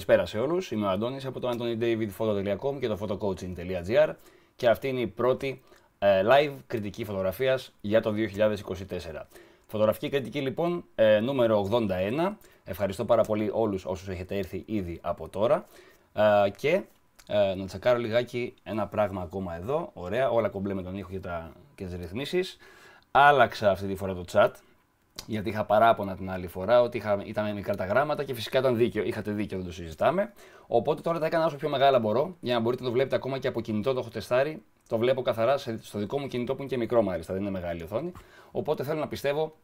Καλησπέρα σε όλους, είμαι ο Αντώνης από το antonydavidphoto.com και το photocoaching.gr και αυτή είναι η πρώτη ε, live κριτική φωτογραφίας για το 2024. Φωτογραφική κριτική λοιπόν ε, νούμερο 81. Ευχαριστώ πάρα πολύ όλους όσους έχετε έρθει ήδη από τώρα ε, και να τσακάρω λιγάκι ένα πράγμα ακόμα εδώ. Ωραία, όλα κομπλέ με τον ήχο και, τις ρυθμίσεις. Άλλαξα αυτή τη φορά το chat γιατί είχα παράπονα την άλλη φορά ότι είχα, ήταν μικρά τα γράμματα και φυσικά ήταν δίκαιο. Είχατε δίκιο, δεν το συζητάμε. Οπότε τώρα τα έκανα όσο πιο μεγάλα μπορώ για να μπορείτε να το βλέπετε ακόμα και από κινητό. Το έχω τεστάρει. Το βλέπω καθαρά στο δικό μου κινητό που είναι και μικρό μάλιστα, δεν είναι μεγάλη οθόνη. Οπότε θέλω να πιστεύω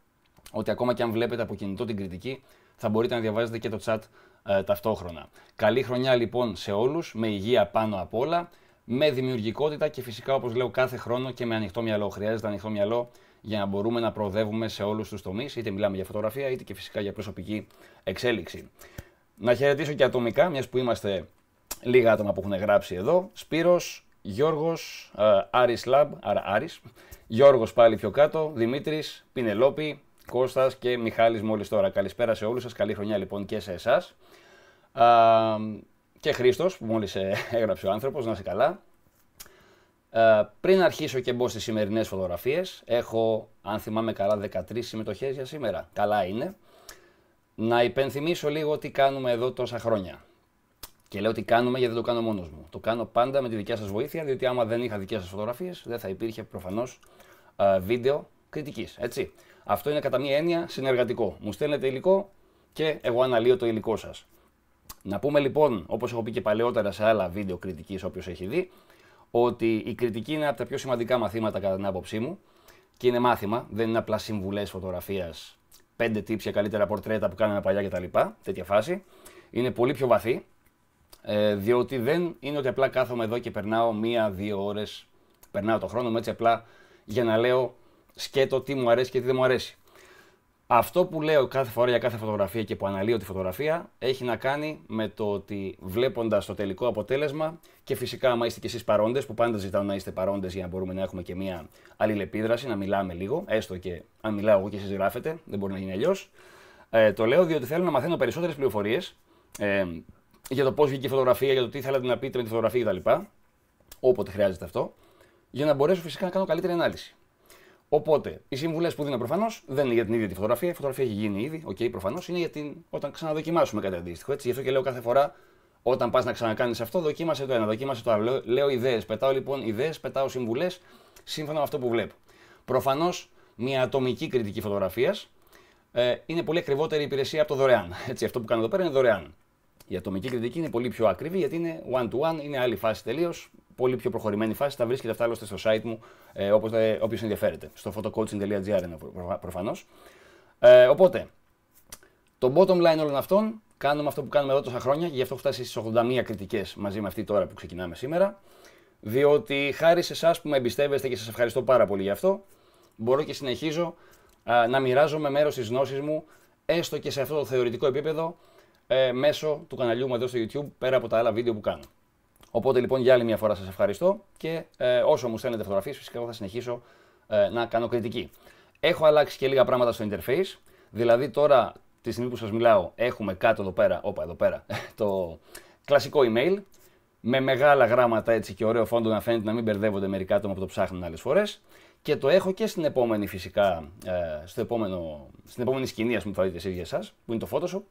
ότι ακόμα και αν βλέπετε από κινητό την κριτική, θα μπορείτε να διαβάζετε και το chat ε, ταυτόχρονα. Καλή χρονιά λοιπόν σε όλους, με υγεία πάνω απ' όλα, με δημιουργικότητα και φυσικά όπως λέω κάθε χρόνο και με ανοιχτό μυαλό. Χρειάζεται ανοιχτό μυαλό για να μπορούμε να προοδεύουμε σε όλους τους τομείς, είτε μιλάμε για φωτογραφία, είτε και φυσικά για προσωπική εξέλιξη. Να χαιρετήσω και ατομικά, μιας που είμαστε λίγα άτομα που έχουν γράψει εδώ. Σπύρος, Γιώργος, ε, Άρης Λαμπ, άρα Άρης, Γιώργος πάλι πιο κάτω, Δημήτρης, Πινελόπη, Κώστας και Μιχάλης μόλις τώρα. Καλησπέρα σε όλους σας, καλή χρονιά λοιπόν και σε εσάς. Και Χρήστος που μόλις ε, έγραψε ο άνθρωπος, να είσαι καλά. Ε, πριν αρχίσω και μπω στις σημερινές φωτογραφίες, έχω, αν θυμάμαι καλά, 13 συμμετοχές για σήμερα. Καλά είναι. Να υπενθυμίσω λίγο τι κάνουμε εδώ τόσα χρόνια. Και λέω τι κάνουμε γιατί δεν το κάνω μόνος μου. Το κάνω πάντα με τη δικιά σας βοήθεια, διότι άμα δεν είχα δικές σας φωτογραφίες, δεν θα υπήρχε προφανώς ε, βίντεο κριτικής. έτσι. Αυτό είναι κατά μία έννοια συνεργατικό. Μου στέλνετε υλικό και εγώ αναλύω το υλικό σας. Να πούμε λοιπόν, όπως έχω πει και παλαιότερα σε άλλα βίντεο κριτικής, όποιος έχει δει, ότι η κριτική είναι από τα πιο σημαντικά μαθήματα κατά την άποψή μου και είναι μάθημα, δεν είναι απλά συμβουλές φωτογραφίας, πέντε tips καλύτερα πορτρέτα που κάναμε παλιά κτλ. Τέτοια φάση. Είναι πολύ πιο βαθύ, ε, διότι δεν είναι ότι απλά κάθομαι εδώ και περνάω μία-δύο ώρες, περνάω το χρόνο μου έτσι απλά για να λέω σκέτο τι μου αρέσει και τι δεν μου αρέσει. Αυτό που λέω κάθε φορά για κάθε φωτογραφία και που αναλύω τη φωτογραφία έχει να κάνει με το ότι βλέποντας το τελικό αποτέλεσμα και φυσικά, άμα είστε και εσείς παρόντες, που πάντα ζητάω να είστε παρόντες για να μπορούμε να έχουμε και μια αλληλεπίδραση, να μιλάμε λίγο, έστω και αν μιλάω εγώ και εσείς γράφετε, δεν μπορεί να γίνει αλλιώς. Ε, το λέω διότι θέλω να μαθαίνω περισσότερες πληροφορίες ε, για το πώς βγήκε η φωτογραφία, για το τι θέλατε να πείτε με τη φωτογραφία κτλ. Όποτε χρειάζεται αυτό, για να μπορέσω φυσικά να κάνω καλύτερη ανάλυση. Οπότε, οι σύμβουλε που δίνω προφανώς δεν είναι για την ίδια τη φωτογραφία. Η φωτογραφία έχει γίνει ήδη, οκ, okay, προφανώς. Είναι για την... όταν ξαναδοκιμάσουμε κάτι αντίστοιχο. Έτσι. Γι' αυτό και λέω κάθε φορά, όταν πας να ξανακάνεις αυτό, δοκίμασε το ένα, δοκίμασε το άλλο. Λέω, ιδέες. Πετάω λοιπόν ιδέες, πετάω συμβουλές σύμφωνα με αυτό που βλέπω. Προφανώς, μια ατομική κριτική φωτογραφίας ε, είναι πολύ ακριβότερη υπηρεσία από το δωρεάν. Έτσι, αυτό που κάνω εδώ πέρα είναι δωρεάν. Η ατομική κριτική είναι πολύ πιο ακριβή γιατί είναι one-to-one, είναι άλλη φάση τελείως πολύ πιο προχωρημένη φάση. Τα βρίσκεται αυτά άλλωστε στο site μου, ε, ε όποιος ενδιαφέρεται. Στο photocoaching.gr είναι προφανώς. Ε, οπότε, το bottom line όλων αυτών, κάνουμε αυτό που κάνουμε εδώ τόσα χρόνια, γι' αυτό έχω φτάσει στις 81 κριτικές μαζί με αυτή τώρα που ξεκινάμε σήμερα. Διότι χάρη σε εσάς που με εμπιστεύεστε και σας ευχαριστώ πάρα πολύ γι' αυτό, μπορώ και συνεχίζω να μοιράζομαι μέρος της γνώσης μου, έστω και σε αυτό το θεωρητικό επίπεδο, ε, μέσω του καναλιού μου εδώ στο YouTube, πέρα από τα άλλα βίντεο που κάνω. Οπότε λοιπόν για άλλη μια φορά σας ευχαριστώ και ε, όσο μου στέλνετε φωτογραφίες φυσικά θα συνεχίσω ε, να κάνω κριτική. Έχω αλλάξει και λίγα πράγματα στο interface, δηλαδή τώρα τη στιγμή που σας μιλάω έχουμε κάτω εδώ πέρα, όπα εδώ πέρα, το κλασικό email με μεγάλα γράμματα έτσι και ωραίο φόντο να φαίνεται να μην μπερδεύονται μερικά άτομα που το ψάχνουν άλλες φορές και το έχω και στην επόμενη φυσικά, ε, στο επόμενο, στην επόμενη σκηνή ας πούμε που θα δείτε εσείς για εσάς, που είναι το Photoshop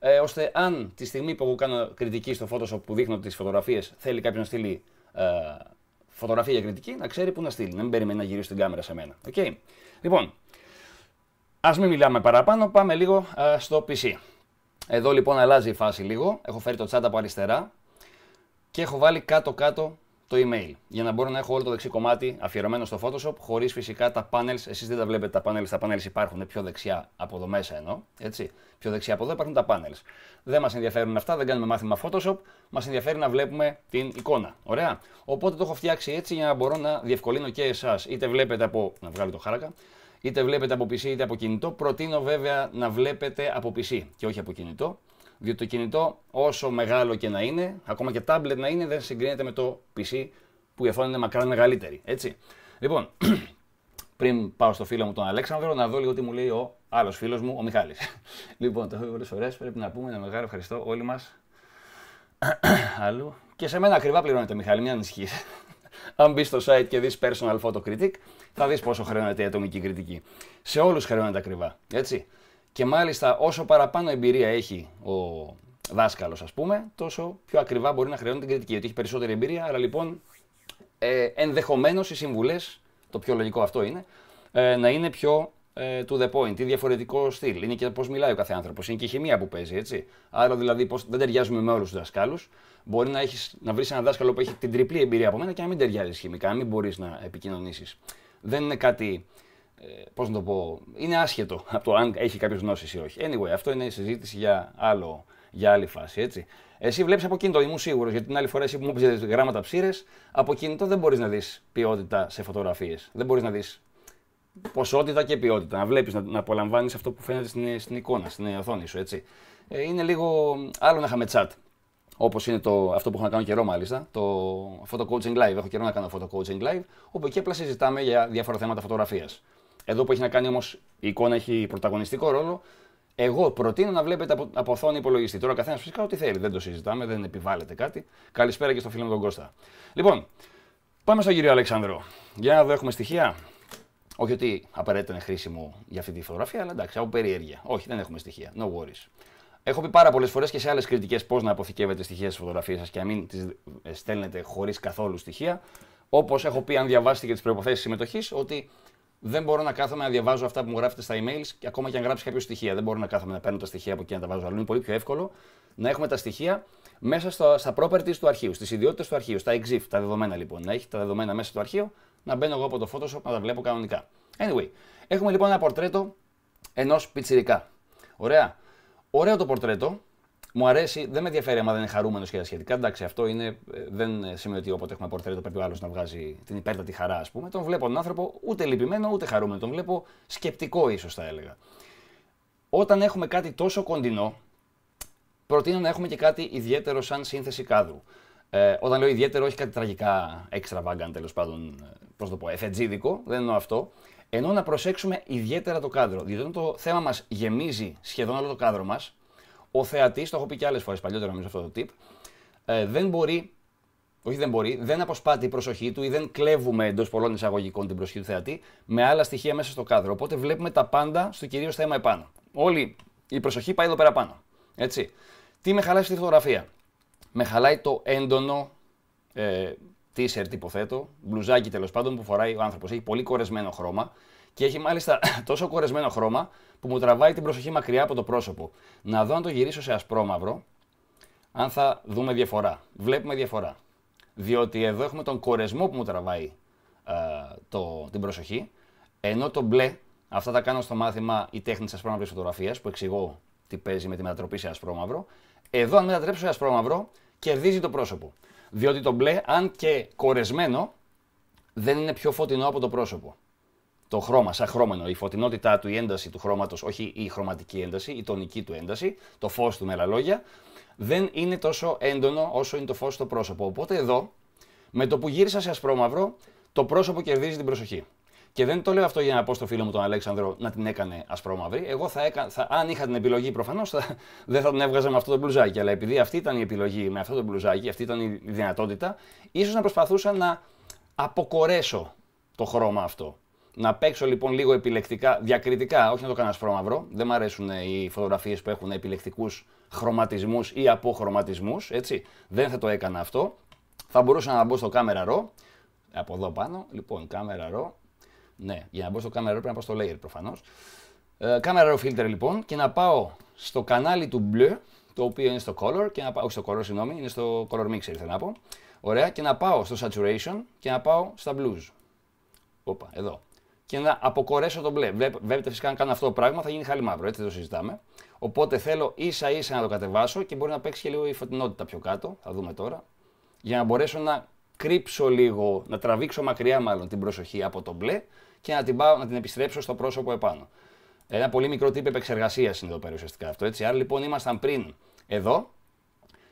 ε, ώστε αν τη στιγμή που εγώ κάνω κριτική στο Photoshop που δείχνω τις φωτογραφίες, θέλει κάποιος να στείλει ε, φωτογραφία για κριτική, να ξέρει πού να στείλει, να μην περιμένει να γυρίσει την κάμερα σε μένα. Okay. Λοιπόν, ας μην μιλάμε παραπάνω, πάμε λίγο ε, στο PC. Εδώ λοιπόν αλλάζει η φάση λίγο. Έχω φέρει το τσάντα από αριστερά και έχω βάλει κάτω-κάτω το email. Για να μπορώ να έχω όλο το δεξί κομμάτι αφιερωμένο στο Photoshop, χωρίς φυσικά τα panels. Εσείς δεν τα βλέπετε τα panels. Τα panels υπάρχουν πιο δεξιά από εδώ μέσα ενώ. Έτσι. Πιο δεξιά από εδώ υπάρχουν τα panels. Δεν μας ενδιαφέρουν αυτά, δεν κάνουμε μάθημα Photoshop. Μας ενδιαφέρει να βλέπουμε την εικόνα. Ωραία. Οπότε το έχω φτιάξει έτσι για να μπορώ να διευκολύνω και εσάς. Είτε βλέπετε από. Να βγάλω το χάρακα. Είτε βλέπετε από PC είτε από κινητό. Προτείνω βέβαια να βλέπετε από PC και όχι από κινητό. Διότι το κινητό, όσο μεγάλο και να είναι, ακόμα και tablet να είναι, δεν συγκρίνεται με το PC που η οθόνη είναι μακράν μεγαλύτερη. Έτσι. Λοιπόν, πριν πάω στο φίλο μου τον Αλέξανδρο, να δω λίγο τι μου λέει ο άλλος φίλος μου, ο Μιχάλης. λοιπόν, το έχω πολλέ φορέ. Πρέπει να πούμε ένα μεγάλο ευχαριστώ όλοι μας. Αλλού. Και σε μένα ακριβά πληρώνεται, Μιχάλη, μια ανησυχία. Αν μπεις στο site και δεις personal photo critic, θα δεις πόσο χρεώνεται η ατομική κριτική. Σε όλους χρεώνεται ακριβά. Έτσι και μάλιστα όσο παραπάνω εμπειρία έχει ο δάσκαλος, ας πούμε, τόσο πιο ακριβά μπορεί να χρεώνει την κριτική. Γιατί έχει περισσότερη εμπειρία, Άρα λοιπόν ε, ενδεχομένως οι συμβουλές, το πιο λογικό αυτό είναι, ε, να είναι πιο ε, to the point ή διαφορετικό στυλ. Είναι και πώς μιλάει ο κάθε άνθρωπος, είναι και η χημεία που παίζει, έτσι. Άρα δηλαδή δεν ταιριάζουμε με όλους τους δασκάλους. Μπορεί να, να βρεις ένα δάσκαλο που έχει την τριπλή εμπειρία από μένα και να μην ταιριάζει χημικά, μην μπορείς να επικοινωνήσεις. Δεν είναι κάτι ε, Πώς να το πω, είναι άσχετο από το αν έχει κάποιος γνώσεις ή όχι. Anyway, αυτό είναι η συζήτηση για, άλλο, για άλλη φάση, έτσι. Εσύ βλέπεις από κινητό, ήμουν σίγουρος, γιατί την άλλη φορά εσύ που μου πήρε γράμματα ψήρες, από κινητό δεν μπορείς να δεις ποιότητα σε φωτογραφίες. Δεν μπορείς να δεις ποσότητα και ποιότητα. Να βλέπεις, να, να απολαμβάνεις αυτό που φαίνεται στην, στην εικόνα, στην οθόνη σου, έτσι. Ε, είναι λίγο άλλο να είχαμε chat. Όπως είναι το, αυτό που έχω να κάνω καιρό, μάλιστα, το photo coaching live. Έχω καιρό να κάνω photo coaching live, όπου εκεί απλά συζητάμε για διάφορα θέματα φωτογραφίας. Εδώ που έχει να κάνει όμως η εικόνα έχει πρωταγωνιστικό ρόλο. Εγώ προτείνω να βλέπετε από, από οθόνη υπολογιστή. Τώρα καθένας φυσικά ό,τι θέλει. Δεν το συζητάμε, δεν επιβάλλεται κάτι. Καλησπέρα και στο φίλο μου τον Κώστα. Λοιπόν, πάμε στον κύριο Αλεξάνδρο. Για να δω, έχουμε στοιχεία. Όχι ότι απαραίτητα είναι χρήσιμο για αυτή τη φωτογραφία, αλλά εντάξει, από περιέργεια. Όχι, δεν έχουμε στοιχεία. No worries. Έχω πει πάρα πολλές φορές και σε άλλες κριτικές πώς να αποθηκεύετε στοιχεία στις φωτογραφίες σας και να μην τις ε, στέλνετε χωρίς καθόλου στοιχεία. Όπως έχω πει, αν διαβάσετε και τις προποθέσει συμμετοχής, ότι δεν μπορώ να κάθομαι να διαβάζω αυτά που μου γράφετε στα email και ακόμα και αν γράψει κάποιος στοιχεία. Δεν μπορώ να κάθομαι να παίρνω τα στοιχεία από εκεί να τα βάζω αλλού. Είναι πολύ πιο εύκολο να έχουμε τα στοιχεία μέσα στο, στα properties του αρχείου, στις ιδιότητες του αρχείου, στα exif, τα δεδομένα λοιπόν. Να έχει τα δεδομένα μέσα στο αρχείο, να μπαίνω εγώ από το Photoshop να τα βλέπω κανονικά. Anyway, έχουμε λοιπόν ένα πορτρέτο ενός πιτσιρικά. Ωραία. Ωραίο το πορτρέτο, μου αρέσει, δεν με ενδιαφέρει άμα δεν είναι χαρούμενος και τα σχετικά. Εντάξει, αυτό είναι, ε, δεν σημαίνει ότι όποτε έχουμε πορτρέτο πρέπει ο άλλος να βγάζει την υπέρτατη χαρά, ας πούμε. Τον βλέπω τον άνθρωπο ούτε λυπημένο ούτε χαρούμενο. Τον βλέπω σκεπτικό, ίσως θα έλεγα. Όταν έχουμε κάτι τόσο κοντινό, προτείνω να έχουμε και κάτι ιδιαίτερο σαν σύνθεση κάδρου. Ε, όταν λέω ιδιαίτερο, όχι κάτι τραγικά extravagant τέλος πάντων, ε, πώς το πω, εφετζίδικο, δεν εννοώ αυτό. Ενώ να προσέξουμε ιδιαίτερα το κάδρο. Διότι όταν το θέμα μας γεμίζει σχεδόν όλο το κάδρο μας, ο θεατής, το έχω πει και άλλες φορές παλιότερα νομίζω αυτό το tip, ε, δεν μπορεί, όχι δεν μπορεί, δεν αποσπάται η προσοχή του ή δεν κλέβουμε εντός πολλών εισαγωγικών την προσοχή του θεατή με άλλα στοιχεία μέσα στο κάδρο. Οπότε βλέπουμε τα πάντα στο κυρίως θέμα επάνω. Όλη η προσοχή πάει εδώ πέρα πάνω. Έτσι. Τι με χαλάει στη φωτογραφία. Με χαλάει το έντονο ε, τυποθέτω, μπλουζάκι τέλος πάντων που φοράει ο άνθρωπος. Έχει πολύ κορεσμένο χρώμα και έχει μάλιστα τόσο κορεσμένο χρώμα που μου τραβάει την προσοχή μακριά από το πρόσωπο. Να δω αν το γυρίσω σε ασπρόμαυρο, αν θα δούμε διαφορά. Βλέπουμε διαφορά. Διότι εδώ έχουμε τον κορεσμό που μου τραβάει ε, το, την προσοχή, ενώ το μπλε, αυτά τα κάνω στο μάθημα η τέχνη της ασπρόμαυρη φωτογραφίας που εξηγώ τι παίζει με τη μετατροπή σε ασπρόμαυρο. Εδώ, αν μετατρέψω σε ασπρόμαυρο, κερδίζει το πρόσωπο. Διότι το μπλε, αν και κορεσμένο, δεν είναι πιο φωτεινό από το πρόσωπο το χρώμα, σαν χρώμενο, η φωτεινότητά του, η ένταση του χρώματος, όχι η χρωματική ένταση, η τονική του ένταση, το φως του με άλλα λόγια, δεν είναι τόσο έντονο όσο είναι το φως στο πρόσωπο. Οπότε εδώ, με το που γύρισα σε ασπρόμαυρο, το πρόσωπο κερδίζει την προσοχή. Και δεν το λέω αυτό για να πω στο φίλο μου τον Αλέξανδρο να την έκανε ασπρόμαυρη. Εγώ θα θα, αν είχα την επιλογή προφανώς δεν θα την έβγαζα με αυτό το μπλουζάκι. Αλλά επειδή αυτή ήταν η επιλογή με αυτό το μπλουζάκι, αυτή ήταν η δυνατότητα, ίσως να προσπαθούσα να αποκορέσω το χρώμα αυτό. Να παίξω λοιπόν λίγο επιλεκτικά, διακριτικά, όχι να το κάνω ασπρόμαυρο. Δεν μου αρέσουν οι φωτογραφίες που έχουν επιλεκτικούς χρωματισμούς ή αποχρωματισμούς. Έτσι. Δεν θα το έκανα αυτό. Θα μπορούσα να μπω στο κάμερα RAW. Από εδώ πάνω. Λοιπόν, κάμερα RAW. Ναι, για να μπω στο κάμερα RAW πρέπει να πάω στο layer προφανώς. Ε, κάμερα RAW filter λοιπόν και να πάω στο κανάλι του bleu, το οποίο είναι στο color. Και να πάω, όχι στο color, συγγνώμη, είναι στο color mixer, θέλω να πω. Ωραία, και να πάω στο saturation και να πάω στα blues. Όπα, εδώ και να αποκορέσω τον μπλε. Βλέπετε φυσικά αν κάνω αυτό το πράγμα θα γίνει χάλι μαύρο, έτσι το συζητάμε. Οπότε θέλω ίσα ίσα να το κατεβάσω και μπορεί να παίξει και λίγο η φωτεινότητα πιο κάτω, θα δούμε τώρα, για να μπορέσω να κρύψω λίγο, να τραβήξω μακριά μάλλον την προσοχή από τον μπλε και να την, πάω, να την επιστρέψω στο πρόσωπο επάνω. Ένα πολύ μικρό τύπο επεξεργασίας είναι εδώ πέρα ουσιαστικά αυτό. Έτσι. Άρα λοιπόν ήμασταν πριν εδώ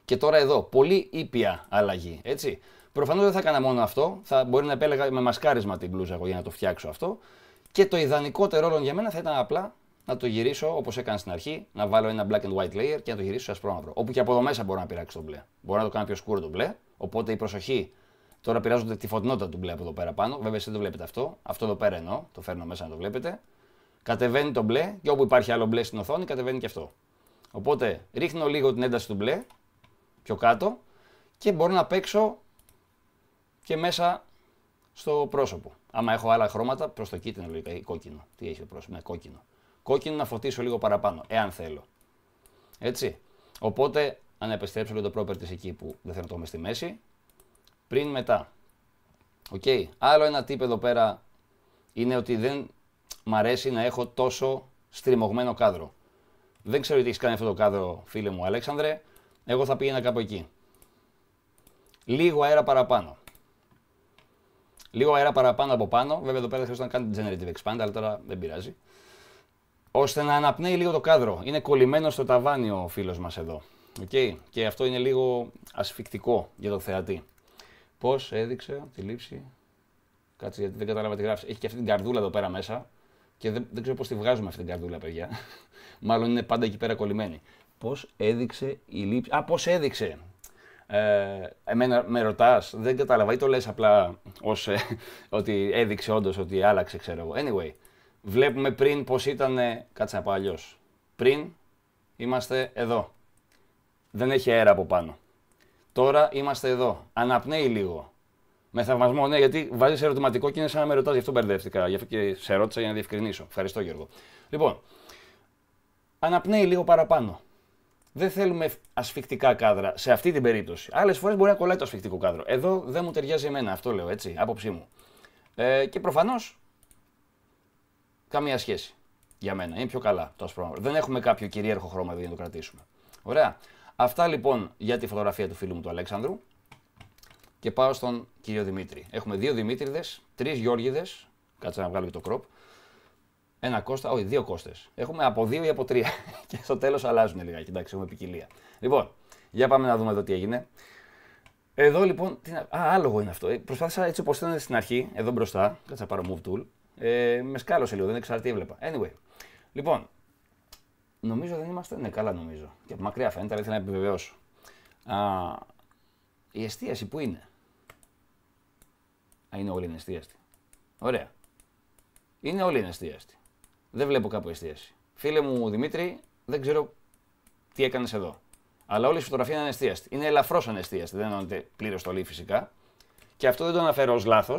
και τώρα εδώ. Πολύ ήπια αλλαγή. Έτσι. Προφανώς δεν θα έκανα μόνο αυτό. Θα μπορεί να επέλεγα με μασκάρισμα την μπλούζα για να το φτιάξω αυτό. Και το ιδανικότερο όλων για μένα θα ήταν απλά να το γυρίσω όπως έκανα στην αρχή, να βάλω ένα black and white layer και να το γυρίσω σε ασπρόμαυρο. Όπου και από εδώ μέσα μπορώ να πειράξω το μπλε. Μπορώ να το κάνω πιο σκούρο το μπλε. Οπότε η προσοχή. Τώρα πειράζονται τη φωτεινότητα του μπλε από εδώ πέρα πάνω. Βέβαια, δεν το βλέπετε αυτό. Αυτό εδώ πέρα εννοώ. Το φέρνω μέσα να το βλέπετε. Κατεβαίνει το μπλε και όπου υπάρχει άλλο μπλε στην οθόνη, κατεβαίνει και αυτό. Οπότε ρίχνω λίγο την ένταση του μπλε πιο κάτω και μπορώ να παίξω και μέσα στο πρόσωπο. Άμα έχω άλλα χρώματα, προς το κίτρινο λογικά ή κόκκινο. Τι έχει το πρόσωπο, ναι, κόκκινο. Κόκκινο να φωτίσω λίγο παραπάνω, εάν θέλω. Έτσι. Οπότε, αν επιστρέψω λίγο το properties εκεί που δεν θέλω να το έχουμε στη μέση, πριν μετά. Οκ. Άλλο ένα τύπο εδώ πέρα είναι ότι δεν μ' αρέσει να έχω τόσο στριμωγμένο κάδρο. Δεν ξέρω τι έχεις κάνει αυτό το κάδρο, φίλε μου Αλέξανδρε. Εγώ θα πήγαινα κάπου εκεί. Λίγο αέρα παραπάνω λίγο αέρα παραπάνω από πάνω. Βέβαια εδώ πέρα χρειάζεται να κάνει generative expand, αλλά τώρα δεν πειράζει. Ώστε να αναπνέει λίγο το κάδρο. Είναι κολλημένο στο ταβάνι ο φίλος μας εδώ. Okay. Και αυτό είναι λίγο ασφικτικό για τον θεατή. Πώς έδειξε τη λήψη. Κάτσε γιατί δεν κατάλαβα τι γράφεις. Έχει και αυτή την καρδούλα εδώ πέρα μέσα. Και δεν, δεν ξέρω πώς τη βγάζουμε αυτή την καρδούλα, παιδιά. Μάλλον είναι πάντα εκεί πέρα κολλημένη. Πώς έδειξε η λήψη. Α, πώς έδειξε. Ε, εμένα με ρωτάς, δεν κατάλαβα ή το λες απλά ως, ε, ότι έδειξε όντως ότι άλλαξε, ξέρω εγώ. Anyway, βλέπουμε πριν πώς ήταν. Κάτσε να αλλιώς. Πριν είμαστε εδώ. Δεν έχει αέρα από πάνω. Τώρα είμαστε εδώ. Αναπνέει λίγο. Με θαυμασμό, ναι, γιατί βάζεις ερωτηματικό και είναι σαν να με ρωτάς, γι' αυτό μπερδεύτηκα. Γι' και σε ρώτησα για να διευκρινίσω. Ευχαριστώ, Γιώργο. Λοιπόν, αναπνέει λίγο παραπάνω δεν θέλουμε ασφικτικά κάδρα σε αυτή την περίπτωση. Άλλες φορές μπορεί να κολλάει το ασφικτικό κάδρο. Εδώ δεν μου ταιριάζει εμένα, αυτό λέω έτσι, άποψή μου. Ε, και προφανώς καμία σχέση για μένα. Είναι πιο καλά το ασπρό. Δεν έχουμε κάποιο κυρίαρχο χρώμα για να το κρατήσουμε. Ωραία. Αυτά λοιπόν για τη φωτογραφία του φίλου μου του Αλέξανδρου. Και πάω στον κύριο Δημήτρη. Έχουμε δύο Δημήτριδες, τρεις Γιώργιδες. Κάτσε να βγάλω και το κροπ. Ένα κόστα, όχι, δύο κόστες. Έχουμε από δύο ή από τρία. και στο τέλος αλλάζουν λιγάκι. Εντάξει, έχουμε ποικιλία. Λοιπόν, για πάμε να δούμε εδώ τι έγινε. Εδώ λοιπόν. Τι να... Α, άλογο είναι αυτό. Ε, προσπάθησα έτσι όπως ήταν στην αρχή, εδώ μπροστά. Κάτσε να πάρω move tool. Ε, με σκάλωσε λίγο, δεν ήξερα τι έβλεπα. Anyway. Λοιπόν, νομίζω δεν είμαστε. Ναι, καλά νομίζω. Και από μακριά φαίνεται, αλλά ήθελα να επιβεβαιώσω. Α, η εστίαση που είναι. Α, είναι η εστίαστοι. Ωραία. Είναι όλοι εστίαστοι δεν βλέπω κάπου εστίαση. Φίλε μου Δημήτρη, δεν ξέρω τι έκανες εδώ. Αλλά όλη η φωτογραφία είναι ανεστίαστη. Είναι ελαφρώς ανεστίαστη. Δεν εννοείται πλήρως στολή φυσικά. Και αυτό δεν το αναφέρω ως λάθος.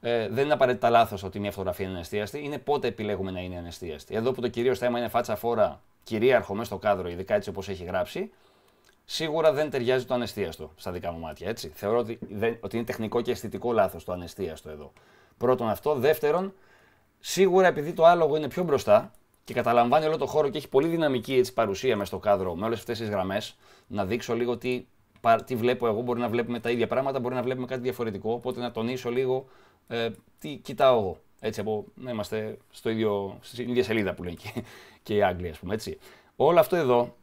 Ε, δεν είναι απαραίτητα λάθος ότι μια φωτογραφία είναι ανεστίαστη. Είναι πότε επιλέγουμε να είναι ανεστίαστη. Εδώ που το κυρίως θέμα είναι φάτσα φόρα, κυρίαρχο μέσα στο κάδρο, ειδικά έτσι όπως έχει γράψει, σίγουρα δεν ταιριάζει το ανεστίαστο στα δικά μου μάτια. Έτσι. Θεωρώ ότι, δεν, ότι είναι τεχνικό και αισθητικό λάθος το ανεστίαστο εδώ. Πρώτον αυτό. Δεύτερον, Σίγουρα επειδή το άλογο είναι πιο μπροστά και καταλαμβάνει όλο το χώρο και έχει πολύ δυναμική έτσι, παρουσία μες στο κάδρο με όλες αυτές τις γραμμές, να δείξω λίγο τι, τι βλέπω εγώ. Μπορεί να βλέπουμε τα ίδια πράγματα, μπορεί να βλέπουμε κάτι διαφορετικό. Οπότε να τονίσω λίγο ε, τι κοιτάω εγώ. Έτσι, από να είμαστε στο ίδιο, στην ίδια σελίδα που λένε και, και οι Άγγλοι, ας πούμε. Έτσι. Όλο αυτό εδώ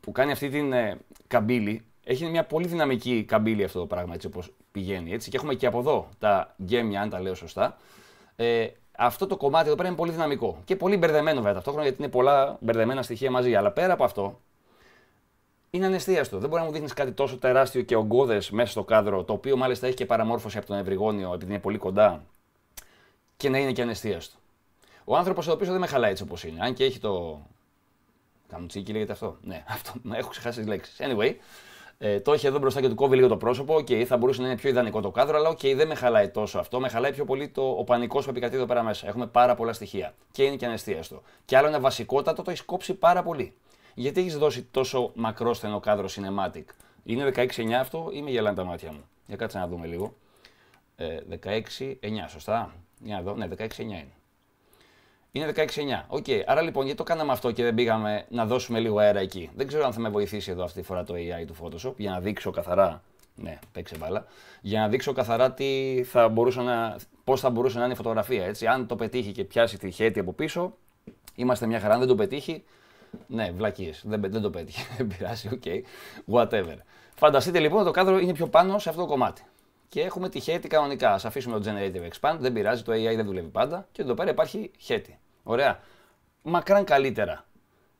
που κάνει αυτή την ε, καμπύλη, έχει μια πολύ δυναμική καμπύλη αυτό το πράγμα, έτσι όπως πηγαίνει. Έτσι. Και έχουμε και από εδώ τα γκέμια, αν τα λέω σωστά. Ε, αυτό το κομμάτι εδώ πέρα είναι πολύ δυναμικό και πολύ μπερδεμένο βέβαια ταυτόχρονα γιατί είναι πολλά μπερδεμένα στοιχεία μαζί. Αλλά πέρα από αυτό, είναι ανεστίαστο. Δεν μπορεί να μου δείχνεις κάτι τόσο τεράστιο και ογκώδες μέσα στο κάδρο, το οποίο μάλιστα έχει και παραμόρφωση από τον ευρυγόνιο, επειδή είναι πολύ κοντά, και να είναι και ανεστίαστο. Ο άνθρωπος εδώ πίσω δεν με χαλάει έτσι όπως είναι, αν και έχει το. Καμουτσίκι λέγεται αυτό. Ναι, αυτό. Έχω ξεχάσει τις λέξεις. Anyway, ε, το έχει εδώ μπροστά και του κόβει λίγο το πρόσωπο και okay, θα μπορούσε να είναι πιο ιδανικό το κάδρο, αλλά οκ, okay, δεν με χαλάει τόσο αυτό. Με χαλάει πιο πολύ το, ο πανικός που επικρατεί εδώ πέρα μέσα. Έχουμε πάρα πολλά στοιχεία και είναι και αναισθίαστο. Και άλλο ένα βασικότατο το έχεις κόψει πάρα πολύ. Γιατί έχεις δώσει τόσο μακρό στενό κάδρο cinematic. Είναι 16-9 αυτό ή με γελάνε τα μάτια μου. Για κάτσε να δούμε λίγο. Ε, 16-9, σωστά. Για να δω. Ναι, 16-9 είναι. Είναι 16-9. Οκ. Okay. Άρα λοιπόν, γιατί το κάναμε αυτό και δεν πήγαμε να δώσουμε λίγο αέρα εκεί. Δεν ξέρω αν θα με βοηθήσει εδώ αυτή τη φορά το AI του Photoshop για να δείξω καθαρά. Ναι, παίξε μπάλα. Για να δείξω καθαρά τι θα μπορούσε να, πώς θα μπορούσε να είναι η φωτογραφία. Έτσι. Αν το πετύχει και πιάσει τη χέτη από πίσω, είμαστε μια χαρά. Αν δεν το πετύχει, ναι, βλακίες. Δεν, δεν το πέτυχε. Δεν πειράζει, οκ. Whatever. Φανταστείτε λοιπόν το κάδρο είναι πιο πάνω σε αυτό το κομμάτι. Και έχουμε τη χέτη κανονικά. Ας αφήσουμε το generative expand, δεν πειράζει, το AI δεν δουλεύει πάντα. Και εδώ πέρα υπάρχει χέτη. Ωραία. Μακράν καλύτερα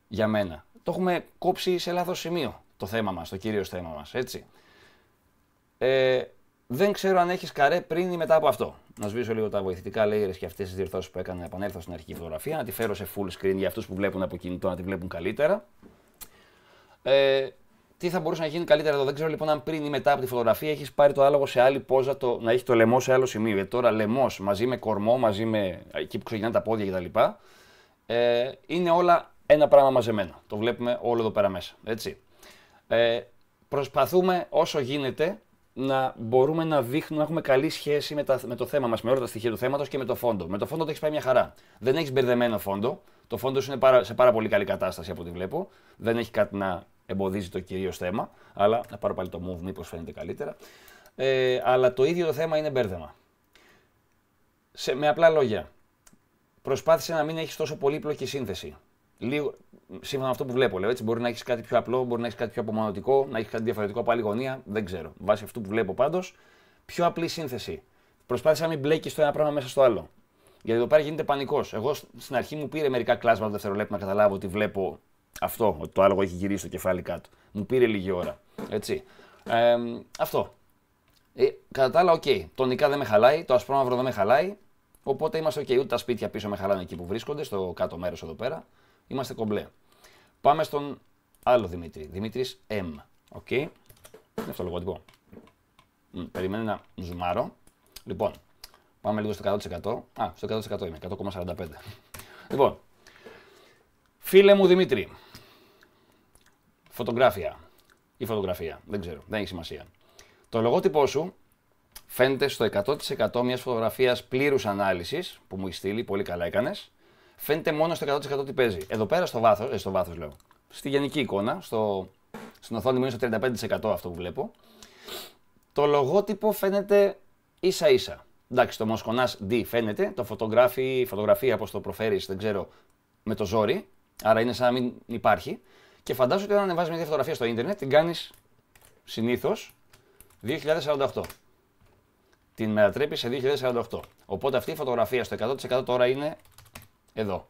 για μένα. Το έχουμε κόψει σε λάθος σημείο το θέμα μας, το κύριο θέμα μας. Έτσι. Ε, δεν ξέρω αν έχεις καρέ πριν ή μετά από αυτό. Να σβήσω λίγο τα βοηθητικά layers και αυτές τις διορθώσεις που έκανα. Να επανέλθω στην αρχική φωτογραφία, να τη φέρω σε full screen για αυτούς που βλέπουν από κινητό να τη βλέπουν καλύτερα. Ε, τι θα μπορούσε να γίνει καλύτερα εδώ. Δεν ξέρω λοιπόν αν πριν ή μετά από τη φωτογραφία έχεις πάρει το άλογο σε άλλη πόζα, το, να έχεις το λαιμό σε άλλο σημείο. Γιατί τώρα λαιμός μαζί με κορμό, μαζί με εκεί που ξεκινάνε τα πόδια κτλ. Ε, είναι όλα ένα πράγμα μαζεμένα. Το βλέπουμε όλο εδώ πέρα μέσα. Έτσι. Ε, προσπαθούμε όσο γίνεται να μπορούμε να δείχνουμε, να έχουμε καλή σχέση με, τα, με το θέμα μας, με όλα τα στοιχεία του θέματος και με το φόντο. Με το φόντο το έχεις πάει μια χαρά. Δεν έχεις μπερδεμένο φόντο. Το φόντο είναι σε πάρα πολύ καλή κατάσταση από ό,τι βλέπω. Δεν έχει κάτι να εμποδίζει το κυρίως θέμα. Αλλά να πάρω πάλι το move, μήπως φαίνεται καλύτερα. Ε, αλλά το ίδιο το θέμα είναι μπέρδεμα. Σε, με απλά λόγια. Προσπάθησε να μην έχεις τόσο πολύπλοκη σύνθεση. Λίγο, σύμφωνα με αυτό που βλέπω, λέω έτσι. Μπορεί να έχεις κάτι πιο απλό, μπορεί να έχεις κάτι πιο απομονωτικό, να έχεις κάτι διαφορετικό από άλλη γωνία. Δεν ξέρω. Βάσει αυτού που βλέπω πάντως, πιο απλή σύνθεση. Προσπάθησε να μην μπλέκεις το ένα πράγμα μέσα στο άλλο. Γιατί εδώ πέρα γίνεται πανικός. Εγώ στην αρχή μου πήρε μερικά κλάσματα δευτερολέπτου να καταλάβω ότι βλέπω αυτό, ότι το άλογο έχει γυρίσει το κεφάλι κάτω. Μου πήρε λίγη ώρα. Έτσι. Ε, αυτό. Ε, κατά τα άλλα, οκ. Okay. Το νικά δεν με χαλάει, το ασπρόμαυρο δεν με χαλάει. Οπότε είμαστε οκ. Ούτε τα σπίτια πίσω με χαλάνε εκεί που βρίσκονται, στο κάτω μέρος εδώ πέρα. Είμαστε κομπλέ. Πάμε στον άλλο Δημήτρη. Δημήτρης M. Οκ. Okay. Είναι αυτό το λογοτυπό. Περιμένει να ζουμάρω. Λοιπόν, πάμε λίγο στο 100%. Α, στο 100% είμαι. 100,45. λοιπόν, φίλε μου Δημήτρη, φωτογράφια. Ή φωτογραφία. Δεν ξέρω. Δεν έχει σημασία. Το λογότυπό σου φαίνεται στο 100% μιας φωτογραφίας πλήρους ανάλυσης που μου έχει στείλει. Πολύ καλά έκανες. Φαίνεται μόνο στο 100% τι παίζει. Εδώ πέρα στο βάθος, ε, στο βάθος λέω. Στη γενική εικόνα, στο, στην οθόνη μου είναι στο 35% αυτό που βλέπω. Το λογότυπο φαίνεται ίσα ίσα. Εντάξει, το Μοσκονάς D φαίνεται, το φωτογράφι, φωτογραφία, όπω το προφέρεις, δεν ξέρω, με το ζόρι. Άρα είναι σαν να μην υπάρχει. Και φαντάζομαι ότι όταν ανεβάζεις μια φωτογραφία στο ίντερνετ, την κάνεις συνήθως 2048. Την μετατρέπεις σε 2048. Οπότε αυτή η φωτογραφία στο 100% τώρα είναι εδώ.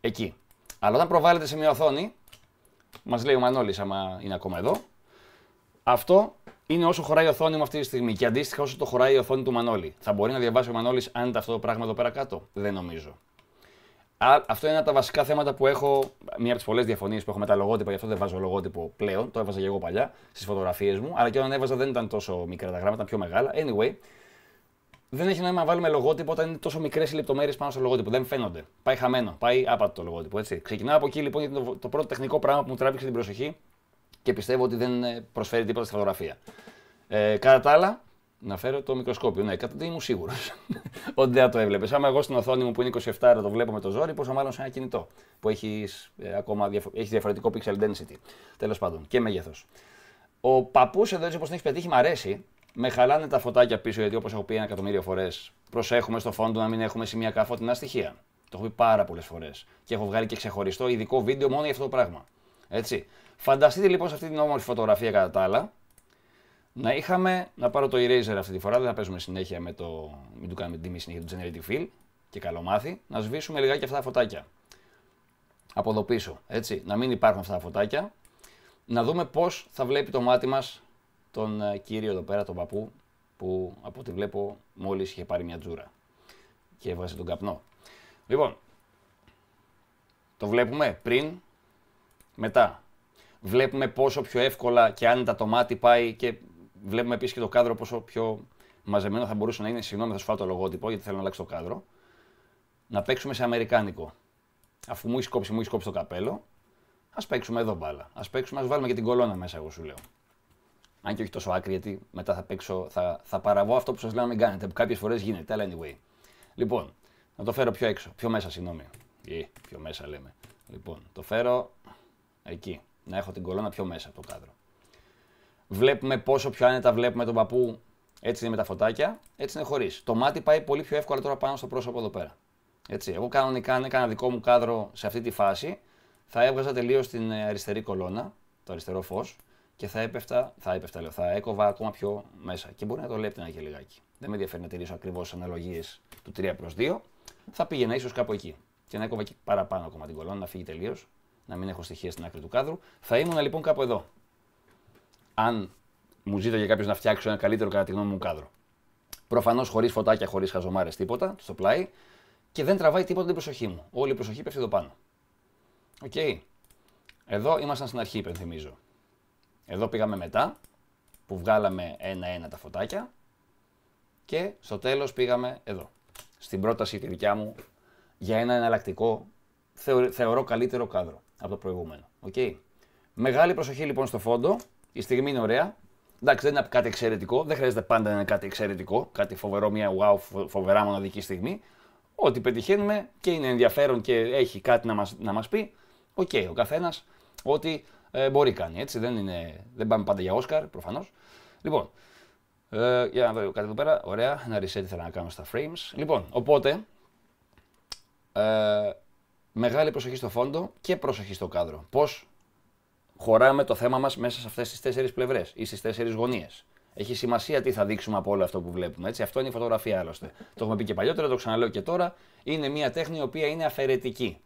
Εκεί. Αλλά όταν προβάλλεται σε μια οθόνη, μας λέει ο Μανώλης, άμα είναι ακόμα εδώ, αυτό είναι όσο χωράει η οθόνη μου αυτή τη στιγμή. Και αντίστοιχα όσο το χωράει η οθόνη του Μανώλη. Θα μπορεί να διαβάσει ο Μανώλης αν είναι αυτό το πράγμα εδώ πέρα κάτω. Δεν νομίζω αυτό είναι ένα από τα βασικά θέματα που έχω. Μία από τις πολλές διαφωνίες που έχω με τα λογότυπα, γι' αυτό δεν βάζω λογότυπο πλέον. Το έβαζα και εγώ παλιά στις φωτογραφίες μου. Αλλά και όταν έβαζα δεν ήταν τόσο μικρά τα γράμματα, πιο μεγάλα. Anyway, δεν έχει νόημα να βάλουμε λογότυπο όταν είναι τόσο μικρές οι λεπτομέρειες πάνω στο λογότυπο. Δεν φαίνονται. Πάει χαμένο, πάει άπατο το λογότυπο. Έτσι. Ξεκινάω από εκεί λοιπόν γιατί το, το πρώτο τεχνικό πράγμα που μου τράβηξε την προσοχή και πιστεύω ότι δεν ε, προσφέρει τίποτα στη φωτογραφία. Ε, κατά τα άλλα, να φέρω το μικροσκόπιο. Ναι, κατά δεν ήμουν σίγουρος ότι δεν το έβλεπες. Άμα εγώ στην οθόνη μου που είναι 27 το βλέπω με το ζόρι, πόσο μάλλον σε ένα κινητό που έχει, ε, ακόμα διαφο- έχει διαφορετικό pixel density. Τέλος πάντων και μέγεθος. Ο παππούς εδώ έτσι όπως την έχεις πετύχει, μου αρέσει. Με χαλάνε τα φωτάκια πίσω γιατί όπως έχω πει ένα εκατομμύριο φορές, προσέχουμε στο φόντο να μην έχουμε σημειακά φωτεινά στοιχεία. Το έχω πει πάρα πολλές φορές. Και έχω βγάλει και ξεχωριστό ειδικό βίντεο μόνο για αυτό το πράγμα. Έτσι. Φανταστείτε λοιπόν σε αυτή την όμορφη φωτογραφία κατά τα άλλα, να είχαμε, να πάρω το Eraser αυτή τη φορά, δεν θα παίζουμε συνέχεια με το, μην του κάνουμε την τιμή συνέχεια του Generative Fill και καλό μάθη, να σβήσουμε λιγάκι αυτά τα φωτάκια. Από εδώ πίσω, έτσι, να μην υπάρχουν αυτά τα φωτάκια, να δούμε πώς θα βλέπει το μάτι μας τον ε, κύριο εδώ πέρα, τον παππού, που από ό,τι βλέπω μόλις είχε πάρει μια τζούρα και έβγαζε τον καπνό. Λοιπόν, το βλέπουμε πριν, μετά. Βλέπουμε πόσο πιο εύκολα και άνετα το μάτι πάει και βλέπουμε επίσης και το κάδρο πόσο πιο μαζεμένο θα μπορούσε να είναι. Συγγνώμη, θα σου φάω το λογότυπο γιατί θέλω να αλλάξω το κάδρο. Να παίξουμε σε αμερικάνικο. Αφού μου έχει κόψει, μου έχει κόψει το καπέλο, ας παίξουμε εδώ μπάλα. Ας παίξουμε, ας βάλουμε και την κολόνα μέσα, εγώ σου λέω. Αν και όχι τόσο άκρη, γιατί μετά θα, παίξω, θα, θα παραβώ αυτό που σας λέω να μην κάνετε. Που κάποιες φορές γίνεται, αλλά anyway. Λοιπόν, να το φέρω πιο έξω, πιο μέσα, συγγνώμη. Ή, ε, πιο μέσα λέμε. Λοιπόν, το φέρω εκεί. Να έχω την κολόνα πιο μέσα το κάδρο βλέπουμε πόσο πιο άνετα βλέπουμε τον παππού. Έτσι είναι με τα φωτάκια, έτσι είναι χωρίς. Το μάτι πάει πολύ πιο εύκολα τώρα πάνω στο πρόσωπο εδώ πέρα. Έτσι, εγώ κανονικά, αν έκανα δικό μου κάδρο σε αυτή τη φάση, θα έβγαζα τελείως την ε, αριστερή κολόνα, το αριστερό φως, και θα έπεφτα, θα έπεφτα λέω, θα έκοβα ακόμα πιο μέσα. Και μπορεί να το να και λιγάκι. Δεν με ενδιαφέρει να τηρήσω ακριβώς αναλογίες του 3 προ 2. Θα πήγαινα ίσως κάπου εκεί. Και να έκοβα και παραπάνω ακόμα την κολόνα, να φύγει τελείως, να μην έχω στοιχεία στην άκρη του κάδρου. Θα ήμουν λοιπόν κάπου εδώ αν μου ζήταγε κάποιος να φτιάξω ένα καλύτερο κατά τη γνώμη μου κάδρο. Προφανώς χωρίς φωτάκια, χωρίς χαζομάρες, τίποτα στο πλάι και δεν τραβάει τίποτα την προσοχή μου. Όλη η προσοχή πέφτει εδώ πάνω. Οκ. Εδώ ήμασταν στην αρχή, υπενθυμίζω. Εδώ πήγαμε μετά, που βγάλαμε ένα-ένα τα φωτάκια και στο τέλος πήγαμε εδώ. Στην πρόταση τη δικιά μου για ένα εναλλακτικό, θεωρώ καλύτερο κάδρο από το προηγούμενο. Οκ. Μεγάλη προσοχή λοιπόν στο φόντο, η στιγμή είναι ωραία. Εντάξει, δεν είναι κάτι εξαιρετικό. Δεν χρειάζεται πάντα να είναι κάτι εξαιρετικό. Κάτι φοβερό, μια wow, φοβερά μοναδική στιγμή. Ό,τι πετυχαίνουμε και είναι ενδιαφέρον και έχει κάτι να μας να μας πει. Οκ, okay, ο καθένας ό,τι ε, μπορεί κάνει. Έτσι, δεν, είναι, δεν πάμε πάντα για Όσκαρ, προφανώς. Λοιπόν, ε, για να δω κάτι εδώ πέρα. Ωραία, ένα reset ήθελα να κάνω στα frames. Λοιπόν, οπότε. Ε, μεγάλη προσοχή στο φόντο και προσοχή στο κάδρο. Πώς χωράμε το θέμα μας μέσα σε αυτές τις τέσσερις πλευρές ή στις τέσσερις γωνίες. Έχει σημασία τι θα δείξουμε από όλο αυτό που βλέπουμε. Έτσι. Αυτό είναι η φωτογραφία άλλωστε. Το έχουμε πει και παλιότερα, το ξαναλέω και τώρα. Είναι μια τέχνη η οποία είναι αφαιρετική.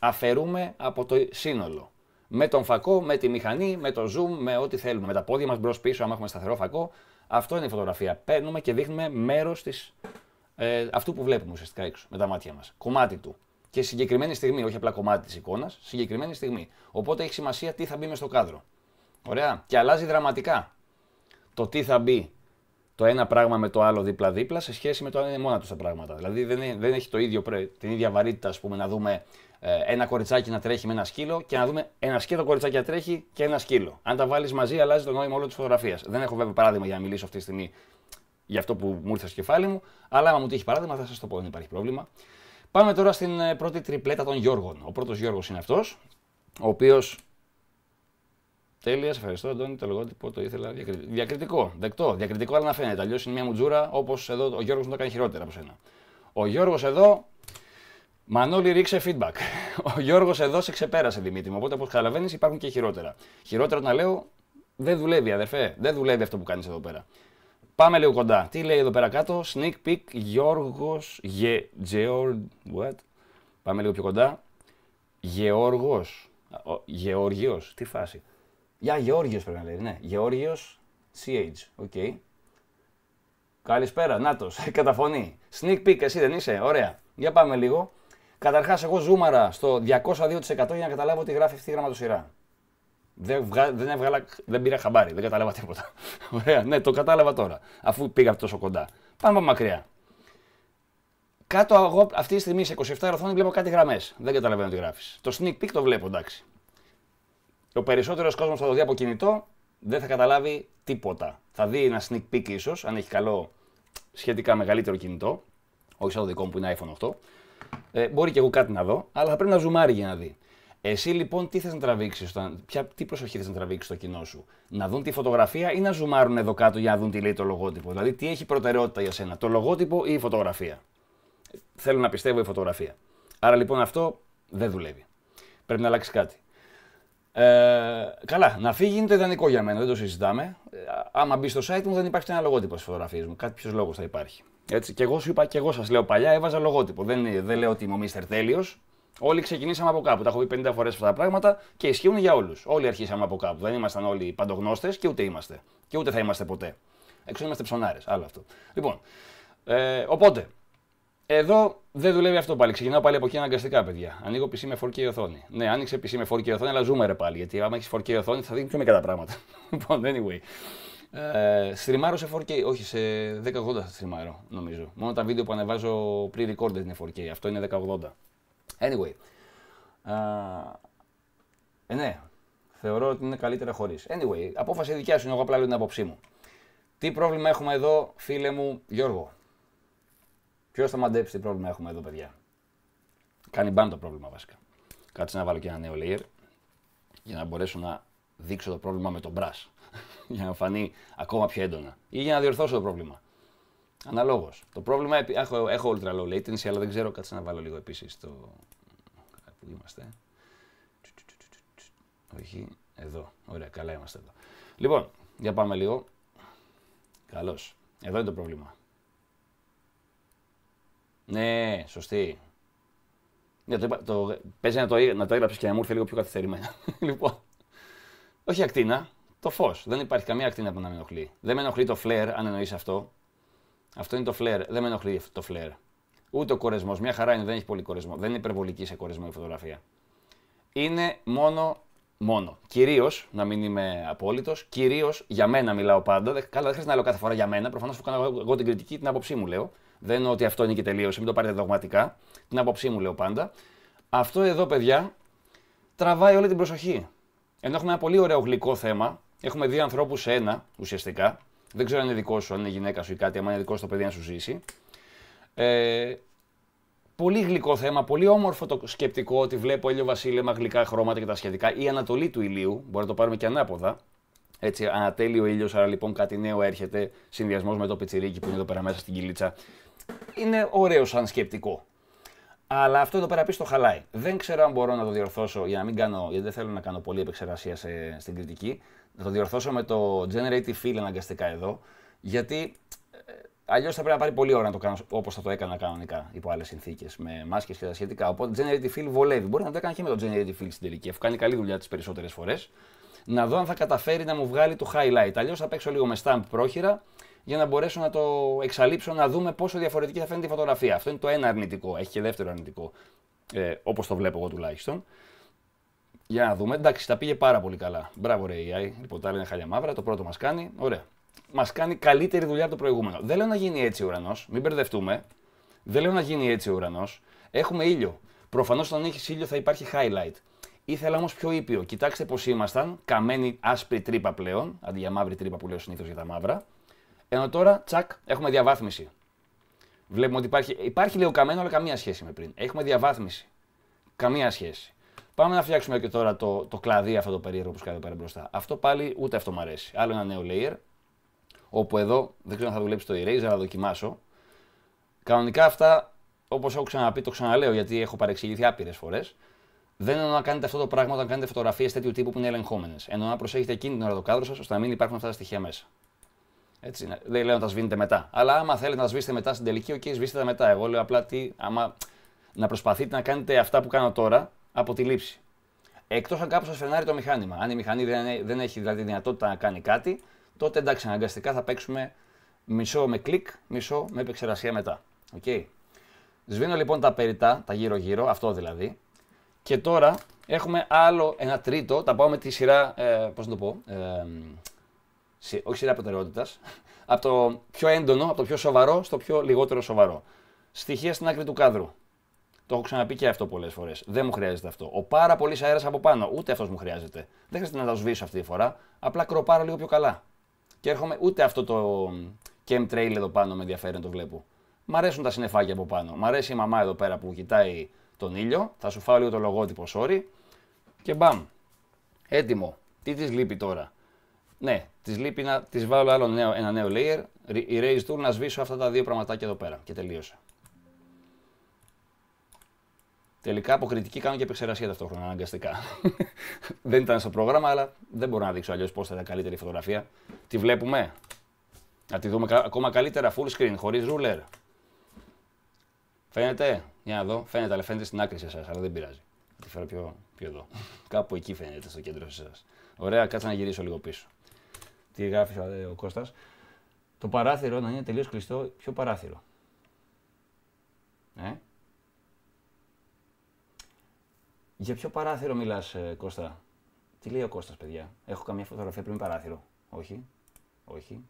Αφαιρούμε από το σύνολο. Με τον φακό, με τη μηχανή, με το zoom, με ό,τι θέλουμε. Με τα πόδια μας μπρο-πίσω, αν έχουμε σταθερό φακό. Αυτό είναι η φωτογραφία. Παίρνουμε και δείχνουμε μέρος ε, αυτού που βλέπουμε ουσιαστικά έξω με τα μάτια μας. Κομμάτι του και συγκεκριμένη στιγμή, όχι απλά κομμάτι της εικόνας, συγκεκριμένη στιγμή. Οπότε έχει σημασία τι θα μπει μες στο κάδρο. Ωραία. Και αλλάζει δραματικά το τι θα μπει το ένα πράγμα με το άλλο δίπλα-δίπλα σε σχέση με το αν είναι μόνα τους τα πράγματα. Δηλαδή δεν, δεν έχει το ίδιο, την ίδια βαρύτητα, ας πούμε, να δούμε ε, ένα κοριτσάκι να τρέχει με ένα σκύλο και να δούμε ένα σκύλο κοριτσάκι να τρέχει και ένα σκύλο. Αν τα βάλεις μαζί, αλλάζει το νόημα όλη της φωτογραφίας. Δεν έχω βέβαια παράδειγμα για να μιλήσω αυτή τη στιγμή για αυτό που μου ήρθε στο κεφάλι μου, αλλά άμα μου τύχει παράδειγμα θα σας το πω, δεν υπάρχει πρόβλημα. Πάμε τώρα στην ε, πρώτη τριπλέτα των Γιώργων. Ο πρώτος Γιώργος είναι αυτός, ο οποίος... Τέλεια, σε ευχαριστώ, Αντώνη. Το λογότυπο το ήθελα. Διακριτικό, δεκτό, διακριτικό, αλλά να φαίνεται. Αλλιώς είναι μια μουτζούρα, όπως εδώ ο Γιώργος μου το κάνει χειρότερα από σένα. Ο Γιώργος εδώ, Μανώλη, ρίξε feedback. Ο Γιώργος εδώ σε ξεπέρασε, Δημήτρη μου. Οπότε, όπως καταλαβαίνεις, υπάρχουν και χειρότερα. Χειρότερα να λέω, δεν δουλεύει, αδερφέ. Δεν δουλεύει αυτό που κάνεις εδώ πέρα. Πάμε λίγο κοντά. Τι λέει εδώ πέρα κάτω. Sneak peek Γιώργος Γε... γεώργ, What? Πάμε λίγο πιο κοντά. Γεώργος. Ο... Γεώργιος. Τι φάση. Για Γεώργιος πρέπει να λέει. Ναι. Γεώργιος CH. Οκ. Okay. Καλησπέρα. Νάτος. Καταφωνεί. Sneak peek. Εσύ δεν είσαι. Ωραία. Για πάμε λίγο. Καταρχάς εγώ ζούμαρα στο 202% για να καταλάβω τι γράφει αυτή η γραμματοσυρά. Δεν, βγα... δεν, έβγαλα... δεν πήρα χαμπάρι, δεν κατάλαβα τίποτα. Ωραία, ναι, το κατάλαβα τώρα, αφού πήγα τόσο κοντά. Πάμε μακριά. Κάτω, εγώ αυτή τη στιγμή σε 27 οθόνη βλέπω κάτι γραμμές. Δεν καταλαβαίνω τι γράφεις. Το sneak peek το βλέπω, εντάξει. Ο περισσότερος κόσμος θα το δει από κινητό, δεν θα καταλάβει τίποτα. Θα δει ένα sneak peek ίσως, αν έχει καλό σχετικά μεγαλύτερο κινητό. Όχι σαν το δικό μου που είναι iPhone 8. Ε, μπορεί και εγώ κάτι να δω, αλλά θα πρέπει να ζουμάρει για να δει. Εσύ λοιπόν τι θες να τραβήξεις, όταν, ποια, τι προσοχή θες να τραβήξεις στο κοινό σου. Να δουν τη φωτογραφία ή να ζουμάρουν εδώ κάτω για να δουν τι λέει το λογότυπο. Δηλαδή τι έχει προτεραιότητα για σένα, το λογότυπο ή η φωτογραφία. Θέλω να πιστεύω η φωτογραφία. Άρα λοιπόν αυτό δεν δουλεύει. Πρέπει να αλλάξει κάτι. Ε, καλά, να φύγει είναι το ιδανικό για μένα, δεν το συζητάμε. Ε, άμα μπει στο site μου δεν υπάρχει ένα λογότυπος στις φωτογραφίες μου. Κάποιος λόγος θα υπάρχει. Έτσι, και εγώ σου είπα και εγώ σας λέω παλιά, έβαζα λογότυπο. Δεν, δεν λέω ότι είμαι ο Μίστερ τέλειος, Όλοι ξεκινήσαμε από κάπου. Τα έχω πει 50 φορές αυτά τα πράγματα και ισχύουν για όλους. Όλοι αρχίσαμε από κάπου. Δεν ήμασταν όλοι παντογνώστες και ούτε είμαστε. Και ούτε θα είμαστε ποτέ. Έξω είμαστε ψωνάρες. Άλλο αυτό. Λοιπόν, ε, οπότε, εδώ δεν δουλεύει αυτό πάλι. Ξεκινάω πάλι από εκεί αναγκαστικά, παιδιά. Ανοίγω PC με 4K οθόνη. Ναι, άνοιξε PC με 4K οθόνη, αλλά ζούμε ρε πάλι. Γιατί άμα έχεις 4K οθόνη θα δίνει πιο μικρά τα πράγματα. Λοιπόν, anyway. Ε, στριμάρω σε 4K, όχι σε 1080 θα στριμάρω νομίζω. Μόνο τα βίντεο που ανεβάζω pre-recorded είναι 4K, αυτό είναι 1080. Anyway. Ε, ναι, θεωρώ ότι είναι καλύτερα χωρίς. Anyway, απόφαση δικιά σου είναι. Εγώ απλά λέω την άποψή μου. Τι πρόβλημα έχουμε εδώ, φίλε μου Γιώργο. Ποιος θα μαντέψει τι πρόβλημα έχουμε εδώ, παιδιά. Κάνει μπαν το πρόβλημα βασικά. Κάτσε να βάλω και ένα νέο layer για να μπορέσω να δείξω το πρόβλημα με τον brush. για να φανεί ακόμα πιο έντονα. Ή για να διορθώσω το πρόβλημα. Αναλόγως. Το πρόβλημα. Έχω, έχω ultra low latency, αλλά δεν ξέρω. Κάτσε να βάλω λίγο επίσης το. Πού είμαστε. Όχι, εδώ. Ωραία, καλά είμαστε εδώ. Λοιπόν, για πάμε λίγο. Καλώς. Εδώ είναι το πρόβλημα. Ναι, σωστή. Ναι, το, το, παίζει να το, να το έγραψες και να μου ήρθε λίγο πιο καθυστερημένα. λοιπόν. Όχι ακτίνα, το φως. Δεν υπάρχει καμία ακτίνα που να με ενοχλεί. Δεν με ενοχλεί το flare, αν εννοείς αυτό. Αυτό είναι το φλερ. Δεν με ενοχλεί το φλερ. Ούτε ο κορεσμός. Μια χαρά είναι, δεν έχει πολύ κορεσμό. Δεν είναι υπερβολική σε κορεσμό η φωτογραφία. Είναι μόνο, μόνο. Κυρίως, να μην είμαι απόλυτος, κυρίως για μένα μιλάω πάντα. Καλά, δεν χρειάζεται να λέω κάθε φορά για μένα. Προφανώς που κάνω εγώ την κριτική, την άποψή μου λέω. Δεν εννοώ ότι αυτό είναι και τελείωσε, μην το πάρετε δογματικά. Την άποψή μου λέω πάντα. Αυτό εδώ, παιδιά, τραβάει όλη την προσοχή. Ενώ έχουμε ένα πολύ ωραίο γλυκό θέμα. Έχουμε δύο ανθρώπους σε ένα ουσιαστικά. Δεν ξέρω αν είναι δικό σου, αν είναι γυναίκα σου ή κάτι, αν είναι δικό σου το παιδί να σου ζήσει. Ε, πολύ γλυκό θέμα, πολύ όμορφο το σκεπτικό ότι βλέπω ήλιο βασίλεμα, γλυκά χρώματα και τα σχετικά. Η ανατολή του ηλίου, μπορεί να το πάρουμε και ανάποδα. Έτσι, ανατέλει ο ήλιος, άρα λοιπόν κάτι νέο έρχεται. Συνδυασμός με το πιτσιρίκι που είναι εδώ πέρα μέσα στην κυλίτσα. Είναι ωραίο σαν σκεπτικό. Αλλά αυτό εδώ πέρα πίσω το χαλάει. Δεν ξέρω αν μπορώ να το διορθώσω για να μην κάνω, γιατί δεν θέλω να κάνω πολύ επεξεργασία σε, στην κριτική. Θα το διορθώσω με το generative fill αναγκαστικά εδώ, γιατί ε, αλλιώς θα πρέπει να πάρει πολύ ώρα να το κάνω όπως θα το έκανα κανονικά υπό άλλες συνθήκες, με μάσκες και τα σχετικά. Οπότε generative fill βολεύει. Μπορεί να το έκανα και με το generative fill στην τελική, αφού κάνει καλή δουλειά τις περισσότερες φορές. Να δω αν θα καταφέρει να μου βγάλει το highlight. Αλλιώς θα παίξω λίγο με stamp πρόχειρα για να μπορέσω να το εξαλείψω, να δούμε πόσο διαφορετική θα φαίνεται η φωτογραφία. Αυτό είναι το ένα αρνητικό. Έχει και δεύτερο αρνητικό, ε, όπως το βλέπω εγώ τουλάχιστον. Για να δούμε. Εντάξει, τα πήγε πάρα πολύ καλά. Μπράβο, ρε AI. Λοιπόν, τα λένε χαλιά μαύρα. Το πρώτο μας κάνει. Ωραία. Μας κάνει καλύτερη δουλειά από το προηγούμενο. Δεν λέω να γίνει έτσι ο ουρανός. Μην μπερδευτούμε. Δεν λέω να γίνει έτσι ο ουρανός. Έχουμε ήλιο. Προφανώς όταν έχεις ήλιο θα υπάρχει highlight. Ήθελα όμως πιο ήπιο. Κοιτάξτε πώς ήμασταν. Καμένη άσπρη τρύπα πλέον. Αντί για μαύρη τρύπα που λέω συνήθως για τα μαύρα. Ενώ τώρα, τσακ, έχουμε διαβάθμιση. Βλέπουμε ότι υπάρχει, υπάρχει λίγο καμένο, αλλά καμία σχέση με πριν. Έχουμε διαβάθμιση. Καμία σχέση. Πάμε να φτιάξουμε και τώρα το, το κλαδί αυτό το περίεργο που σκάει πέρα μπροστά. Αυτό πάλι ούτε αυτό μου αρέσει. Άλλο ένα νέο layer, όπου εδώ δεν ξέρω αν θα δουλέψει το eraser, αλλά δοκιμάσω. Κανονικά αυτά, όπως έχω ξαναπεί, το ξαναλέω γιατί έχω παρεξηγηθεί άπειρες φορές. Δεν εννοώ να κάνετε αυτό το πράγμα όταν κάνετε φωτογραφίες τέτοιου τύπου που είναι ελεγχόμενες. Εννοώ να προσέχετε εκείνη την ώρα το κάδρο σας ώστε να μην υπάρχουν αυτά τα στοιχεία μέσα. Έτσι, ναι. δεν λέω να τα σβήνετε μετά. Αλλά άμα θέλετε να σβήσετε μετά στην τελική, οκ, okay, σβήστε τα μετά. Εγώ λέω απλά τι, άμα να προσπαθείτε να κάνετε αυτά που κάνω τώρα, από τη λήψη. Εκτός αν κάποιος σας φρενάρει το μηχάνημα. Αν η μηχανή δεν, δεν έχει δηλαδή δυνατότητα να κάνει κάτι, τότε εντάξει, αναγκαστικά θα παίξουμε μισό με κλικ, μισό με επεξεργασία μετά. Okay. Σβήνω λοιπόν τα περιτά, τα γύρω-γύρω, αυτό δηλαδή. Και τώρα έχουμε άλλο ένα τρίτο, τα πάω με τη σειρά, ε, πώς να το πω, ε, όχι σειρά προτεραιότητας, από το πιο έντονο, από το πιο σοβαρό στο πιο λιγότερο σοβαρό. Στοιχεία στην άκρη του κάδρου. Το έχω ξαναπεί και αυτό πολλές φορές. Δεν μου χρειάζεται αυτό. Ο πάρα πολύς αέρας από πάνω, ούτε αυτός μου χρειάζεται. Δεν χρειάζεται να τα σβήσω αυτή τη φορά. Απλά κροπάρω λίγο πιο καλά. Και έρχομαι ούτε αυτό το chemtrail εδώ πάνω με ενδιαφέρει να το βλέπω. Μ' αρέσουν τα συννεφάκια από πάνω. Μ' αρέσει η μαμά εδώ πέρα που κοιτάει τον ήλιο. Θα σου φάω λίγο το λογότυπο, sorry. Και μπαμ. Έτοιμο. Τι της λείπει τώρα. Ναι, της λείπει να της βάλω άλλο νέο, ένα νέο layer. Raise tool να σβήσω αυτά τα δύο πραγματάκια εδώ πέρα. Και τελείωσα. Τελικά αποκριτική κάνω και επεξεργασία ταυτόχρονα αναγκαστικά. δεν ήταν στο πρόγραμμα, αλλά δεν μπορώ να δείξω αλλιώς πώς θα ήταν καλύτερη η φωτογραφία. Τη βλέπουμε. Να τη δούμε ακόμα καλύτερα, full screen, χωρίς ruler. Φαίνεται, για να δω, φαίνεται, αλλά φαίνεται στην άκρη σε εσάς, αλλά δεν πειράζει. Τη φέρω πιο, πιο εδώ. Κάπου εκεί φαίνεται στο κέντρο σε εσάς. Ωραία, κάτσα να γυρίσω λίγο πίσω. Τι γράφεις ε, ο Κώστας. Το παράθυρο να είναι τελείως κλειστό, πιο παράθυρο. Ε, Για ποιο παράθυρο μιλάς, ε, Κώστα. Τι λέει ο Κώστας, παιδιά. Έχω καμία φωτογραφία πριν παράθυρο. Όχι. Όχι.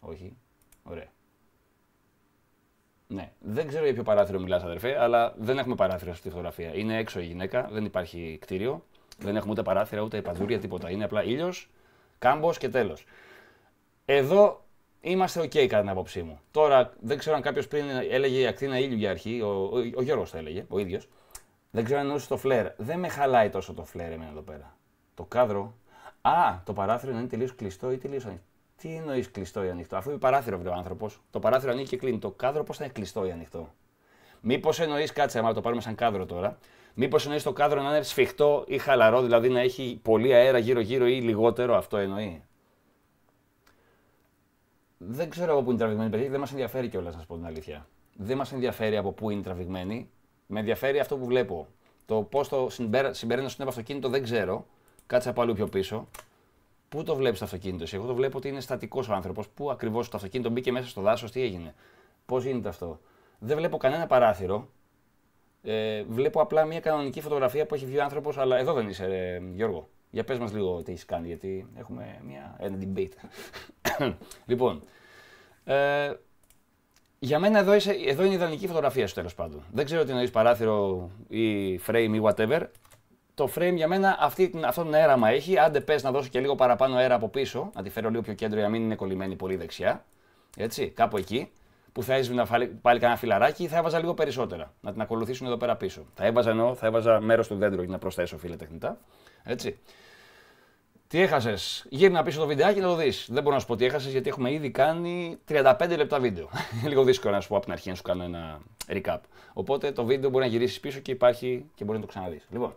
Όχι. Ωραία. Ναι. Δεν ξέρω για ποιο παράθυρο μιλάς, αδερφέ, αλλά δεν έχουμε παράθυρο στη φωτογραφία. Είναι έξω η γυναίκα, δεν υπάρχει κτίριο. Δεν έχουμε ούτε παράθυρα, ούτε παντούρια, τίποτα. Είναι απλά ήλιος, κάμπος και τέλος. Εδώ είμαστε OK κατά την άποψή μου. Τώρα δεν ξέρω αν κάποιος πριν έλεγε η ακτίνα ήλιου για αρχή, ο, ο, ο Γιώργος έλεγε, ο ίδιος. Δεν ξέρω αν εννοούσε το φλερ. Δεν με χαλάει τόσο το φλερ εμένα εδώ πέρα. Το κάδρο. Α, το παράθυρο να είναι τελείως κλειστό ή τελείως ανοιχτό. Τι εννοείς κλειστό ή ανοιχτό, αφού είναι παράθυρο βέβαια ο άνθρωπος. Το παράθυρο ανοίγει και κλείνει. Το κάδρο πώς θα είναι κλειστό ή ανοιχτό. Μήπως εννοείς, κάτσε, άμα το πάρουμε σαν κάδρο τώρα, μήπως εννοείς το κάδρο να είναι σφιχτό ή χαλαρό, δηλαδή να έχει πολύ αέρα γύρω-γύρω ή λιγότερο, αυτό εννοεί. Δεν ξέρω από πού είναι τραβηγμένη η παιδιά, δεν μας ενδιαφέρει κιόλας, να σα πω την αλήθεια. Δεν μας ενδιαφέρει από πού είναι τραβηγμένη. Με ενδιαφέρει αυτό που βλέπω. Το πώς το συμπεραίνω νέο αυτοκίνητο δεν ξέρω. Κάτσε από αλλού πιο πίσω. Πού το βλέπεις το αυτοκίνητο, εσύ. Εγώ το βλέπω ότι είναι στατικός ο άνθρωπος. Πού ακριβώς το αυτοκίνητο μπήκε μέσα στο δάσος, τι έγινε. Πώς γίνεται αυτό. Δεν βλέπω κανένα παράθυρο. Ε, βλέπω απλά μια κανονική φωτογραφία που έχει βγει ο άνθρωπος, αλλά εδώ δεν είσαι, Γιώργο. Για πες μας λίγο τι έχεις κάνει, γιατί έχουμε μια, ένα debate. λοιπόν, ε, για μένα εδώ, είσαι, εδώ είναι η ιδανική φωτογραφία σου τέλος πάντων. Δεν ξέρω τι εννοείς παράθυρο ή frame ή whatever. Το frame για μένα αυτή, αυτόν τον αέραμα έχει. Άντε πες να δώσω και λίγο παραπάνω αέρα από πίσω, να τη φέρω λίγο πιο κέντρο για να μην είναι κολλημένη πολύ δεξιά. Έτσι, κάπου εκεί. Που θα έσβηνα πάλι κανένα φιλαράκι ή θα έβαζα λίγο περισσότερα. Να την ακολουθήσουν εδώ πέρα πίσω. Θα έβαζα εννοώ, θα έβαζα μέρος του δέντρου για να προσθέσω φίλε τεχνητά. Έτσι. Τι έχασες. Γύρνα πίσω το βιντεάκι να το δεις. Δεν μπορώ να σου πω τι έχασες γιατί έχουμε ήδη κάνει 35 λεπτά βίντεο. Λίγο δύσκολο να σου πω από την αρχή να σου κάνω ένα recap. Οπότε το βίντεο μπορεί να γυρίσει πίσω και υπάρχει και μπορεί να το ξαναδείς. Λοιπόν,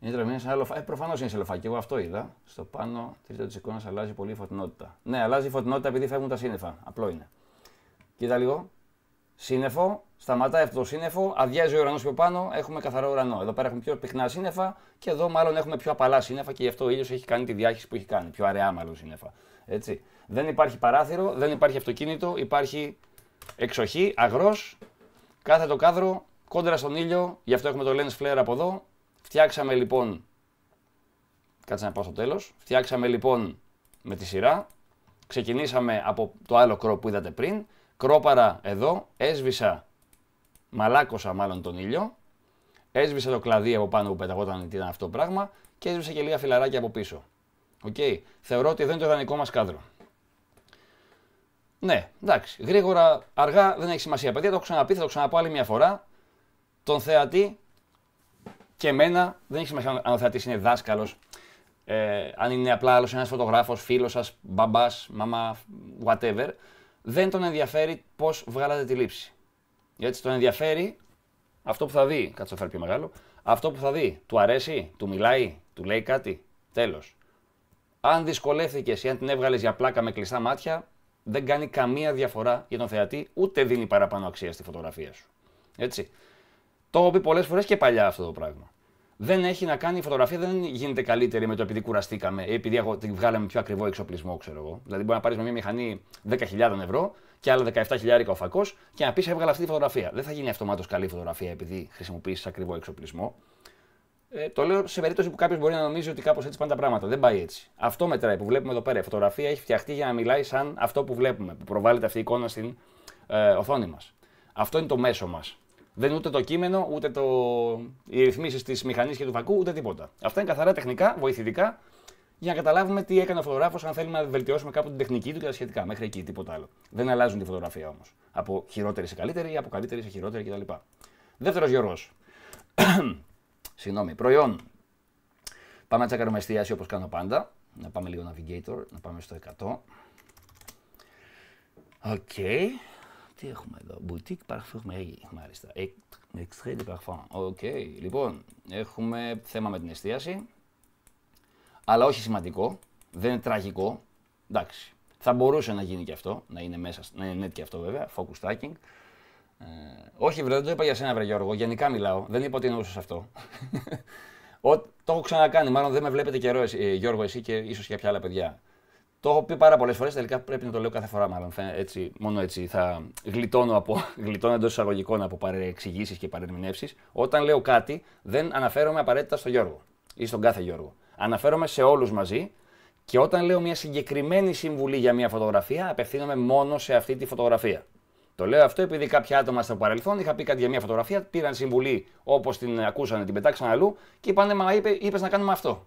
είναι τραβημένη σε άλλο. Ε, Προφανώς είναι σε άλλο ε, Εγώ αυτό είδα. Στο πάνω τρίτο της εικόνας αλλάζει πολύ η φωτεινότητα. Ναι, αλλάζει η φωτεινότητα επειδή φεύγουν τα σύννεφα. Απλό είναι. Κοίτα λίγο. Σύννεφο Σταματάει αυτό το σύννεφο, αδειάζει ο ουρανός πιο πάνω, έχουμε καθαρό ουρανό. Εδώ πέρα έχουμε πιο πυκνά σύννεφα και εδώ μάλλον έχουμε πιο απαλά σύννεφα και γι' αυτό ο ήλιος έχει κάνει τη διάχυση που έχει κάνει. Πιο αραιά μάλλον σύννεφα. Έτσι. Δεν υπάρχει παράθυρο, δεν υπάρχει αυτοκίνητο, υπάρχει εξοχή, αγρός, κάθε το κάδρο, κόντρα στον ήλιο, γι' αυτό έχουμε το lens flare από εδώ. Φτιάξαμε λοιπόν. Κάτσε να πάω στο τέλος. Φτιάξαμε λοιπόν με τη σειρά. Ξεκινήσαμε από το άλλο κρό που είδατε πριν. Κρόπαρα εδώ, έσβησα μαλάκωσα μάλλον τον ήλιο, έσβησα το κλαδί από πάνω που πεταγόταν τι ήταν αυτό το πράγμα και έσβησα και λίγα φιλαράκια από πίσω. Οκ. Θεωρώ ότι δεν είναι το ιδανικό μας κάδρο. Ναι, εντάξει. Γρήγορα, αργά δεν έχει σημασία. Παιδιά, το έχω ξαναπεί, θα το ξαναπώ άλλη μια φορά. Τον θεατή και εμένα δεν έχει σημασία αν ο θεατής είναι δάσκαλος, ε, αν είναι απλά άλλος ένας φωτογράφος, φίλος σας, μπαμπάς, μαμά, whatever. Δεν τον ενδιαφέρει πώς βγάλατε τη λήψη. Γιατί τον ενδιαφέρει αυτό που θα δει. Κάτσε το πιο μεγάλο. Αυτό που θα δει. Του αρέσει, του μιλάει, του λέει κάτι. Τέλος. Αν δυσκολεύτηκε ή αν την έβγαλες για πλάκα με κλειστά μάτια, δεν κάνει καμία διαφορά για τον θεατή, ούτε δίνει παραπάνω αξία στη φωτογραφία σου. Έτσι. Το έχω πει πολλές φορές και παλιά αυτό το πράγμα. Δεν έχει να κάνει η φωτογραφία, δεν γίνεται καλύτερη με το επειδή κουραστήκαμε ή επειδή την βγάλαμε πιο ακριβό εξοπλισμό, ξέρω εγώ. Δηλαδή, μπορεί να πάρεις με μια μηχανή 10.000 ευρώ και άλλα 17.000 χιλιάρικα ο φακός και να πεις έβγαλε αυτή τη φωτογραφία. Δεν θα γίνει αυτομάτως καλή φωτογραφία επειδή χρησιμοποιήσει ακριβό εξοπλισμό. Ε, το λέω σε περίπτωση που κάποιος μπορεί να νομίζει ότι κάπως έτσι πάνε τα πράγματα. Δεν πάει έτσι. Αυτό μετράει που βλέπουμε εδώ πέρα. Η φωτογραφία έχει φτιαχτεί για να μιλάει σαν αυτό που βλέπουμε, που προβάλλεται αυτή η εικόνα στην ε, οθόνη μας. Αυτό είναι το μέσο μας. Δεν είναι ούτε το κείμενο, ούτε το... οι ρυθμίσεις της μηχανής και του φακού, ούτε τίποτα. Αυτά είναι καθαρά τεχνικά, βοηθητικά για να καταλάβουμε τι έκανε ο φωτογράφος, αν θέλουμε να βελτιώσουμε κάπου την τεχνική του και τα σχετικά. Μέχρι εκεί, τίποτα άλλο. Δεν αλλάζουν τη φωτογραφία όμως. Από χειρότερη σε καλύτερη ή από καλύτερη σε χειρότερη κτλ. Δεύτερος Γιώργος. Συγγνώμη, προϊόν. Πάμε να τσακάρουμε εστίαση όπως κάνω πάντα. Να πάμε λίγο navigator, να πάμε στο 100. Οκ. Okay. Τι έχουμε εδώ, boutique parfum, ε, μάλιστα. Extrait de parfum. Οκ. Λοιπόν, έχουμε θέμα με την εστίαση αλλά όχι σημαντικό, δεν είναι τραγικό. Εντάξει, θα μπορούσε να γίνει και αυτό, να είναι μέσα, να είναι net και αυτό βέβαια, focus tracking. Ε, όχι, βρε, δεν το είπα για σένα, βρε Γιώργο. Γενικά μιλάω. Δεν είπα ότι είναι αυτό. Ο, το έχω ξανακάνει. Μάλλον δεν με βλέπετε καιρό, ε, Γιώργο, εσύ και ίσως και πια άλλα παιδιά. Το έχω πει πάρα πολλές φορές. Τελικά πρέπει να το λέω κάθε φορά, μάλλον. έτσι, μόνο έτσι θα γλιτώνω, από, γλιτώνω εντός εισαγωγικών από παρεξηγήσεις και παρερμηνεύσεις. Όταν λέω κάτι, δεν αναφέρομαι απαραίτητα στο Γιώργο ή στον κάθε Γιώργο. Αναφέρομαι σε όλους μαζί. Και όταν λέω μια συγκεκριμένη συμβουλή για μια φωτογραφία, απευθύνομαι μόνο σε αυτή τη φωτογραφία. Το λέω αυτό επειδή κάποια άτομα στο παρελθόν είχα πει κάτι για μια φωτογραφία, πήραν συμβουλή όπως την ακούσανε, την πετάξαν αλλού και είπανε Μα είπε είπες να κάνουμε αυτό.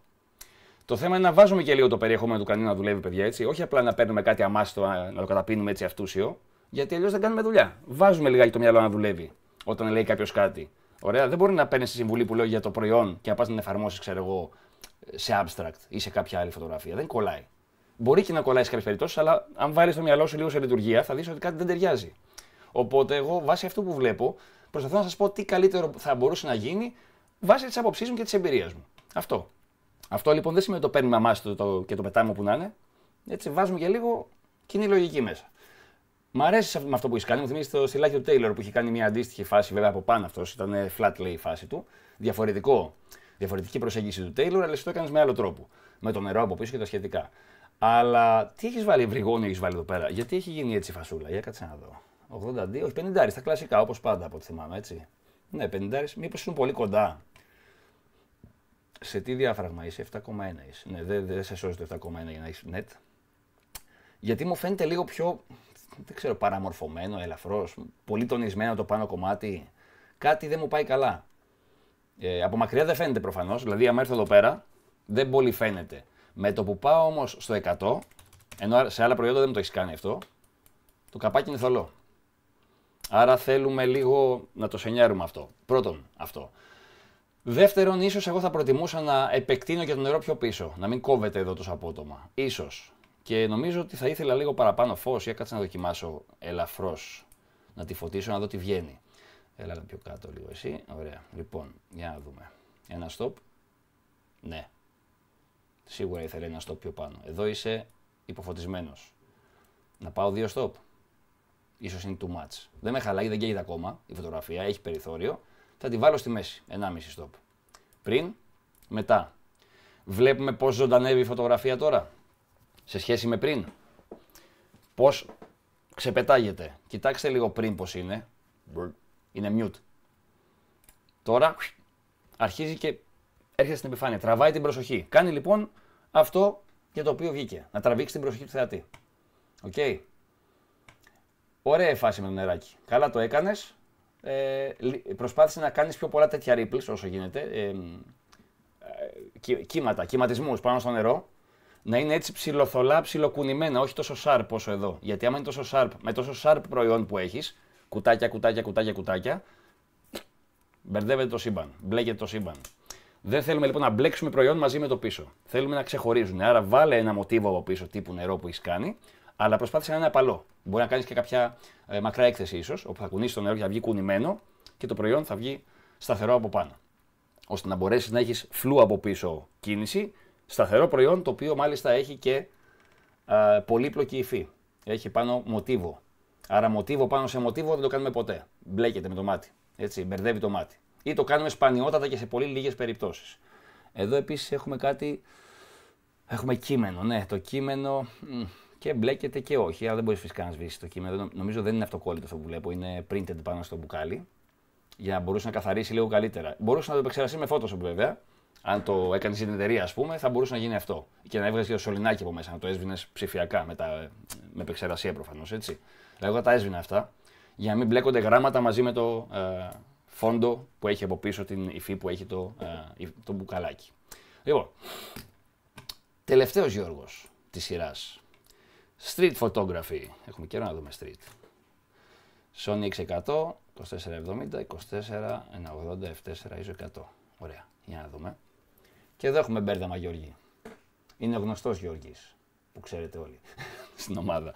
Το θέμα είναι να βάζουμε και λίγο το περιεχόμενο του κανένα να δουλεύει, παιδιά. Έτσι. Όχι απλά να παίρνουμε κάτι αμάστο, να το καταπίνουμε έτσι αυτούσιο, γιατί αλλιώς δεν κάνουμε δουλειά. Βάζουμε λιγάκι το μυαλό να δουλεύει όταν λέει κάποιος κάτι. Ωραία, δεν μπορεί να παίρνεις τη συμβουλή που λέω για το προϊόν και να πας να εφαρμόσεις, ξέρω εγώ, σε abstract ή σε κάποια άλλη φωτογραφία. Δεν κολλάει. Μπορεί και να κολλάει σε κάποιες περιπτώσεις, αλλά αν βάλεις το μυαλό σου λίγο σε λειτουργία, θα δεις ότι κάτι δεν ταιριάζει. Οπότε, εγώ βάσει αυτού που βλέπω, προσπαθώ να σας πω τι καλύτερο θα μπορούσε να γίνει βάσει της άποψής μου και της εμπειρίας μου. Αυτό. Αυτό λοιπόν δεν σημαίνει ότι το παίρνουμε αμάσι και το πετάμε που να είναι. Έτσι, βάζουμε και λίγο κοινή λογική μέσα. Μ' αρέσει αυτό που έχεις κάνει. Μου θυμίζει το στυλάκι του Τέιλορ που είχε κάνει μια αντίστοιχη φάση, βέβαια από πάνω αυτός. Ήταν flat lay η φάση του. Διαφορετικό διαφορετική προσέγγιση του Τέιλορ, αλλά εσύ το έκανες με άλλο τρόπο. Με το νερό από πίσω και τα σχετικά. Αλλά τι έχεις βάλει βρυγόνι, έχεις βάλει εδώ πέρα. Γιατί έχει γίνει έτσι η φασούλα, για κάτσε να δω. 82, όχι 50, τα κλασικά όπως πάντα από ό,τι θυμάμαι, έτσι. Ναι, 50, μήπω είναι πολύ κοντά. Σε τι διάφραγμα είσαι, 7,1 είσαι. Ναι, δεν δε σε σώζει το 7,1 για να έχεις net. Γιατί μου φαίνεται λίγο πιο, δεν ξέρω, παραμορφωμένο, ελαφρώς, πολύ τονισμένο το πάνω κομμάτι. Κάτι δεν μου πάει καλά. Ε, από μακριά δεν φαίνεται προφανώς, δηλαδή άμα έρθω εδώ πέρα δεν πολύ φαίνεται. Με το που πάω όμως στο 100, ενώ σε άλλα προϊόντα δεν μου το έχεις κάνει αυτό, το καπάκι είναι θολό. Άρα θέλουμε λίγο να το σενιάρουμε αυτό. Πρώτον, αυτό. Δεύτερον, ίσως εγώ θα προτιμούσα να επεκτείνω και το νερό πιο πίσω, να μην κόβεται εδώ το απότομα. σω. Και νομίζω ότι θα ήθελα λίγο παραπάνω φως. Για κάτσε να δοκιμάσω ελαφρώς να τη φωτίσω, να δω τι βγαίνει. Έλα πιο κάτω λίγο εσύ. Ωραία. Λοιπόν, για να δούμε. Ένα stop. Ναι. Σίγουρα ήθελε ένα stop πιο πάνω. Εδώ είσαι υποφωτισμένος. Να πάω δύο stop. Ίσως είναι too much. Δεν με χαλάει, δεν καίγεται ακόμα η φωτογραφία, έχει περιθώριο. Θα τη βάλω στη μέση. Ένα μισή stop. Πριν, μετά. Βλέπουμε πώς ζωντανεύει η φωτογραφία τώρα. Σε σχέση με πριν. Πώς ξεπετάγεται. Κοιτάξτε λίγο πριν πώς είναι είναι mute. Τώρα αρχίζει και έρχεται στην επιφάνεια, τραβάει την προσοχή. Κάνει λοιπόν αυτό για το οποίο βγήκε, να τραβήξει την προσοχή του θεατή. Οκ. Okay. Ωραία φάση με το νεράκι. Καλά το έκανες. Ε, προσπάθησε να κάνεις πιο πολλά τέτοια ripples όσο γίνεται. Ε, κύματα, κυματισμούς πάνω στο νερό, να είναι έτσι ψηλοθολά, ψηλοκουνημένα, όχι τόσο sharp όσο εδώ. Γιατί άμα είναι τόσο sharp, με τόσο sharp προϊόν που έχεις, κουτάκια, κουτάκια, κουτάκια, κουτάκια. Μπερδεύεται το σύμπαν, μπλέκεται το σύμπαν. Δεν θέλουμε λοιπόν να μπλέξουμε προϊόν μαζί με το πίσω. Θέλουμε να ξεχωρίζουν. Άρα βάλε ένα μοτίβο από πίσω τύπου νερό που έχεις κάνει, αλλά προσπάθησε να είναι απαλό. Μπορεί να κάνεις και κάποια ε, μακρά έκθεση ίσως, όπου θα κουνήσεις το νερό και θα βγει κουνημένο και το προϊόν θα βγει σταθερό από πάνω. Ώστε να μπορέσεις να έχεις φλού από πίσω κίνηση, σταθερό προϊόν το οποίο μάλιστα έχει και πολύπλοκη υφή. Έχει πάνω μοτίβο. Άρα μοτίβο πάνω σε μοτίβο δεν το κάνουμε ποτέ. Μπλέκεται με το μάτι. Έτσι, μπερδεύει το μάτι. Ή το κάνουμε σπανιότατα και σε πολύ λίγες περιπτώσεις. Εδώ επίσης έχουμε κάτι. Έχουμε κείμενο. Ναι, το κείμενο. Και μπλέκεται και όχι, αλλά δεν μπορείς φυσικά να σβήσεις το κείμενο. Νομίζω δεν είναι αυτοκόλλητο αυτό που βλέπω. Είναι printed πάνω στο μπουκάλι. Για να μπορούσε να καθαρίσει λίγο καλύτερα. Μπορούσε να το επεξεργαστείς με Photoshop βέβαια. Αν το έκανες στην εταιρεία, ας πούμε, θα μπορούσε να γίνει αυτό. Και να έβγαζες και το σωληνάκι από μέσα, να το έσβηνες ψηφιακά με, τα, με επεξεργασία προφανώς, έτσι. Εγώ τα έσβηνα αυτά για να μην μπλέκονται γράμματα μαζί με το ε, φόντο που έχει από πίσω την υφή που έχει το, ε, το μπουκαλάκι. Λοιπόν, τελευταίος Γιώργος της σειράς. Street Photography. Έχουμε καιρό να δούμε street. Sony X100, 2470, 24, 180, F4, 100. Ωραία, για να δούμε. Και εδώ έχουμε μπέρδαμα Γιώργη. Είναι γνωστός Γιώργης, που ξέρετε όλοι, στην ομάδα.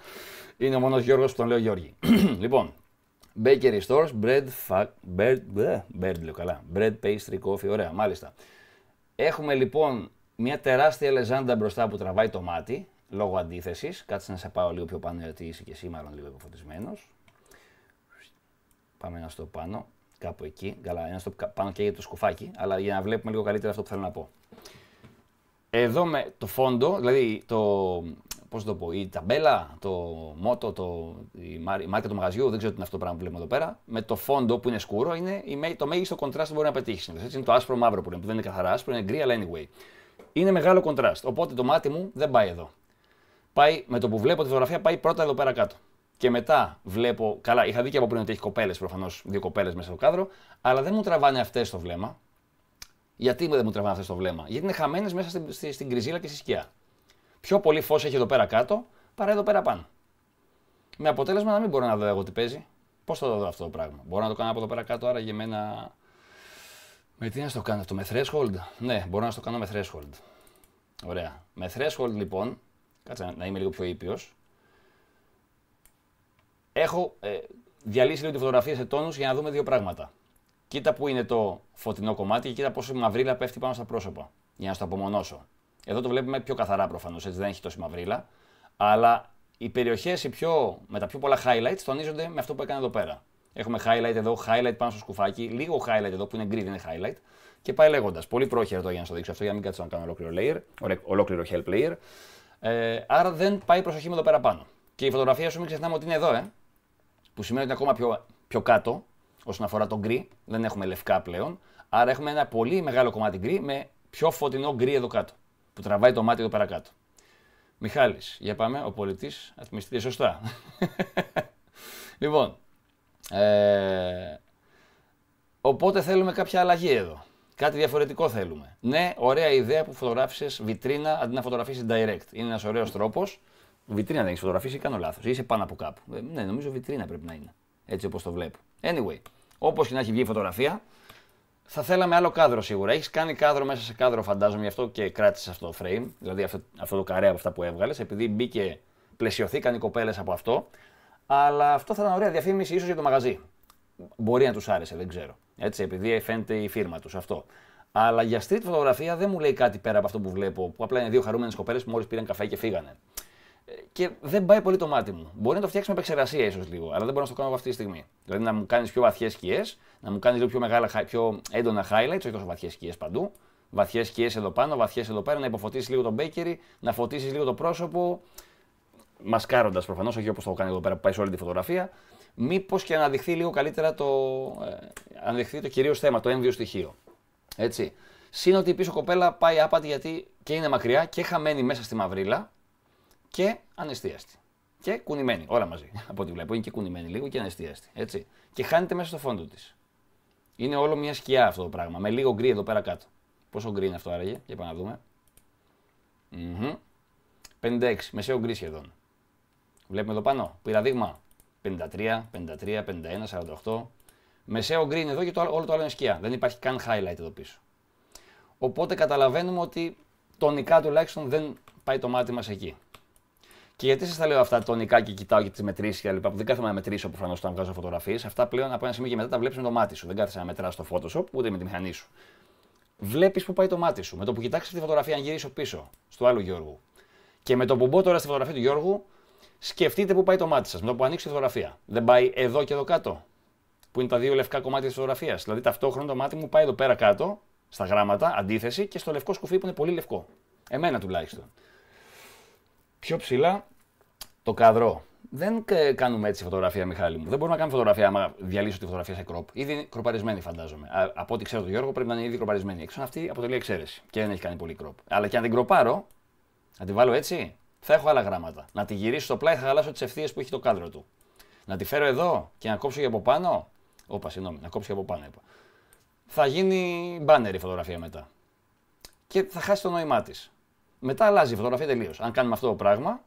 Είναι ο μόνος Γιώργος που τον λέω Γιώργη. λοιπόν, Bakery Stores, bread, fuck, bread, bread, λέω καλά. bread, pastry, coffee, ωραία, μάλιστα. Έχουμε λοιπόν μια τεράστια λεζάντα μπροστά που τραβάει το μάτι, λόγω αντίθεσης. Κάτσε να σε πάω λίγο πιο πάνω, γιατί είσαι και σήμερα λίγο υποφωτισμένος. Πάμε ένα στο πάνω, κάπου εκεί. Καλά, ένα στο πάνω και για το σκουφάκι, αλλά για να βλέπουμε λίγο καλύτερα αυτό που θέλω να πω. Εδώ με το φόντο, δηλαδή το, πώς το πω, η ταμπέλα, το μότο, το, η, μάρκα του μαγαζιού, δεν ξέρω τι είναι αυτό το πράγμα που βλέπουμε εδώ πέρα, με το φόντο που είναι σκούρο, είναι το μέγιστο κοντράστ που μπορεί να πετύχεις. είναι το άσπρο μαύρο που, είναι, που δεν είναι καθαρά άσπρο, είναι γκρι, αλλά anyway. Είναι μεγάλο κοντράστ, οπότε το μάτι μου δεν πάει εδώ. Πάει, με το που βλέπω τη φωτογραφία πάει πρώτα εδώ πέρα κάτω. Και μετά βλέπω, καλά, είχα δει και από πριν ότι έχει κοπέλες προφανώς, δύο κοπέλες μέσα στο κάδρο, αλλά δεν μου τραβάνε αυτές το βλέμμα. Γιατί δεν μου τραβάνε αυτές το βλέμμα, Γιατί είναι χαμένες μέσα στην, στην, στην και στη σκιά πιο πολύ φως έχει εδώ πέρα κάτω παρά εδώ πέρα πάνω. Με αποτέλεσμα να μην μπορώ να δω εγώ τι παίζει. Πώς θα το δω αυτό το πράγμα. Μπορώ να το κάνω από εδώ πέρα κάτω, άρα για μένα. Με τι να στο κάνω αυτό, με threshold. Ναι, μπορώ να το κάνω με threshold. Ωραία. Με threshold λοιπόν, κάτσε να είμαι λίγο πιο ήπιος. Έχω ε, διαλύσει λίγο τη φωτογραφία σε τόνους για να δούμε δύο πράγματα. Κοίτα που είναι το φωτεινό κομμάτι και κοίτα πόσο μαυρίλα πέφτει πάνω στα πρόσωπα. Για να στο απομονώσω. Εδώ το βλέπουμε πιο καθαρά προφανώς, έτσι δεν έχει τόση μαυρίλα. Αλλά οι περιοχές με τα πιο πολλά highlights τονίζονται με αυτό που έκανε εδώ πέρα. Έχουμε highlight εδώ, highlight πάνω στο σκουφάκι, λίγο highlight εδώ που είναι green, είναι highlight. Και πάει λέγοντας. Πολύ πρόχειρο εδώ για να σα δείξω αυτό, για να μην κάτσω να κάνω ολόκληρο layer, ολόκληρο help layer. Ε, άρα δεν πάει προσοχή με εδώ πέρα πάνω. Και η φωτογραφία σου μην ξεχνάμε ότι είναι εδώ, ε, που σημαίνει ότι είναι ακόμα πιο, πιο κάτω όσον αφορά το γκρι. Δεν έχουμε λευκά πλέον. Άρα έχουμε ένα πολύ μεγάλο κομμάτι γκρι με πιο φωτεινό γκρι εδώ κάτω που τραβάει το μάτι εδώ παρακάτω. Μιχάλης, για πάμε, ο πολιτής, αθμιστείτε σωστά. λοιπόν, ε, οπότε θέλουμε κάποια αλλαγή εδώ. Κάτι διαφορετικό θέλουμε. Ναι, ωραία ιδέα που φωτογράφησες βιτρίνα αντί να φωτογραφίσεις direct. Είναι ένας ωραίος τρόπος. Βιτρίνα δεν έχεις φωτογραφίσει, κάνω λάθος. Είσαι πάνω από κάπου. Ε, ναι, νομίζω βιτρίνα πρέπει να είναι. Έτσι όπως το βλέπω. Anyway, όπως και να έχει βγει η φωτογραφία, θα θέλαμε άλλο κάδρο σίγουρα. Έχεις κάνει κάδρο μέσα σε κάδρο, φαντάζομαι, γι' αυτό και κράτησες αυτό το frame, δηλαδή αυτό, αυτό το καρέ από αυτά που έβγαλες, επειδή μπήκε, πλαισιωθήκαν οι κοπέλες από αυτό. Αλλά αυτό θα ήταν ωραία διαφήμιση ίσως για το μαγαζί. Μπορεί να τους άρεσε, δεν ξέρω. Έτσι, επειδή φαίνεται η φίρμα τους αυτό. Αλλά για street φωτογραφία δεν μου λέει κάτι πέρα από αυτό που βλέπω, που απλά είναι δύο χαρούμενες κοπέλες που μόλις πήραν καφέ και φύγανε και δεν πάει πολύ το μάτι μου. Μπορεί να το φτιάξει με επεξεργασία ίσως λίγο, αλλά δεν μπορώ να το κάνω αυτή τη στιγμή. Δηλαδή να μου κάνεις πιο βαθιές σκιές, να μου κάνεις λίγο πιο, μεγάλα, πιο έντονα highlights, όχι τόσο βαθιές σκιές παντού. Βαθιές σκιές εδώ πάνω, βαθιές εδώ πέρα, να υποφωτίσεις λίγο τον bakery, να φωτίσεις λίγο το πρόσωπο. Μασκάροντας προφανώς, όχι όπως το έχω κάνει εδώ πέρα που πάει σε όλη τη φωτογραφία. Μήπως και αναδειχθεί λίγο καλύτερα το, ε, το κυρίως θέμα, το έμβιο στοιχείο. Έτσι. Συν πίσω κοπέλα πάει άπατη γιατί και είναι μακριά και χαμένη μέσα στη μαυρίλα, και ανεστίαστη. Και κουνημένη, όλα μαζί. Από ό,τι βλέπω, είναι και κουνημένη λίγο και ανεστίαστη. Έτσι. Και χάνεται μέσα στο φόντο της. Είναι όλο μια σκιά αυτό το πράγμα, με λίγο γκρι εδώ πέρα κάτω. Πόσο γκρι είναι αυτό άραγε, για πάμε να δούμε. Mm-hmm. 56, μεσαίο γκρι σχεδόν. Βλέπουμε εδώ πάνω, πήρα δείγμα. 53, 53, 51, 48. Μεσαίο γκρι είναι εδώ και όλο το άλλο είναι σκιά. Δεν υπάρχει καν highlight εδώ πίσω. Οπότε καταλαβαίνουμε ότι τονικά τουλάχιστον δεν πάει το μάτι μας εκεί. Και γιατί σας τα λέω αυτά τονικά και κοιτάω και τις μετρήσεις κλπ. Δεν λοιπά, που δεν κάθομαι να μετρήσω προφανώς όταν βγάζω φωτογραφίες. Αυτά πλέον από ένα σημείο και μετά τα βλέπεις με το μάτι σου. Δεν κάθεσαι να μετράς το Photoshop ούτε με τη μηχανή σου. Βλέπεις που πάει το μάτι σου. Με το που κοιτάξεις τη φωτογραφία, αν γυρίσω πίσω στο άλλο Γιώργου. Και με το που μπω τώρα στη φωτογραφία του Γιώργου, σκεφτείτε που πάει το μάτι σας. Με το που ανοίξει τη φωτογραφία. Δεν πάει εδώ και εδώ κάτω. Που είναι τα δύο λευκά κομμάτια της φωτογραφίας. Δηλαδή ταυτόχρονα το μάτι μου πάει εδώ πέρα κάτω, στα γράμματα, αντίθεση και στο λευκό σκουφί που είναι πολύ λευκό. Εμένα τουλάχιστον. Πιο ψηλά το καδρό. Δεν κάνουμε έτσι φωτογραφία, Μιχάλη μου. Δεν μπορούμε να κάνουμε φωτογραφία άμα διαλύσω τη φωτογραφία σε κροπ. Ήδη κροπαρισμένη, φαντάζομαι. Α, από ό,τι ξέρω τον Γιώργο, πρέπει να είναι ήδη κροπαρισμένη. Έξω αυτή αποτελεί εξαίρεση. Και δεν έχει κάνει πολύ κροπ. Αλλά και αν την κροπάρω, να την βάλω έτσι, θα έχω άλλα γράμματα. Να τη γυρίσω στο πλάι, θα χαλάσω τις ευθείες που έχει το κάδρο του. Να τη φέρω εδώ και να κόψω και από πάνω. Όπα, συγγνώμη, να κόψω από πάνω. Είπα. Θα γίνει μπάνερ η φωτογραφία μετά. Και θα χάσει το νόημά της. Μετά αλλάζει η φωτογραφία τελείως. Αν κάνουμε αυτό το πράγμα,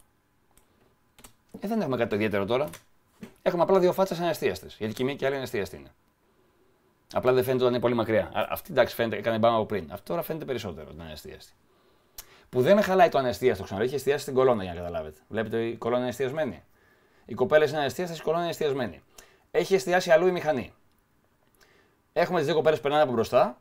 ε, δεν έχουμε κάτι ιδιαίτερο τώρα. Έχουμε απλά δύο φάτσες αναστίαστε. Γιατί και μία και άλλη αναστίαστη είναι. Απλά δεν φαίνεται όταν είναι πολύ μακριά. Αυτή εντάξει φαίνεται, έκανε μπάμα από πριν. Αυτό τώρα φαίνεται περισσότερο την αναστίαστη. Που δεν χαλάει το αναστίαστο, ξανά. Έχει εστιάσει στην κολόνα για να καταλάβετε. Βλέπετε η κολόνα είναι εστιασμένη. Οι κοπέλες είναι αναστίαστε, η κολόνα είναι εστιασμένη. Έχει εστιάσει αλλού η μηχανή. Έχουμε τις δύο κοπέλες περνάνε από μπροστά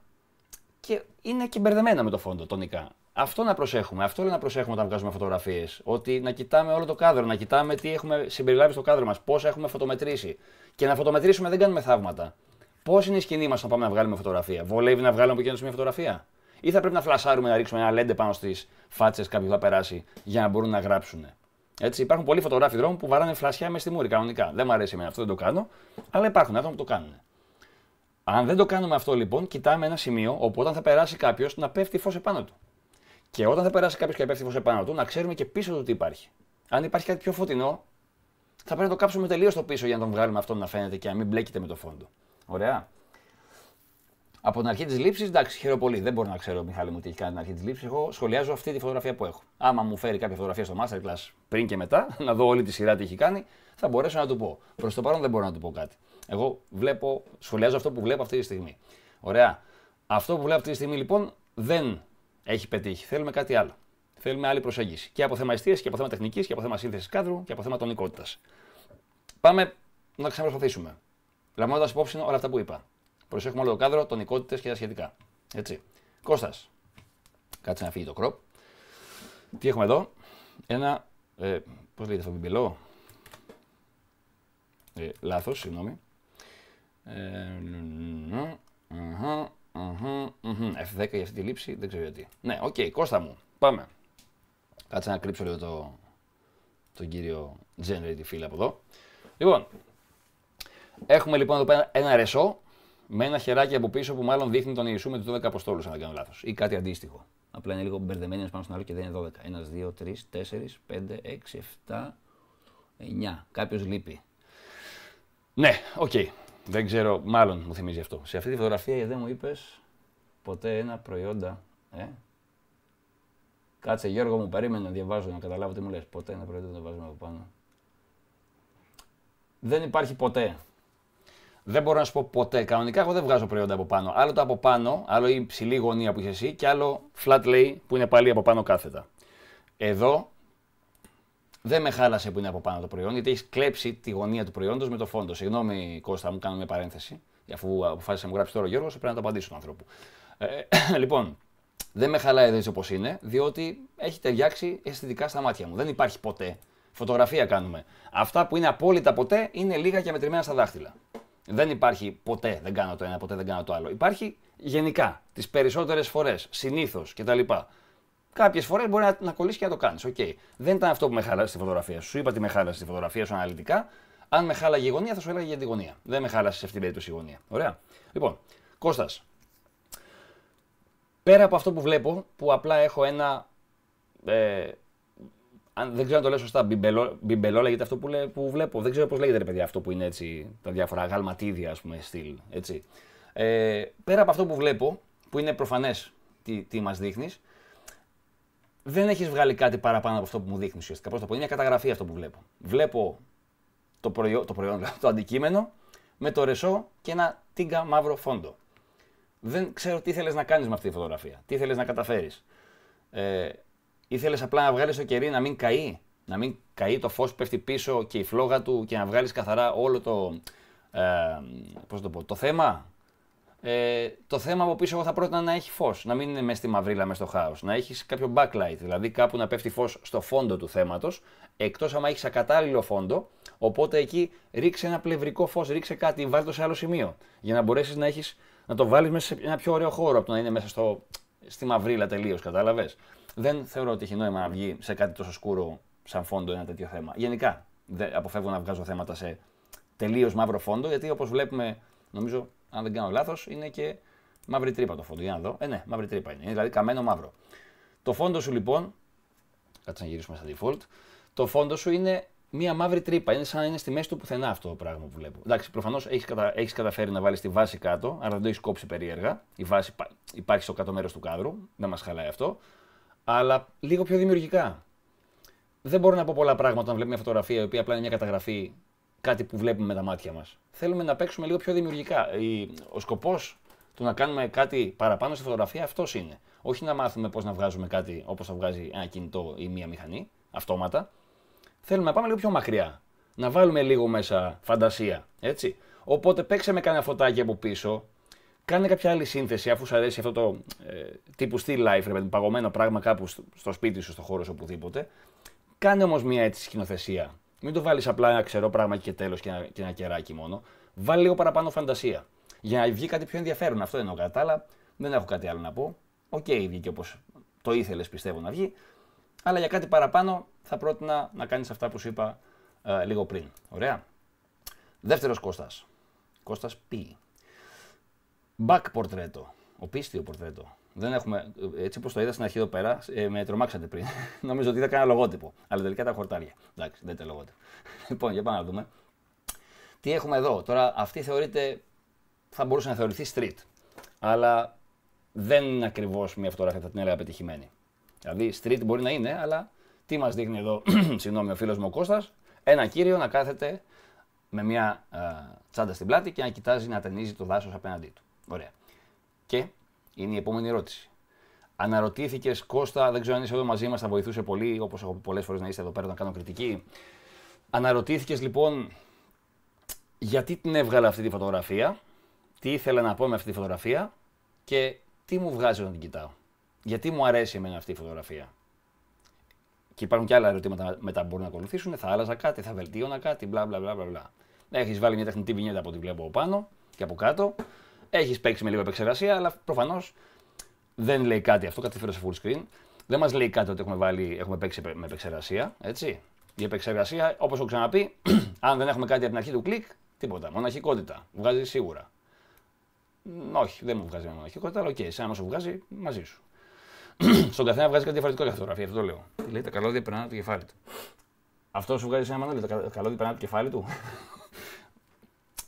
και είναι και μπερδεμένα με το φόντο τονικά. Αυτό να προσέχουμε. Αυτό λέει να προσέχουμε όταν βγάζουμε φωτογραφίες. Ότι να κοιτάμε όλο το κάδρο, να κοιτάμε τι έχουμε συμπεριλάβει στο κάδρο μας, πώς έχουμε φωτομετρήσει. Και να φωτομετρήσουμε δεν κάνουμε θαύματα. Πώς είναι η σκηνή μας όταν πάμε να βγάλουμε φωτογραφία. Βολεύει να βγάλουμε από εκείνο μια φωτογραφία. Ή θα πρέπει να φλασάρουμε να ρίξουμε ένα λέντε πάνω στις φάτσες κάποιου θα περάσει για να μπορούν να γράψουν. Έτσι, υπάρχουν πολλοί φωτογράφοι δρόμου που βαράνε φλασιά μες στη μούρη κανονικά. Δεν μου αρέσει εμένα αυτό, δεν το κάνω. Αλλά υπάρχουν άτομα που το κάνουν. Αν δεν το κάνουμε αυτό λοιπόν, κοιτάμε ένα σημείο όπου όταν θα περάσει κάποιος να πέφτει φως επάνω του. Και όταν θα περάσει κάποιος και απέφθυμο επάνω του, να ξέρουμε και πίσω του τι υπάρχει. Αν υπάρχει κάτι πιο φωτεινό, θα πρέπει να το κάψουμε τελείως το πίσω για να τον βγάλουμε αυτό να φαίνεται και να μην μπλέκεται με το φόντο. Ωραία. Από την αρχή της λήψης, εντάξει, χαίρομαι πολύ. Δεν μπορώ να ξέρω, Μιχάλη μου, τι έχει κάνει την αρχή της λήψης. Εγώ σχολιάζω αυτή τη φωτογραφία που έχω. Άμα μου φέρει κάποια φωτογραφία στο masterclass πριν και μετά, να δω όλη τη σειρά τι έχει κάνει, θα μπορέσω να του πω. Προς το παρόν δεν μπορώ να του πω κάτι. Εγώ βλέπω, σχολιάζω αυτό που βλέπω αυτή τη στιγμή. Ωραία. Αυτό που βλέπω αυτή τη στιγμή λοιπόν δεν έχει πετύχει. Θέλουμε κάτι άλλο. Θέλουμε άλλη προσέγγιση. Και από θέμα εστίαση, και από θέμα τεχνικής και από θέμα σύνθεσης κάδρου και από θέμα τονικότητας. Πάμε να ξαναπροσπαθήσουμε. Λαμβάνοντας υπόψη όλα αυτά που είπα. Προσέχουμε όλο το κάδρο, τονικότητες και τα σχετικά. Έτσι. Κώστας. Κάτσε να φύγει το κροπ. Τι έχουμε εδώ. ένα, ε, λέγεται αυτό, Μπιμπιλό. Ε, Λάθος, συγγνώμη. Ε, mm F10 για αυτή τη λήψη, δεν ξέρω γιατί. Ναι, οκ, okay, Κώστα μου, πάμε. Κάτσε να κρύψω λίγο το, το κύριο Generate Feel από εδώ. Λοιπόν, έχουμε λοιπόν εδώ πέρα ένα ρεσό με ένα χεράκι από πίσω που μάλλον δείχνει τον Ιησού με τους 12 Αποστόλους, αν δεν κάνω λάθος. Ή κάτι αντίστοιχο. Απλά είναι λίγο μπερδεμένοι πάνω στον άλλο και δεν είναι 12. 1, 2, 3, 4, 5, 6, 7, 9. Κάποιος λείπει. Ναι, οκ. Okay. Δεν ξέρω, μάλλον μου θυμίζει αυτό. Σε αυτή τη φωτογραφία δεν μου είπες ποτέ ένα προϊόντα. Ε? Κάτσε Γιώργο μου, περίμενε να διαβάζω, να καταλάβω τι μου λες. Ποτέ ένα προϊόντα δεν βάζουμε από πάνω. Δεν υπάρχει ποτέ. Δεν μπορώ να σου πω ποτέ. Κανονικά εγώ δεν βγάζω προϊόντα από πάνω. Άλλο το από πάνω, άλλο η ψηλή γωνία που είσαι εσύ και άλλο flat lay που είναι πάλι από πάνω κάθετα. Εδώ δεν με χάλασε που είναι από πάνω το προϊόν, γιατί έχεις κλέψει τη γωνία του προϊόντος με το φόντο. Συγγνώμη, Κώστα, μου κάνω μια παρένθεση. Αφού αποφάσισα να μου γράψεις τώρα ο Γιώργος, πρέπει να το απαντήσω του ανθρώπου. Ε, λοιπόν, δεν με χαλάει έτσι όπως είναι, διότι έχει ταιριάξει αισθητικά στα μάτια μου. Δεν υπάρχει ποτέ. Φωτογραφία κάνουμε. Αυτά που είναι απόλυτα ποτέ είναι λίγα και μετρημένα στα δάχτυλα. Δεν υπάρχει ποτέ δεν κάνω το ένα, ποτέ δεν κάνω το άλλο. Υπάρχει γενικά, τις περισσότερες φορές, συνήθως κτλ. Κάποιες φορές μπορεί να, να κολλήσει και να το κάνεις. Okay. Δεν ήταν αυτό που με χάλασε στη φωτογραφία σου. Σου είπα τι με χάλασε τη φωτογραφία σου αναλυτικά. Αν με χάλαγε η γωνία, θα σου έλεγα για τη γωνία. Δεν με χάλασε σε αυτήν την περίπτωση η γωνία. Ωραία. Λοιπόν, Κώστας. Πέρα από αυτό που βλέπω, που απλά έχω ένα. Ε, αν, δεν ξέρω να το λέω σωστά. Μπιμπελό, μπιμπελό λέγεται αυτό που, λέ, που βλέπω. Δεν ξέρω πώς λέγεται, ρε παιδιά, αυτό που είναι έτσι. Τα διάφορα γαλματίδια, ας πούμε, στυλ. Έτσι. Ε, πέρα από αυτό που βλέπω, που είναι προφανές τι, τι μας δείχνεις, δεν έχεις βγάλει κάτι παραπάνω από αυτό που μου δείχνεις ουσιαστικά. Πώς το πω, είναι μια καταγραφή αυτό που βλέπω. Βλέπω το, προϊό, το προϊόν, το αντικείμενο με το ρεσό και ένα τίγκα μαύρο φόντο. Δεν ξέρω τι θέλεις να κάνεις με αυτή τη φωτογραφία, τι θέλεις να καταφέρεις. Ε, απλά να βγάλεις το κερί να μην καεί, να μην καεί το φως που πέφτει πίσω και η φλόγα του και να βγάλεις καθαρά όλο το. Ε, πώς το πω, το θέμα, ε, το θέμα από πίσω εγώ θα πρότεινα να έχει φως. Να μην είναι μέσα στη μαυρίλα, μέσα στο χάος. Να έχεις κάποιο backlight, δηλαδή κάπου να πέφτει φως στο φόντο του θέματος. Εκτός αν έχεις ακατάλληλο φόντο. Οπότε εκεί ρίξε ένα πλευρικό φως, ρίξε κάτι, βάλει το σε άλλο σημείο. Για να μπορέσεις να, έχεις, να το βάλεις μέσα σε ένα πιο ωραίο χώρο από το να είναι μέσα στο, στη μαυρίλα τελείως. Κατάλαβες. Δεν θεωρώ ότι έχει νόημα να βγει σε κάτι τόσο σκούρο σαν φόντο ένα τέτοιο θέμα. Γενικά, αποφεύγω να βγάζω θέματα σε τελείως μαύρο φόντο, γιατί όπως βλέπουμε, νομίζω αν δεν κάνω λάθος, είναι και μαύρη τρύπα το φόντο. Για να δω. Ε, ναι, μαύρη τρύπα είναι. δηλαδή καμένο μαύρο. Το φόντο σου λοιπόν. Κάτσε να γυρίσουμε στα default. Το φόντο σου είναι μία μαύρη τρύπα. Είναι σαν να είναι στη μέση του πουθενά αυτό το πράγμα που βλέπω. Εντάξει, προφανώς έχεις κατα... καταφέρει να βάλεις τη βάση κάτω, αλλά δεν το έχεις κόψει περίεργα. Η βάση υπάρχει στο κάτω μέρος του κάδρου, δεν μας χαλάει αυτό. Αλλά λίγο πιο δημιουργικά. Δεν μπορώ να πω πολλά πράγματα όταν βλέπω μια φωτογραφία η οποία απλά είναι μια καταγραφή κάτι που βλέπουμε με τα μάτια μας. Θέλουμε να παίξουμε λίγο πιο δημιουργικά. Ο σκοπός του να κάνουμε κάτι παραπάνω στη φωτογραφία αυτός είναι. Όχι να μάθουμε πώς να βγάζουμε κάτι όπως θα βγάζει ένα κινητό ή μία μηχανή, αυτόματα. Θέλουμε να πάμε λίγο πιο μακριά. Να βάλουμε λίγο μέσα φαντασία. Έτσι. Οπότε παίξε με κανένα φωτάκι από πίσω. Κάνε κάποια άλλη σύνθεση, αφού σου αρέσει αυτό το ε, τύπου still life, ρε, παγωμένο πράγμα κάπου στο σπίτι σου, στο χώρο σου, οπουδήποτε. Κάνε όμως μια έτσι σκηνοθεσία μην το βάλεις απλά ένα ξερό πράγμα και τέλος και, ένα, και κεράκι μόνο. Βάλει λίγο παραπάνω φαντασία. Για να βγει κάτι πιο ενδιαφέρον. Αυτό εννοώ κατά άλλα. Δεν έχω κάτι άλλο να πω. Οκ, okay, βγήκε όπως το ήθελες, πιστεύω να βγει. Αλλά για κάτι παραπάνω θα πρότεινα να κάνεις αυτά που σου είπα ε, λίγο πριν. Ωραία. Δεύτερος Κώστας. Κώστας Π. Back πορτρέτο. Οπίστιο πορτρέτο. Δεν έχουμε, έτσι όπως το είδα στην αρχή εδώ πέρα, ε, με τρομάξατε πριν. Νομίζω ότι είδα κανένα λογότυπο. Αλλά τελικά τα χορτάρια. Εντάξει, δεν ήταν λογότυπο. Λοιπόν, για πάμε να δούμε. Τι έχουμε εδώ. Τώρα, αυτή θεωρείται. θα μπορούσε να θεωρηθεί street. Αλλά δεν είναι ακριβώς μια φωτογραφία θα την έλεγα πετυχημένη. Δηλαδή, street μπορεί να είναι, αλλά τι μας δείχνει εδώ, συγγνώμη, ο φίλος μου ο Κώστας, ένα κύριο να κάθεται με μια τσάντα στην πλάτη και να κοιτάζει να ταινίζει το δάσος απέναντί του. Ωραία. Και είναι η επόμενη ερώτηση. Αναρωτήθηκες Κώστα, δεν ξέρω αν είσαι εδώ μαζί μας, θα βοηθούσε πολύ, όπως έχω πει πολλές φορές να είστε εδώ πέρα να κάνω κριτική. Αναρωτήθηκες λοιπόν, γιατί την έβγαλα αυτή τη φωτογραφία, τι ήθελα να πω με αυτή τη φωτογραφία και τι μου βγάζει όταν την κοιτάω. Γιατί μου αρέσει εμένα αυτή η φωτογραφία. Και υπάρχουν και άλλα ερωτήματα μετά που μπορούν να ακολουθήσουν. Θα άλλαζα κάτι, θα βελτίωνα κάτι, μπλα μπλα μπλα. Έχεις βάλει μια τεχνητή βινιέτα από ό,τι βλέπω από πάνω και από κάτω. Έχεις παίξει με λίγο επεξεργασία, αλλά προφανώς δεν λέει κάτι αυτό. Κάτι φέρω σε full screen. Δεν μας λέει κάτι ότι έχουμε, βάλει, έχουμε παίξει με επεξεργασία. Έτσι. Η επεξεργασία, όπως έχω ξαναπεί, αν δεν έχουμε κάτι από την αρχή του κλικ, τίποτα. Μοναχικότητα. Βγάζει σίγουρα. Όχι, δεν μου βγάζει με μοναχικότητα, αλλά οκ, okay, σαν να βγάζει μαζί σου. Στον καθένα βγάζει κάτι διαφορετικό για φωτογραφία, αυτό το λέω. Λέει τα καλώδια περνάνε το κεφάλι του. Αυτό σου βγάζει ένα τα καλώδια περνάνε το κεφάλι του.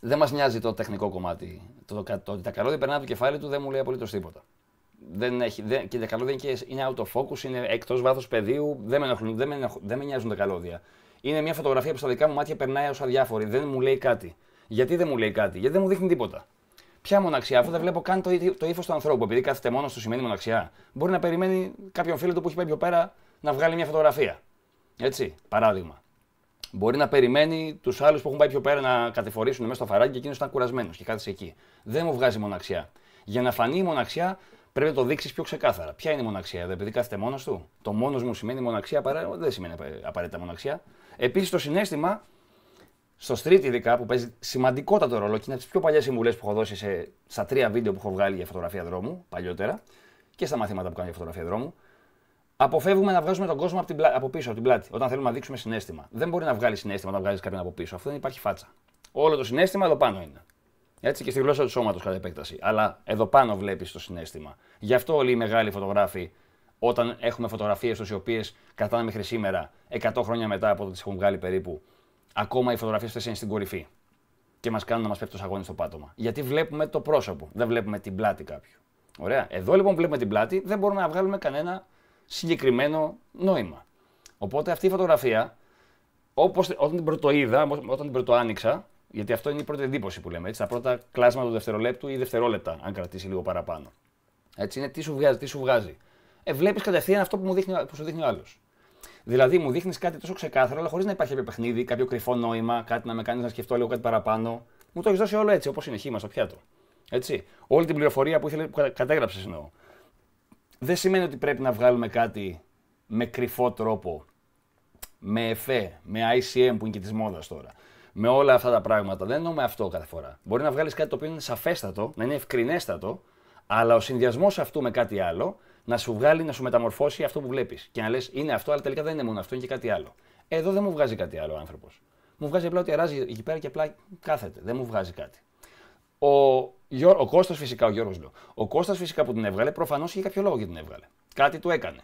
Δεν μα νοιάζει το τεχνικό κομμάτι. Το, το, το, τα καλώδια περνάνε από το κεφάλι του δεν μου λέει απολύτως τίποτα. Δεν έχει, δεν, και τα καλώδια είναι, είναι out of focus, είναι εκτός βάθου πεδίου, δεν με, δεν, δεν με νοιάζουν τα καλώδια. Είναι μια φωτογραφία που στα δικά μου μάτια περνάει ως αδιάφορη, δεν μου λέει κάτι. Γιατί δεν μου λέει κάτι, γιατί δεν μου δείχνει τίποτα. Ποια μοναξιά, αφού δεν βλέπω καν το, το ύφος του ανθρώπου, επειδή κάθεται μόνος του σημαίνει μοναξιά. Μπορεί να περιμένει κάποιον φίλο του που έχει πάει πιο πέρα να βγάλει μια φωτογραφία. Έτσι, παράδειγμα. Μπορεί να περιμένει τους άλλους που έχουν πάει πιο πέρα να κατεφορήσουν μέσα στο φαράγγι και εκείνος ήταν κουρασμένος και κάθισε εκεί. Δεν μου βγάζει μοναξιά. Για να φανεί η μοναξιά πρέπει να το δείξεις πιο ξεκάθαρα. Ποια είναι η μοναξιά εδώ, επειδή κάθεται μόνος του. Το μόνος μου σημαίνει μοναξιά, παρά... δεν σημαίνει απαραίτητα μοναξιά. Επίσης το συνέστημα, στο street ειδικά που παίζει σημαντικότατο ρόλο και είναι από τις πιο παλιές συμβουλές που έχω δώσει σε, στα τρία βίντεο που έχω βγάλει για φωτογραφία δρόμου παλιότερα και στα μαθήματα που κάνω για φωτογραφία δρόμου. Αποφεύγουμε να βγάζουμε τον κόσμο από, την από πίσω, από την πλάτη, όταν θέλουμε να δείξουμε συνέστημα. Δεν μπορεί να βγάλει συνέστημα όταν βγάζεις κάποιον από πίσω, αυτό δεν υπάρχει φάτσα. Όλο το συνέστημα εδώ πάνω είναι. Έτσι και στη γλώσσα του σώματος κατά επέκταση. Αλλά εδώ πάνω βλέπεις το συνέστημα. Γι' αυτό όλοι οι μεγάλοι φωτογράφοι, όταν έχουμε φωτογραφίες του οι οποίες κρατάνε μέχρι σήμερα, 100 χρόνια μετά από το τις έχουν βγάλει περίπου, ακόμα οι φωτογραφίες αυτές είναι στην κορυφή. Και μας κάνουν να μας πέφτουν το σαγόνι στο πάτωμα. Γιατί βλέπουμε το πρόσωπο, δεν βλέπουμε την πλάτη κάποιου. Ωραία. Εδώ λοιπόν βλέπουμε την πλάτη, δεν μπορούμε να βγάλουμε κανένα συγκεκριμένο νόημα. Οπότε αυτή η φωτογραφία, όπως, όταν την πρωτοείδα, όταν την πρωτοάνοιξα, γιατί αυτό είναι η πρώτη εντύπωση που λέμε, έτσι, τα πρώτα κλάσματα του δευτερολέπτου ή δευτερόλεπτα, αν κρατήσει λίγο παραπάνω. Έτσι είναι τι σου βγάζει, τι σου βγάζει. Ε, βλέπεις κατευθείαν αυτό που, μου δείχνει, που σου δείχνει ο άλλος. Δηλαδή μου δείχνεις κάτι τόσο ξεκάθαρο, αλλά χωρίς να υπάρχει κάποιο παιχνίδι, κάποιο κρυφό νόημα, κάτι να με κάνεις να σκεφτώ λίγο κάτι παραπάνω. Μου το έχεις δώσει όλο έτσι, όπως είναι χήμα στο πιάτο. Έτσι. Όλη την πληροφορία που, που κατέγραψες εννοώ δεν σημαίνει ότι πρέπει να βγάλουμε κάτι με κρυφό τρόπο, με εφέ, με ICM που είναι και της μόδας τώρα. Με όλα αυτά τα πράγματα. Δεν εννοούμε αυτό κάθε φορά. Μπορεί να βγάλεις κάτι το οποίο είναι σαφέστατο, να είναι ευκρινέστατο, αλλά ο συνδυασμός αυτού με κάτι άλλο να σου βγάλει, να σου μεταμορφώσει αυτό που βλέπεις. Και να λες είναι αυτό, αλλά τελικά δεν είναι μόνο αυτό, είναι και κάτι άλλο. Εδώ δεν μου βγάζει κάτι άλλο ο άνθρωπος. Μου βγάζει απλά ότι αράζει εκεί πέρα και απλά κάθεται. Δεν μου βγάζει κάτι. Ο, ο Κώστας φυσικά, ο Γιώργος λέω, ο Κώστας φυσικά που την έβγαλε, προφανώς είχε κάποιο λόγο και την έβγαλε. Κάτι του έκανε.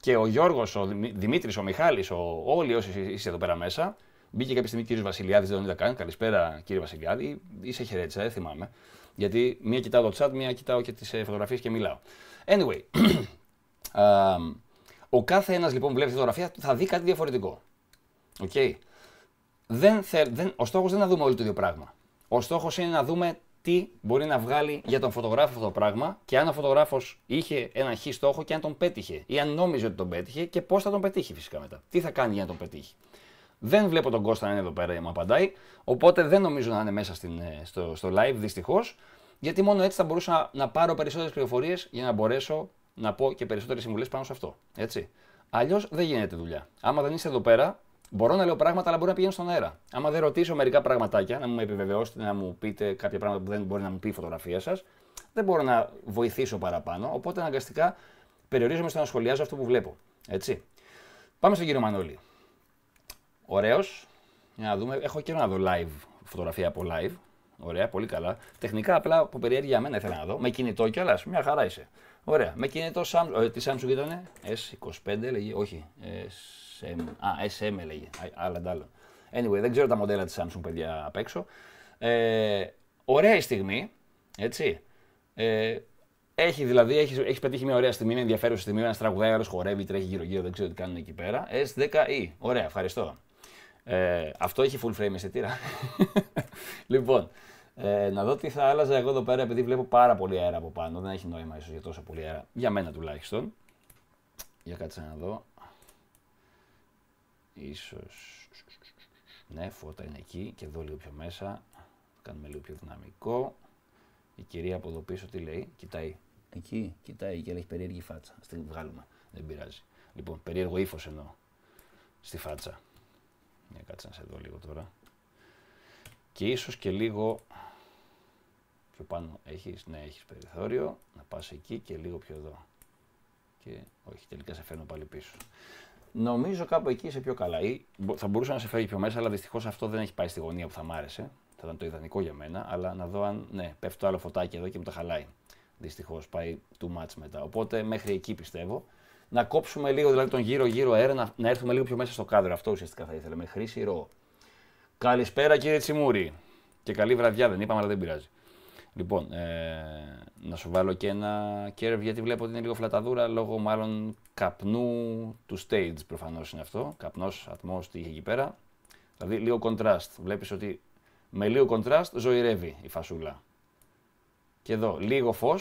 Και ο Γιώργος, ο Δημήτρης, ο Μιχάλης, ο, όλοι όσοι είστε εδώ πέρα μέσα, μπήκε κάποια στιγμή κύριος Βασιλιάδης, δεν τον είδα καν. Καλησπέρα κύριε Βασιλιάδη, είσαι χαιρέτησα, δεν θυμάμαι. Γιατί μία κοιτάω το chat, μία κοιτάω και τις ε, φωτογραφίες και μιλάω. Anyway, uh, ο κάθε ένας λοιπόν βλέπει τη φωτογραφία θα δει κάτι διαφορετικό. Okay. Δεν θε, ο στόχος δεν είναι να δούμε όλοι το ίδιο πράγμα. Ο στόχος είναι να δούμε τι μπορεί να βγάλει για τον φωτογράφο αυτό το πράγμα και αν ο φωτογράφος είχε ένα χ στόχο και αν τον πέτυχε ή αν νόμιζε ότι τον πέτυχε και πώς θα τον πετύχει φυσικά μετά. Τι θα κάνει για να τον πετύχει. Δεν βλέπω τον Κώστα να είναι εδώ πέρα, μου απαντάει. Οπότε δεν νομίζω να είναι μέσα στην, ε, στο, στο live, δυστυχώς. Γιατί μόνο έτσι θα μπορούσα να, να πάρω περισσότερες πληροφορίες για να μπορέσω να πω και περισσότερες συμβουλές πάνω σε αυτό. Έτσι. Αλλιώς δεν γίνεται δουλειά. Άμα δεν είσαι εδώ πέρα, Μπορώ να λέω πράγματα, αλλά μπορεί να πηγαίνω στον αέρα. Άμα δεν ρωτήσω μερικά πραγματάκια, να μου επιβεβαιώσετε, να μου πείτε κάποια πράγματα που δεν μπορεί να μου πει η φωτογραφία σας, δεν μπορώ να βοηθήσω παραπάνω. Οπότε αναγκαστικά περιορίζομαι στο να σχολιάζω αυτό που βλέπω. Έτσι. Πάμε στον κύριο Μανώλη. Ωραίος. Να δούμε. Έχω καιρό να δω live φωτογραφία από live. Ωραία, πολύ καλά. Τεχνικά απλά από περιέργεια για μένα ήθελα να δω. Με κινητό κιόλας. Μια χαρά είσαι. Ωραία. Με κινητό Samsung. Ε, τι Samsung ήταν, S25 λέγει. Όχι. s 25 λεγει οχι SM. Α, SM έλεγε. Άλλα τ' άλλο. Anyway, δεν ξέρω τα μοντέλα της Samsung, παιδιά, απ' έξω. Ε, ωραία η στιγμή, έτσι. Ε, έχει δηλαδή, έχει, έχει πετύχει μια ωραία στιγμή, μια ενδιαφέρουσα στιγμή. τραγουδάκι, τραγουδάει, άλλο χορεύει, τρέχει γύρω-γύρω, δεν ξέρω τι κάνουν εκεί πέρα. S10e. Ωραία, ευχαριστώ. Ε, αυτό έχει full frame αισθητήρα. λοιπόν, ε, να δω τι θα άλλαζα εγώ εδώ πέρα, επειδή βλέπω πάρα πολύ αέρα από πάνω. Δεν έχει νόημα ίσως για τόσο πολύ αέρα. Για μένα τουλάχιστον. Για κάτσε να δω ίσως... Ναι, φώτα είναι εκεί και εδώ λίγο πιο μέσα. Κάνουμε λίγο πιο δυναμικό. Η κυρία από εδώ πίσω τι λέει, κοιτάει. Εκεί, κοιτάει και έχει περίεργη φάτσα. Ας την βγάλουμε, δεν πειράζει. Λοιπόν, περίεργο ύφος εννοώ. Στη φάτσα. Για κάτσε να σε δω λίγο τώρα. Και ίσως και λίγο πιο πάνω έχεις, ναι, έχεις περιθώριο, να πας εκεί και λίγο πιο εδώ. Και όχι, τελικά σε φέρνω πάλι πίσω. Νομίζω κάπου εκεί είσαι πιο καλά. Ή θα μπορούσε να σε φέρει πιο μέσα, αλλά δυστυχώς αυτό δεν έχει πάει στη γωνία που θα μ' άρεσε. Θα ήταν το ιδανικό για μένα, αλλά να δω αν ναι, πέφτει το άλλο φωτάκι εδώ και μου τα χαλάει. Δυστυχώς πάει too much μετά. Οπότε μέχρι εκεί πιστεύω. Να κόψουμε λίγο δηλαδή τον γυρο γυρω αέρα, να, να έρθουμε λίγο πιο μέσα στο κάδρο. Αυτό ουσιαστικά θα ήθελα. Με χρήση ρο. Καλησπέρα κύριε Τσιμούρη. Και καλή βραδιά δεν είπαμε, αλλά δεν πειράζει. Λοιπόν, ε, να σου βάλω και ένα κέρβ γιατί βλέπω ότι είναι λίγο φλαταδούρα λόγω μάλλον καπνού του stage προφανώς είναι αυτό. Καπνο ατμός, τι είχε εκεί πέρα. Δηλαδή λίγο contrast. Βλέπεις ότι με λίγο contrast ζωηρεύει η φασούλα. Και εδώ λίγο φως.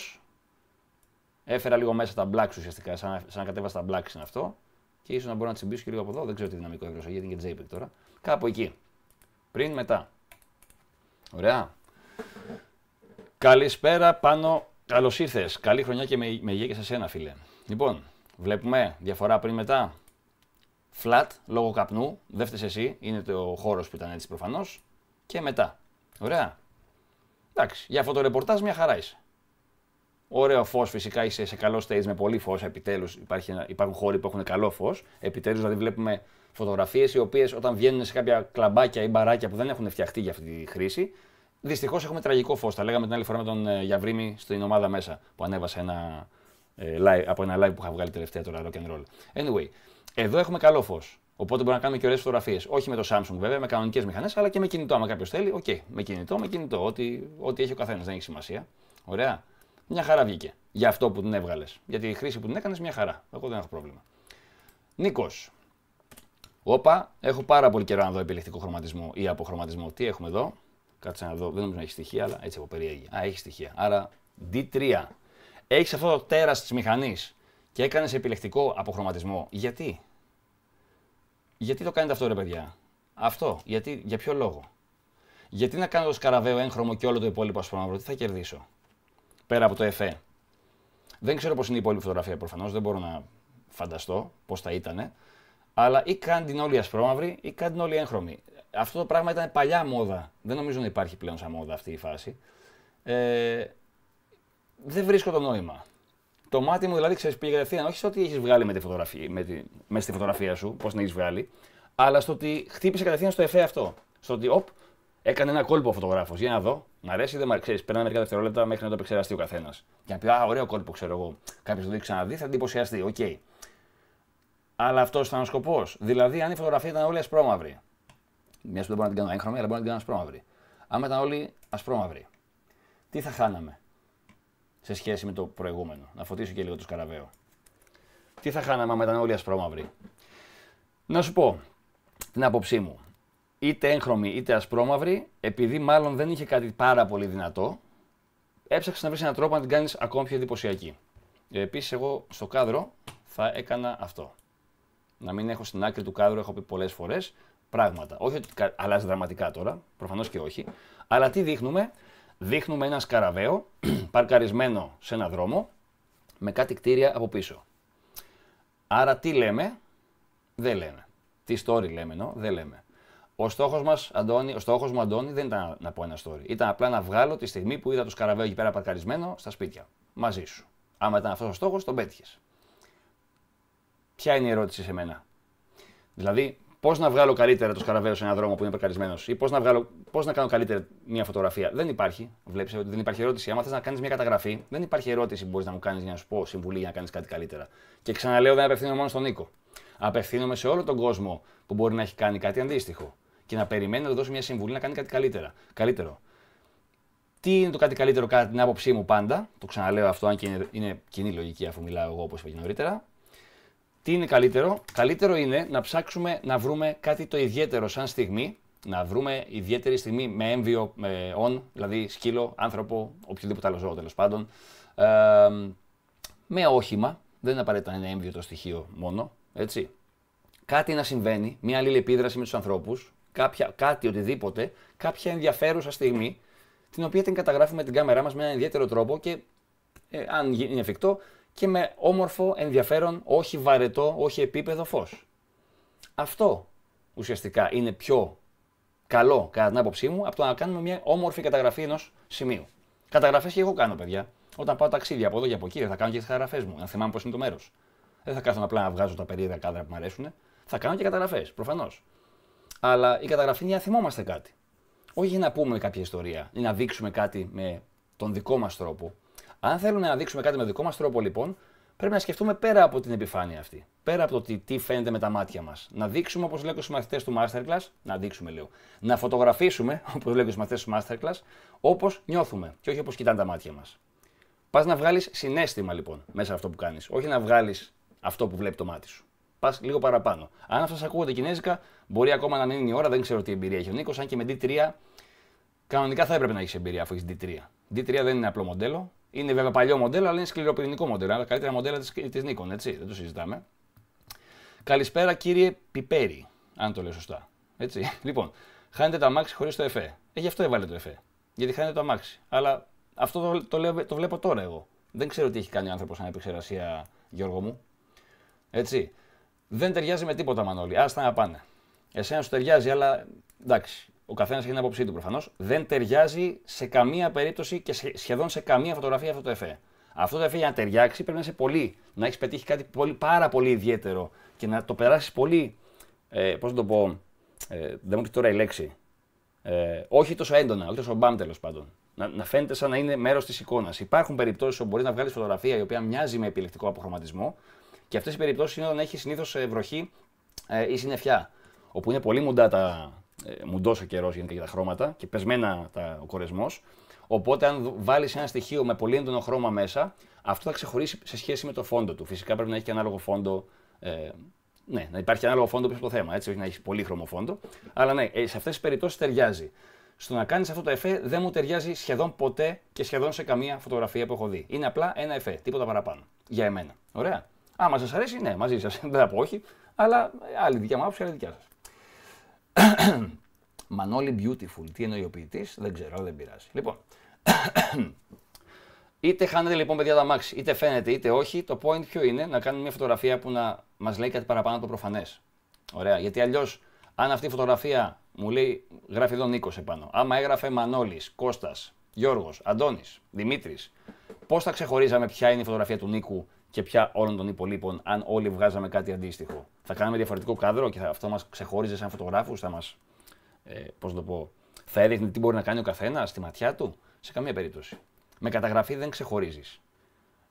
Έφερα λίγο μέσα τα blacks ουσιαστικά, σαν, σαν κατέβασα τα blacks είναι αυτό. Και ίσως να μπορώ να τσιμπήσω και λίγο από εδώ, δεν ξέρω τι δυναμικό έβρωσα, γιατί είναι και JPEG τώρα. Κάπου εκεί. Πριν, μετά. Ωραία. Καλησπέρα πάνω. Καλώς ήρθες. Καλή χρονιά και με, υγεία και σε σένα, φίλε. Λοιπόν, βλέπουμε διαφορά πριν μετά. Φλατ, λόγω καπνού. Δεύτερη εσύ. Είναι το χώρος που ήταν έτσι προφανώς. Και μετά. Ωραία. Εντάξει, για φωτορεπορτάζ μια χαρά είσαι. Ωραίο φως, φυσικά είσαι σε καλό stage με πολύ φως. Επιτέλους υπάρχουν χώροι που έχουν καλό φως. Επιτέλους, δηλαδή, βλέπουμε φωτογραφίες οι οποίες όταν βγαίνουν σε κάποια κλαμπάκια ή μπαράκια που δεν έχουν φτιαχτεί για αυτή τη χρήση, Δυστυχώς έχουμε τραγικό φως. Τα λέγαμε την άλλη φορά με τον ε, Γιαβρίμη στην ομάδα μέσα που ανέβασε ένα, ε, live, από ένα live που είχα βγάλει τελευταία τώρα rock and roll. Anyway, εδώ έχουμε καλό φως. Οπότε μπορούμε να κάνουμε και ωραίες φωτογραφίες. Όχι με το Samsung βέβαια, με κανονικές μηχανές, αλλά και με κινητό. Αν κάποιος θέλει, οκ. Με κινητό, με κινητό. Ό,τι, ό,τι έχει ο καθένας δεν έχει σημασία. Ωραία. Μια χαρά βγήκε. Για αυτό που την έβγαλες. Για τη χρήση που την έκανες, μια χαρά. Εγώ δεν έχω πρόβλημα. Νίκος. Όπα, έχω πάρα πολύ καιρό να δω επιλεκτικό χρωματισμό ή αποχρωματισμό. Τι έχουμε εδώ. Κάτσε να δω. Δεν νομίζω να έχει στοιχεία, αλλά έτσι από περιέργεια. Α, έχει στοιχεία. Άρα D3. Έχεις αυτό το τέρας της μηχανής και έκανες επιλεκτικό αποχρωματισμό. Γιατί? Γιατί το κάνετε αυτό, ρε παιδιά. Αυτό. Γιατί, για ποιο λόγο. Γιατί να κάνω το σκαραβέο έγχρωμο και όλο το υπόλοιπο, ας τι θα κερδίσω. Πέρα από το ΕΦΕ. E. Δεν ξέρω πώς είναι η υπόλοιπη φωτογραφία προφανώς, δεν μπορώ να φανταστώ πώς θα ήταν. Αλλά ή κάνει την όλη ασπρόμαυρη ή κάνει την όλη έγχρωμη αυτό το πράγμα ήταν παλιά μόδα. Δεν νομίζω να υπάρχει πλέον σαν μόδα αυτή η φάση. Ε, δεν βρίσκω το νόημα. Το μάτι μου δηλαδή ξέρεις πήγε κατευθείαν όχι σε ό,τι έχεις βγάλει με τη φωτογραφία, με τη, μέσα στη φωτογραφία σου, πώς την έχεις βγάλει, αλλά στο ότι χτύπησε κατευθείαν στο εφέ αυτό. Στο ότι, οπ, έκανε ένα κόλπο ο φωτογράφος. Για να δω, μ' αρέσει ή δεν μ' αρέσει. παίρνει μερικά δευτερόλεπτα μέχρι να το επεξεργαστεί ο καθένας. Για να πει, Α, ωραίο κόλπο, ξέρω εγώ. Κάποιος το δει ξαναδεί, θα εντυπωσιαστεί. Οκ. Okay. Αλλά αυτός ήταν ο σκοπός. Δηλαδή, αν η φωτογραφία ήταν όλη ασπρόμαυρη μιας που δεν μπορεί να την κάνω έγχρωμη, αλλά μπορεί να την κάνω ασπρόμαυρη. Άμα ήταν όλοι ασπρόμαυροι, τι θα χάναμε σε σχέση με το προηγούμενο. Να φωτίσω και λίγο το σκαραβαίο. Τι θα χάναμε άμα ήταν όλοι ασπρόμαυροι. Να σου πω την άποψή μου. Είτε έγχρωμη είτε ασπρόμαυρη, επειδή μάλλον δεν είχε κάτι πάρα πολύ δυνατό, έψαξες να βρεις έναν τρόπο να την κάνεις ακόμη πιο εντυπωσιακή. Επίσης, εγώ στο κάδρο θα έκανα αυτό. Να μην έχω στην άκρη του κάδρου, έχω πει πολλές φορές, πράγματα. Όχι ότι αλλάζει δραματικά τώρα, προφανώς και όχι. Αλλά τι δείχνουμε, δείχνουμε ένα σκαραβαίο παρκαρισμένο σε ένα δρόμο με κάτι κτίρια από πίσω. Άρα τι λέμε, δεν λέμε. Τι story λέμε, νο, δεν λέμε. Ο στόχος μας, Αντώνη, ο στόχος μου, Αντώνη, δεν ήταν να πω ένα story. Ήταν απλά να βγάλω τη στιγμή που είδα το σκαραβαίο εκεί πέρα παρκαρισμένο στα σπίτια. Μαζί σου. Άμα ήταν αυτός ο στόχος, τον πέτυχες. Ποια είναι η ερώτηση σε μένα. Δηλαδή, πώς να βγάλω καλύτερα το σκαραβέο σε έναν δρόμο που είναι περκαρισμένο ή πώς να, βγάλω, πώς να κάνω καλύτερα μια φωτογραφία. Δεν υπάρχει. Βλέπεις ότι δεν υπάρχει ερώτηση. Άμα θες να κάνεις μια καταγραφή, δεν υπάρχει ερώτηση που μπορείς να μου κάνεις για να σου πω συμβουλή για να κάνεις κάτι καλύτερα. Και ξαναλέω, δεν απευθύνομαι μόνο στον Νίκο. Απευθύνομαι σε όλο τον κόσμο που μπορεί να έχει κάνει κάτι αντίστοιχο και να περιμένει να του δώσει μια συμβουλή να κάνει κάτι καλύτερα. καλύτερο. Τι είναι το κάτι καλύτερο κατά την άποψή μου πάντα, το ξαναλέω αυτό, αν και είναι, είναι κοινή λογική αφού μιλάω εγώ όπως είπα και νωρίτερα, τι είναι καλύτερο, καλύτερο είναι να ψάξουμε να βρούμε κάτι το ιδιαίτερο σαν στιγμή, να βρούμε ιδιαίτερη στιγμή με έμβιο, με on, δηλαδή σκύλο, άνθρωπο, οποιοδήποτε άλλο ζώο τέλος πάντων, ε, με όχημα, δεν είναι απαραίτητα ένα έμβιο το στοιχείο μόνο, έτσι. Κάτι να συμβαίνει, μια αλληλεπίδραση με τους ανθρώπους, κάτι οτιδήποτε, κάποια ενδιαφέρουσα στιγμή, την οποία την καταγράφουμε την κάμερά μας με έναν ιδιαίτερο τρόπο και ε, αν είναι εφικτό, και με όμορφο, ενδιαφέρον, όχι βαρετό, όχι επίπεδο φως. Αυτό ουσιαστικά είναι πιο καλό, κατά την άποψή μου, από το να κάνουμε μια όμορφη καταγραφή ενός σημείου. Καταγραφές και εγώ κάνω, παιδιά. Όταν πάω ταξίδια από εδώ και από εκεί, θα κάνω και τις καταγραφές μου, να θυμάμαι πώ είναι το μέρος. Δεν θα κάθομαι απλά να βγάζω τα περίεργα κάδρα που μου αρέσουν. Θα κάνω και καταγραφές, προφανώς. Αλλά η καταγραφή είναι να θυμόμαστε κάτι. Όχι για να πούμε κάποια ιστορία ή να δείξουμε κάτι με τον δικό μας τρόπο, αν θέλουμε να δείξουμε κάτι με δικό μας τρόπο, λοιπόν, πρέπει να σκεφτούμε πέρα από την επιφάνεια αυτή. Πέρα από το τι, τι φαίνεται με τα μάτια μας. Να δείξουμε, όπως λέω και στου μαθητέ του Masterclass, να δείξουμε, λέω. Να φωτογραφίσουμε, όπως λέω και στου μαθητέ του Masterclass, όπως νιώθουμε και όχι όπως κοιτάνε τα μάτια μας. Πας να βγάλεις συνέστημα, λοιπόν, μέσα αυτό που κάνεις. Όχι να βγάλεις αυτό που βλέπει το μάτι σου. Πας λίγο παραπάνω. Αν αυτά ακούγονται κινέζικα, μπορεί ακόμα να μην είναι η ώρα, δεν ξέρω τι εμπειρία έχει ο Νίκος, αν και με D3 Κανονικά θα έπρεπε να έχεις εμπειρία αφού έχεις D3. D3 δεν είναι απλό μοντέλο. Είναι βέβαια παλιό μοντέλο, αλλά είναι σκληροπυρηνικό μοντέλο. Αλλά καλύτερα μοντέλα της Νίκων, έτσι. Δεν το συζητάμε. Καλησπέρα κύριε Πιπέρι, αν το λέω σωστά. Έτσι. Λοιπόν, χάνετε το αμάξι χωρίς το εφέ. Ε, γι' αυτό έβαλε το εφέ. Γιατί χάνετε το αμάξι. Αλλά αυτό το, το, λέω, το βλέπω τώρα εγώ. Δεν ξέρω τι έχει κάνει ο άνθρωπος σαν επεξεργασία, Γιώργο μου. Έτσι. Δεν ταιριάζει με τίποτα, Μανώλη. Άστα να πάνε. Εσένα σου ταιριάζει, αλλά εντάξει ο καθένας έχει την άποψή του προφανώς, δεν ταιριάζει σε καμία περίπτωση και σχεδόν σε καμία φωτογραφία αυτό το εφέ. Αυτό το εφέ για να ταιριάξει πρέπει να είσαι πολύ, να έχεις πετύχει κάτι πολύ, πάρα πολύ ιδιαίτερο και να το περάσεις πολύ. Ε, Πώς να το πω, ε, δεν μου πει τώρα η λέξη. Ε, όχι τόσο έντονα, όχι τόσο μπαμ τέλος πάντων. Να, να φαίνεται σαν να είναι μέρος της εικόνας. Υπάρχουν περιπτώσεις όπου μπορείς να βγάλεις φωτογραφία η οποία μοιάζει με επιλεκτικό αποχρωματισμό και αυτές οι περιπτώσεις είναι όταν έχεις συνήθως ε, βροχή ε, ή συννεφιά. Όπου είναι πολύ μουντά τα, ε, μου τόσο καιρός γενικά για τα χρώματα και πεσμένα τα, ο κορεσμός. Οπότε, αν βάλεις ένα στοιχείο με πολύ έντονο χρώμα μέσα, αυτό θα ξεχωρίσει σε σχέση με το φόντο του. Φυσικά πρέπει να έχει και ανάλογο φόντο. Ε, ναι, να υπάρχει ανάλογο φόντο πίσω από το θέμα, έτσι, όχι να έχεις πολύ χρώμο φόντο. Αλλά ναι, ε, σε αυτές τις περιπτώσεις ταιριάζει. Στο να κάνεις αυτό το εφέ δεν μου ταιριάζει σχεδόν ποτέ και σχεδόν σε καμία φωτογραφία που έχω δει. Είναι απλά ένα εφέ, τίποτα παραπάνω. Για εμένα. Ωραία. Άμα σας αρέσει, ναι, μαζί σας. δεν θα πω όχι. Αλλά άλλη δικιά μου άποψη, άλλη δικιά σας. Μανώλη Beautiful. Τι εννοεί ο ποιητής, δεν ξέρω, δεν πειράζει. Λοιπόν. είτε χάνετε λοιπόν παιδιά τα μάξι, είτε φαίνεται είτε όχι, το point ποιο είναι να κάνουμε μια φωτογραφία που να μας λέει κάτι παραπάνω το προφανές. Ωραία. Γιατί αλλιώς, αν αυτή η φωτογραφία μου λέει, γράφει εδώ Νίκος επάνω. Άμα έγραφε Μανώλης, Κώστας, Γιώργος, Αντώνης, Δημήτρης, πώς θα ξεχωρίζαμε ποια είναι η φωτογραφία του Νίκου και πια όλων των υπολείπων, αν όλοι βγάζαμε κάτι αντίστοιχο. Θα κάναμε διαφορετικό κάδρο και αυτό μας ξεχώριζε σαν φωτογράφους, θα μας. Ε, πώς το πω, θα έδειχνε τι μπορεί να κάνει ο καθένας στη ματιά του. Σε καμία περίπτωση. Με καταγραφή δεν ξεχωρίζεις.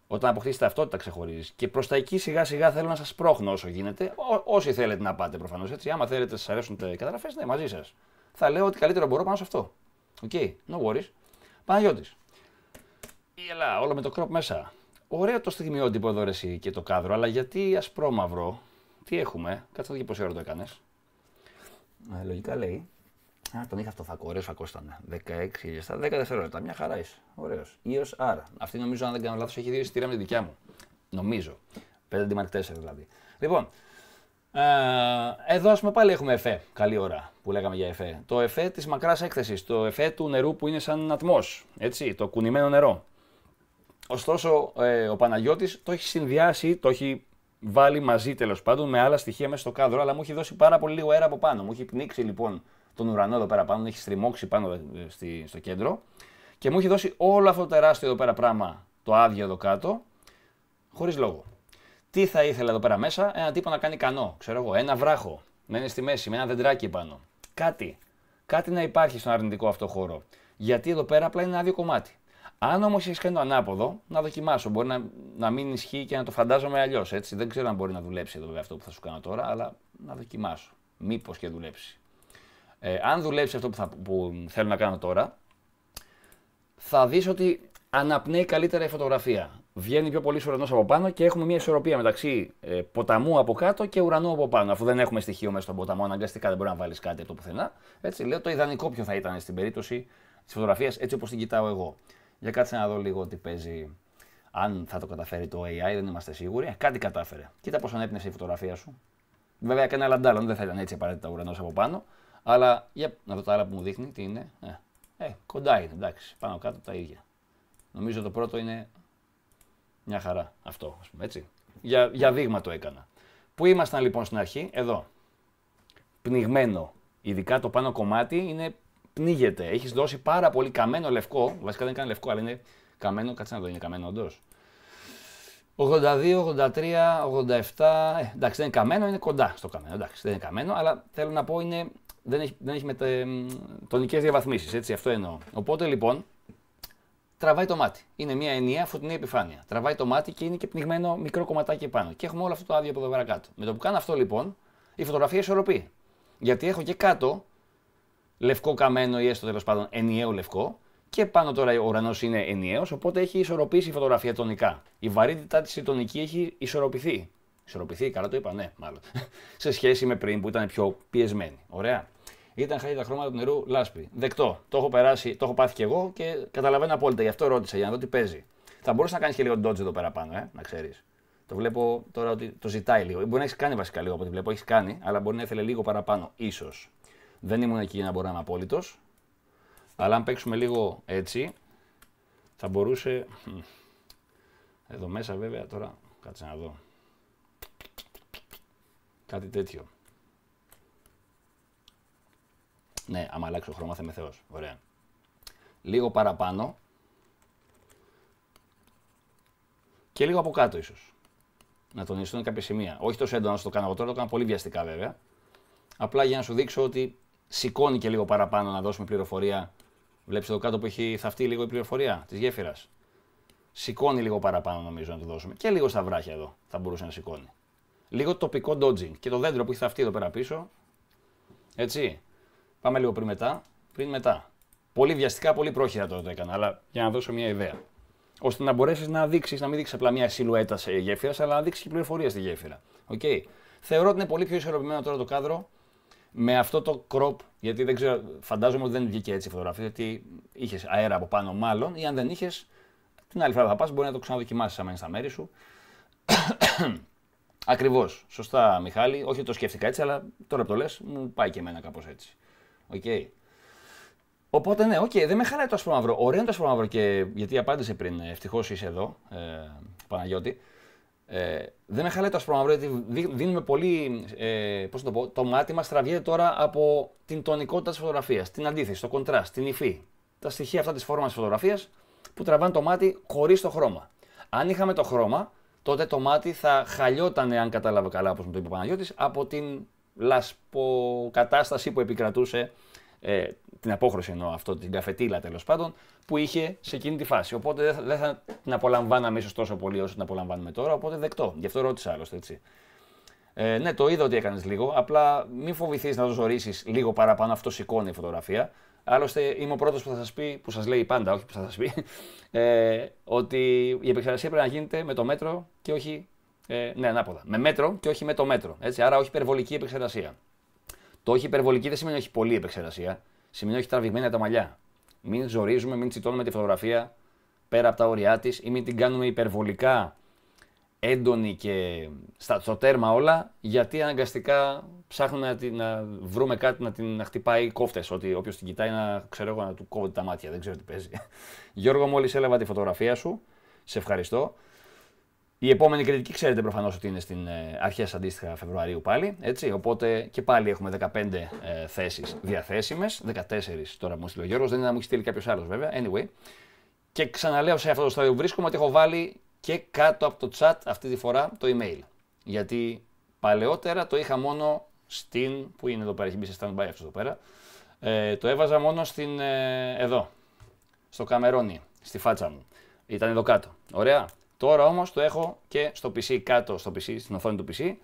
Όταν αποκτήσεις ταυτότητα, ξεχωρίζεις. Και προς τα εκεί σιγά σιγά θέλω να σας πρόχνω όσο γίνεται. όσοι θέλετε να πάτε προφανώς έτσι. Άμα θέλετε, σας αρέσουν τα καταγραφές, ναι, μαζί σας. Θα λέω ότι καλύτερο μπορώ πάνω σε αυτό. Οκ, okay, no worries. Παναγιώτης. Ελά, όλο με το κρόπ μέσα. Ωραίο το στιγμιότυπο εδώ εσύ και το κάδρο, αλλά γιατί ασπρόμαυρο, τι έχουμε, κάτσε να δει πόση ώρα το έκανες. Ε, λογικά λέει. Α, τον είχα αυτό θα ωραίο φακό ήταν. 16 λεπτά, 10 δευτερόλεπτα. Μια χαρά είσαι. Ωραίος. Ήω άρα. Αυτή νομίζω, αν δεν κάνω λάθος, έχει δύο εισιτήρια με τη δικιά μου. Νομίζω. 5 Mark 4 δηλαδή. Λοιπόν, ε, εδώ ας πούμε πάλι έχουμε εφέ. Καλή ώρα που λέγαμε για εφέ. Το εφέ της μακράς έκθεσης. Το εφέ του νερού που είναι σαν ατμός. Έτσι, το κουνημένο νερό. Ωστόσο, ε, ο Παναγιώτης το έχει συνδυάσει, το έχει βάλει μαζί τέλος πάντων με άλλα στοιχεία μέσα στο κάδρο, αλλά μου έχει δώσει πάρα πολύ λίγο αέρα από πάνω. Μου έχει πνίξει λοιπόν τον ουρανό εδώ πέρα πάνω, έχει στριμώξει πάνω ε, στη, στο κέντρο και μου έχει δώσει όλο αυτό το τεράστιο εδώ πέρα πράγμα, το άδειο εδώ κάτω, χωρίς λόγο. Τι θα ήθελα εδώ πέρα μέσα, ένα τύπο να κάνει κανό, ξέρω εγώ, ένα βράχο, να είναι στη μέση, με ένα δεντράκι πάνω. Κάτι. Κάτι να υπάρχει στον αρνητικό αυτό χώρο. Γιατί εδώ πέρα απλά είναι ένα άδειο κομμάτι. Αν όμως έχεις κάνει το ανάποδο, να δοκιμάσω. Μπορεί να, να μην ισχύει και να το φαντάζομαι αλλιώς. Δεν ξέρω αν μπορεί να δουλέψει εδώ αυτό που θα σου κάνω τώρα, αλλά να δοκιμάσω. Μήπως και δουλέψει. Ε, αν δουλέψει αυτό που, θα, που θέλω να κάνω τώρα, θα δεις ότι αναπνέει καλύτερα η φωτογραφία. Βγαίνει πιο πολύ ουρανός από πάνω και έχουμε μια ισορροπία μεταξύ ε, ποταμού από κάτω και ουρανού από πάνω. Αφού δεν έχουμε στοιχείο μέσα στον ποταμό, αναγκαστικά δεν μπορεί να βάλεις κάτι από το πουθενά. Έτσι λέω το ιδανικό ποιο θα ήταν στην περίπτωση της φωτογραφίας έτσι όπως την κοιτάω εγώ. Για κάτσε να δω λίγο τι παίζει. Αν θα το καταφέρει το AI, δεν είμαστε σίγουροι. Ε, κάτι κατάφερε. Κοίτα πώ ανέπνευσε η φωτογραφία σου. Βέβαια, έκανε λαντάλα, δεν θα ήταν έτσι απαραίτητα ουρανός από πάνω. Αλλά για να δω τα άλλα που μου δείχνει, τι είναι. Ε, ε κοντά είναι, εντάξει, πάνω κάτω τα ίδια. Νομίζω το πρώτο είναι μια χαρά αυτό, ας πούμε, έτσι. Για, για δείγμα το έκανα. Πού ήμασταν λοιπόν στην αρχή, εδώ. Πνιγμένο. Ειδικά το πάνω κομμάτι είναι πνίγεται. Έχεις δώσει πάρα πολύ καμένο λευκό. Βασικά δεν είναι λευκό, αλλά είναι καμένο. Κάτσε να δω, είναι καμένο όντως. 82, 83, 87. Ε, εντάξει, δεν είναι καμένο, είναι κοντά στο καμένο. Εντάξει, δεν είναι καμένο, αλλά θέλω να πω είναι. Δεν έχει, δεν έχει μετε, τονικές διαβαθμίσεις, έτσι, αυτό εννοώ. Οπότε λοιπόν, τραβάει το μάτι. Είναι μια ενιαία φωτεινή επιφάνεια. Τραβάει το μάτι και είναι και πνιγμένο μικρό κομματάκι επάνω. Και έχουμε όλο αυτό το άδειο από εδώ πέρα κάτω. Με το που κάνω αυτό λοιπόν, η φωτογραφία ισορροπεί. Γιατί έχω και κάτω λευκό καμένο ή έστω τέλος πάντων ενιαίο λευκό. Και πάνω τώρα ο ουρανός είναι ενιαίος, οπότε έχει ισορροπήσει η φωτογραφία τονικά. Η βαρύτητά της η τονική έχει ισορροπηθεί. Ισορροπηθεί, καλά το είπα, ναι, μάλλον. σε σχέση με πριν που ήταν πιο πιεσμένη. Ωραία. Ήταν χάρη τα χρώματα του νερού λάσπη. Δεκτό. Το έχω περάσει, το έχω πάθει κι εγώ και καταλαβαίνω απόλυτα. Γι' αυτό ρώτησα για να δω τι παίζει. Θα μπορούσε να κάνεις και λίγο ντότζ εδώ πέρα πάνω, ε, να ξέρεις. Το βλέπω τώρα ότι το ζητάει λίγο. Μπορεί να έχεις κάνει βασικά λίγο από ό,τι βλέπω. Έχεις κάνει, αλλά μπορεί να ήθελε λίγο παραπάνω, ίσως. Δεν ήμουν εκεί για να μπορώ να είμαι απόλυτος. Αλλά αν παίξουμε λίγο έτσι, θα μπορούσε. Εδώ μέσα βέβαια τώρα, κάτσε να δω. Κάτι τέτοιο. Ναι, άμα αλλάξω χρώμα θα είμαι θεός. Ωραία. Λίγο παραπάνω. Και λίγο από κάτω ίσως. Να τονιστούν κάποια σημεία. Όχι τόσο έντονα όσο το κάνω εγώ τώρα, το κάνω πολύ βιαστικά βέβαια. Απλά για να σου δείξω ότι σηκώνει και λίγο παραπάνω να δώσουμε πληροφορία. Βλέπεις εδώ κάτω που έχει θαυτεί λίγο η πληροφορία της γέφυρας. Σηκώνει λίγο παραπάνω νομίζω να το δώσουμε. Και λίγο στα βράχια εδώ θα μπορούσε να σηκώνει. Λίγο τοπικό dodging. Και το δέντρο που έχει θαυτεί εδώ πέρα πίσω. Έτσι. Πάμε λίγο πριν μετά. Πριν μετά. Πολύ βιαστικά, πολύ πρόχειρα τώρα το έκανα, αλλά για να δώσω μια ιδέα. Ώστε να μπορέσεις να δείξεις, να μην δείξεις απλά μια σιλουέτα σε γέφυρα, αλλά να δείξεις και πληροφορία στη γέφυρα. Okay. Θεωρώ ότι είναι πολύ πιο ισορροπημένο τώρα το κάδρο με αυτό το κροπ, γιατί δεν ξέρω, φαντάζομαι ότι δεν βγήκε έτσι η φωτογραφία, γιατί είχες αέρα από πάνω μάλλον, ή αν δεν είχες, την άλλη φορά θα πας, μπορεί να το ξαναδοκιμάσεις σαν στα μέρη σου. Ακριβώς. Σωστά, Μιχάλη. Όχι το σκέφτηκα έτσι, αλλά τώρα το λες, μου πάει και εμένα κάπως έτσι. Οκ. Οπότε ναι, okay, δεν με χαλάει το ασπρόμαυρο. Ωραίο είναι το ασπρόμαυρο και γιατί απάντησε πριν, ε, ευτυχώς είσαι εδώ, ε, Παναγιώτη. Ε, δεν είναι χαλέτο το ασπρόμαυρο, γιατί δηλαδή δίνουμε πολύ. Ε, πώς το, πω, το μάτι μας τραβιέται τώρα από την τονικότητα της φωτογραφίας, την αντίθεση, το κοντράστ, την υφή. Τα στοιχεία αυτά της φόρμας της φωτογραφίας που τραβάνε το μάτι χωρίς το χρώμα. Αν είχαμε το χρώμα, τότε το μάτι θα χαλιόταν, αν κατάλαβα καλά, όπως μου το είπε ο Παναγιώτης, από την λασποκατάσταση που επικρατούσε ε, την απόχρωση εννοώ αυτό, την καφετήλα τέλος πάντων, που είχε σε εκείνη τη φάση. Οπότε δεν θα την απολαμβάναμε ίσως τόσο πολύ όσο την απολαμβάνουμε τώρα, οπότε δεκτό. Γι' αυτό ρώτησα άλλωστε έτσι. Ε, ναι, το είδα ότι έκανες λίγο. Απλά μην φοβηθείς να το ζωρήσεις λίγο παραπάνω. Αυτό σηκώνει η φωτογραφία. Άλλωστε, είμαι ο πρώτος που θα σας πει, που σας λέει πάντα, όχι που θα σας πει, ε, ότι η επεξεργασία πρέπει να γίνεται με το μέτρο και όχι. Ε, ναι, ανάποδα. Με μέτρο και όχι με το μέτρο. Έτσι, άρα, όχι υπερβολική επεξεργασία. Το όχι υπερβολική δεν σημαίνει όχι πολλή επεξεργασία σημαίνει έχει τραβηγμένα τα μαλλιά. Μην ζορίζουμε, μην τσιτώνουμε τη φωτογραφία πέρα από τα όρια της ή μην την κάνουμε υπερβολικά έντονη και στα, στο τέρμα όλα, γιατί αναγκαστικά ψάχνουμε να, βρούμε κάτι να την να χτυπάει κόφτες. Ότι όποιος την κοιτάει να ξέρω εγώ να του κόβει τα μάτια, δεν ξέρω τι παίζει. Γιώργο, μόλις έλαβα τη φωτογραφία σου, σε ευχαριστώ. Η επόμενη κριτική ξέρετε προφανώς ότι είναι στην ε, αρχές αντίστοιχα Φεβρουαρίου πάλι, έτσι, οπότε και πάλι έχουμε 15 ε, θέσεις διαθέσιμες, 14 τώρα μου στείλει ο Γιώργος, δεν είναι να μου έχει στείλει κάποιος άλλος, βέβαια, anyway. Και ξαναλέω σε αυτό το στάδιο βρίσκομαι ότι έχω βάλει και κάτω από το chat αυτή τη φορά το email, γιατί παλαιότερα το είχα μόνο στην, που είναι εδώ πέρα, έχει μπει σε standby αυτός εδώ πέρα, ε, το έβαζα μόνο στην, ε, εδώ, στο καμερόνι, στη φάτσα μου. Ήταν εδώ κάτω. Ωραία. Τώρα όμως το έχω και στο PC κάτω, στο PC, στην οθόνη του PC,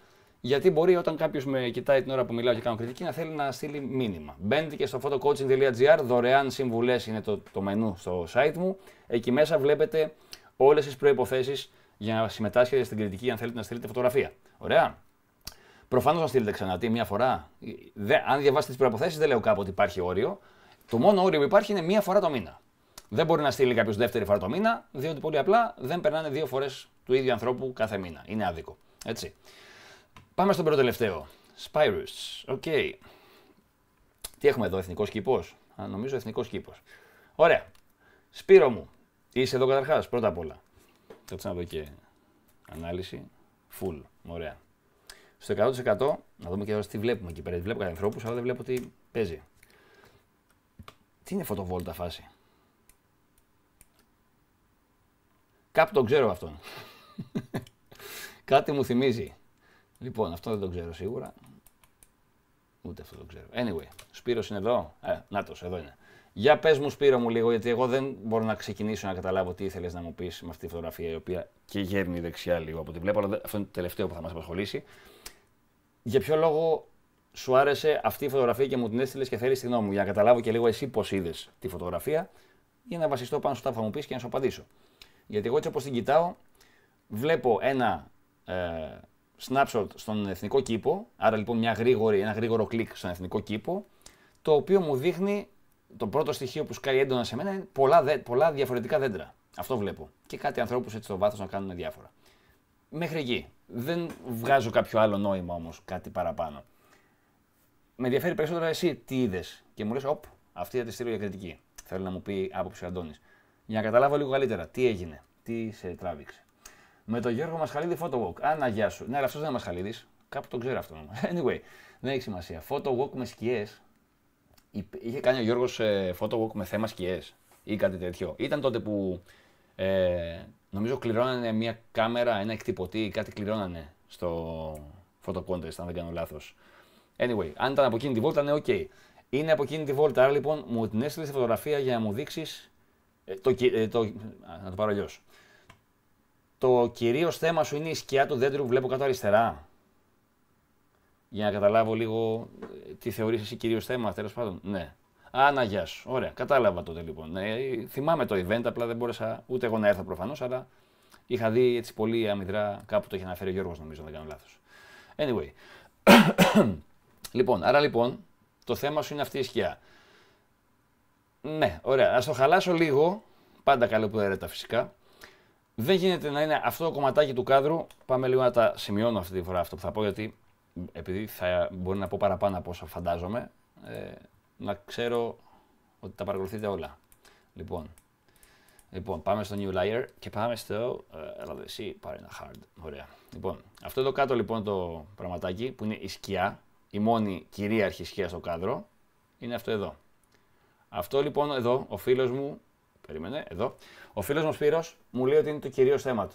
γιατί μπορεί όταν κάποιος με κοιτάει την ώρα που μιλάω και κάνω κριτική να θέλει να στείλει μήνυμα. Μπαίνετε και στο photocoaching.gr, δωρεάν συμβουλές είναι το, το μενού στο site μου. Εκεί μέσα βλέπετε όλες τις προποθέσει για να συμμετάσχετε στην κριτική, αν θέλετε να στείλετε φωτογραφία. Ωραία. Προφανώς να στείλετε ξανά τι, μία φορά. Δε, αν διαβάσετε τις προποθέσει, δεν λέω κάπου ότι υπάρχει όριο. Το μόνο όριο που υπάρχει είναι μία φορά το μήνα. Δεν μπορεί να στείλει κάποιος δεύτερη φορά το μήνα, διότι πολύ απλά δεν περνάνε δύο φορές του ίδιου ανθρώπου κάθε μήνα. Είναι άδικο. Έτσι. Πάμε στον πρώτο τελευταίο. Spirus. Οκ. Τι έχουμε εδώ, εθνικός κήπος. Νομίζω εθνικός κήπος. Ωραία. Σπύρο μου, είσαι εδώ καταρχάς, πρώτα απ' όλα. Κάτσε να δω και ανάλυση. Full. Ωραία. Στο 100% να δούμε και εδώ τι βλέπουμε εκεί πέρα. Βλέπω κατά ανθρώπους, αλλά δεν βλέπω τι παίζει. Τι είναι φωτοβόλτα φάση. Κάπου τον ξέρω αυτόν. Κάτι μου θυμίζει. Λοιπόν, αυτό δεν τον ξέρω σίγουρα. Ούτε αυτό το ξέρω. Anyway, Σπύρος είναι εδώ. Ε, νάτος, εδώ είναι. Για πες μου Σπύρο μου λίγο, γιατί εγώ δεν μπορώ να ξεκινήσω να καταλάβω τι ήθελες να μου πεις με αυτή τη φωτογραφία η οποία και γέρνει δεξιά λίγο από την βλέπω, αλλά αυτό είναι το τελευταίο που θα μας απασχολήσει. Για ποιο λόγο σου άρεσε αυτή η φωτογραφία και μου την έστειλες και θέλεις τη γνώμη μου, για να καταλάβω και λίγο εσύ πώς είδες τη φωτογραφία, για να βασιστώ πάνω στο που μου πεις και να σου απαντήσω. Γιατί εγώ έτσι όπως την κοιτάω, βλέπω ένα ε, snapshot στον εθνικό κήπο, άρα λοιπόν μια γρήγορη, ένα γρήγορο κλικ στον εθνικό κήπο, το οποίο μου δείχνει το πρώτο στοιχείο που σκάει έντονα σε μένα είναι πολλά, διαφορετικά δέντρα. Αυτό βλέπω. Και κάτι ανθρώπους έτσι στο βάθος να κάνουν διάφορα. Μέχρι εκεί. Δεν βγάζω κάποιο άλλο νόημα όμως, κάτι παραπάνω. Με ενδιαφέρει περισσότερο εσύ τι είδες και μου λες: Οπ, αυτή θα τη στείλω για κριτική. Θέλω να μου πει άποψη ο Αντώνης. Για να καταλάβω λίγο καλύτερα τι έγινε, τι σε τράβηξε. Με τον Γιώργο Μασχαλίδη Photo Walk. Άννα, γεια σου. Ναι, αλλά αυτός δεν είναι Μασχαλίδης. Κάπου τον ξέρω αυτό. Anyway, δεν έχει σημασία. Photo Walk με σκιές. Είχε κάνει ο Γιώργος ε, Photo Walk με θέμα σκιές ή κάτι τέτοιο. Ήταν τότε που ε, νομίζω κληρώνανε μια κάμερα, ένα εκτυπωτή, ή κάτι κληρώνανε στο Photo Contest, αν δεν κάνω λάθος. Anyway, αν ήταν από εκείνη τη βόλτα, ναι, οκ. Είναι από εκείνη τη βόλτα. Άρα λοιπόν μου την έστειλε φωτογραφία για να μου δείξεις ε, το, ε, το, να το πάρω αλλιώς. Το κυρίως θέμα σου είναι η σκιά του δέντρου που βλέπω κάτω αριστερά. Για να καταλάβω λίγο ε, τι θεωρείς εσύ κυρίως θέμα, τέλος πάντων. Ναι. να γεια σου. Ωραία, κατάλαβα τότε λοιπόν. Ναι, θυμάμαι το event, απλά δεν μπόρεσα ούτε εγώ να έρθω προφανώς, αλλά είχα δει έτσι πολύ αμυδρά κάπου το είχε αναφέρει ο Γιώργος, νομίζω, να δεν κάνω λάθος. Anyway. λοιπόν, άρα λοιπόν, το θέμα σου είναι αυτή η σκιά. Ναι, ωραία. ας το χαλάσω λίγο. Πάντα καλό που έρετα φυσικά. Δεν γίνεται να είναι αυτό το κομματάκι του κάδρου. Πάμε λίγο να τα σημειώνω αυτή τη φορά αυτό που θα πω, γιατί επειδή θα μπορεί να πω παραπάνω από όσα φαντάζομαι, ε, να ξέρω ότι τα παρακολουθείτε όλα. Λοιπόν, λοιπόν πάμε στο New Layer και πάμε στο ε, εσύ πάρει ένα Hard. Ωραία. Λοιπόν, αυτό εδώ κάτω λοιπόν το πραγματάκι που είναι η σκιά, η μόνη κυρίαρχη σκιά στο κάδρο, είναι αυτό εδώ. Αυτό λοιπόν εδώ, ο φίλος μου. Περίμενε, εδώ. Ο φίλος μου Σπύρος μου λέει ότι είναι το κυρίως θέμα του.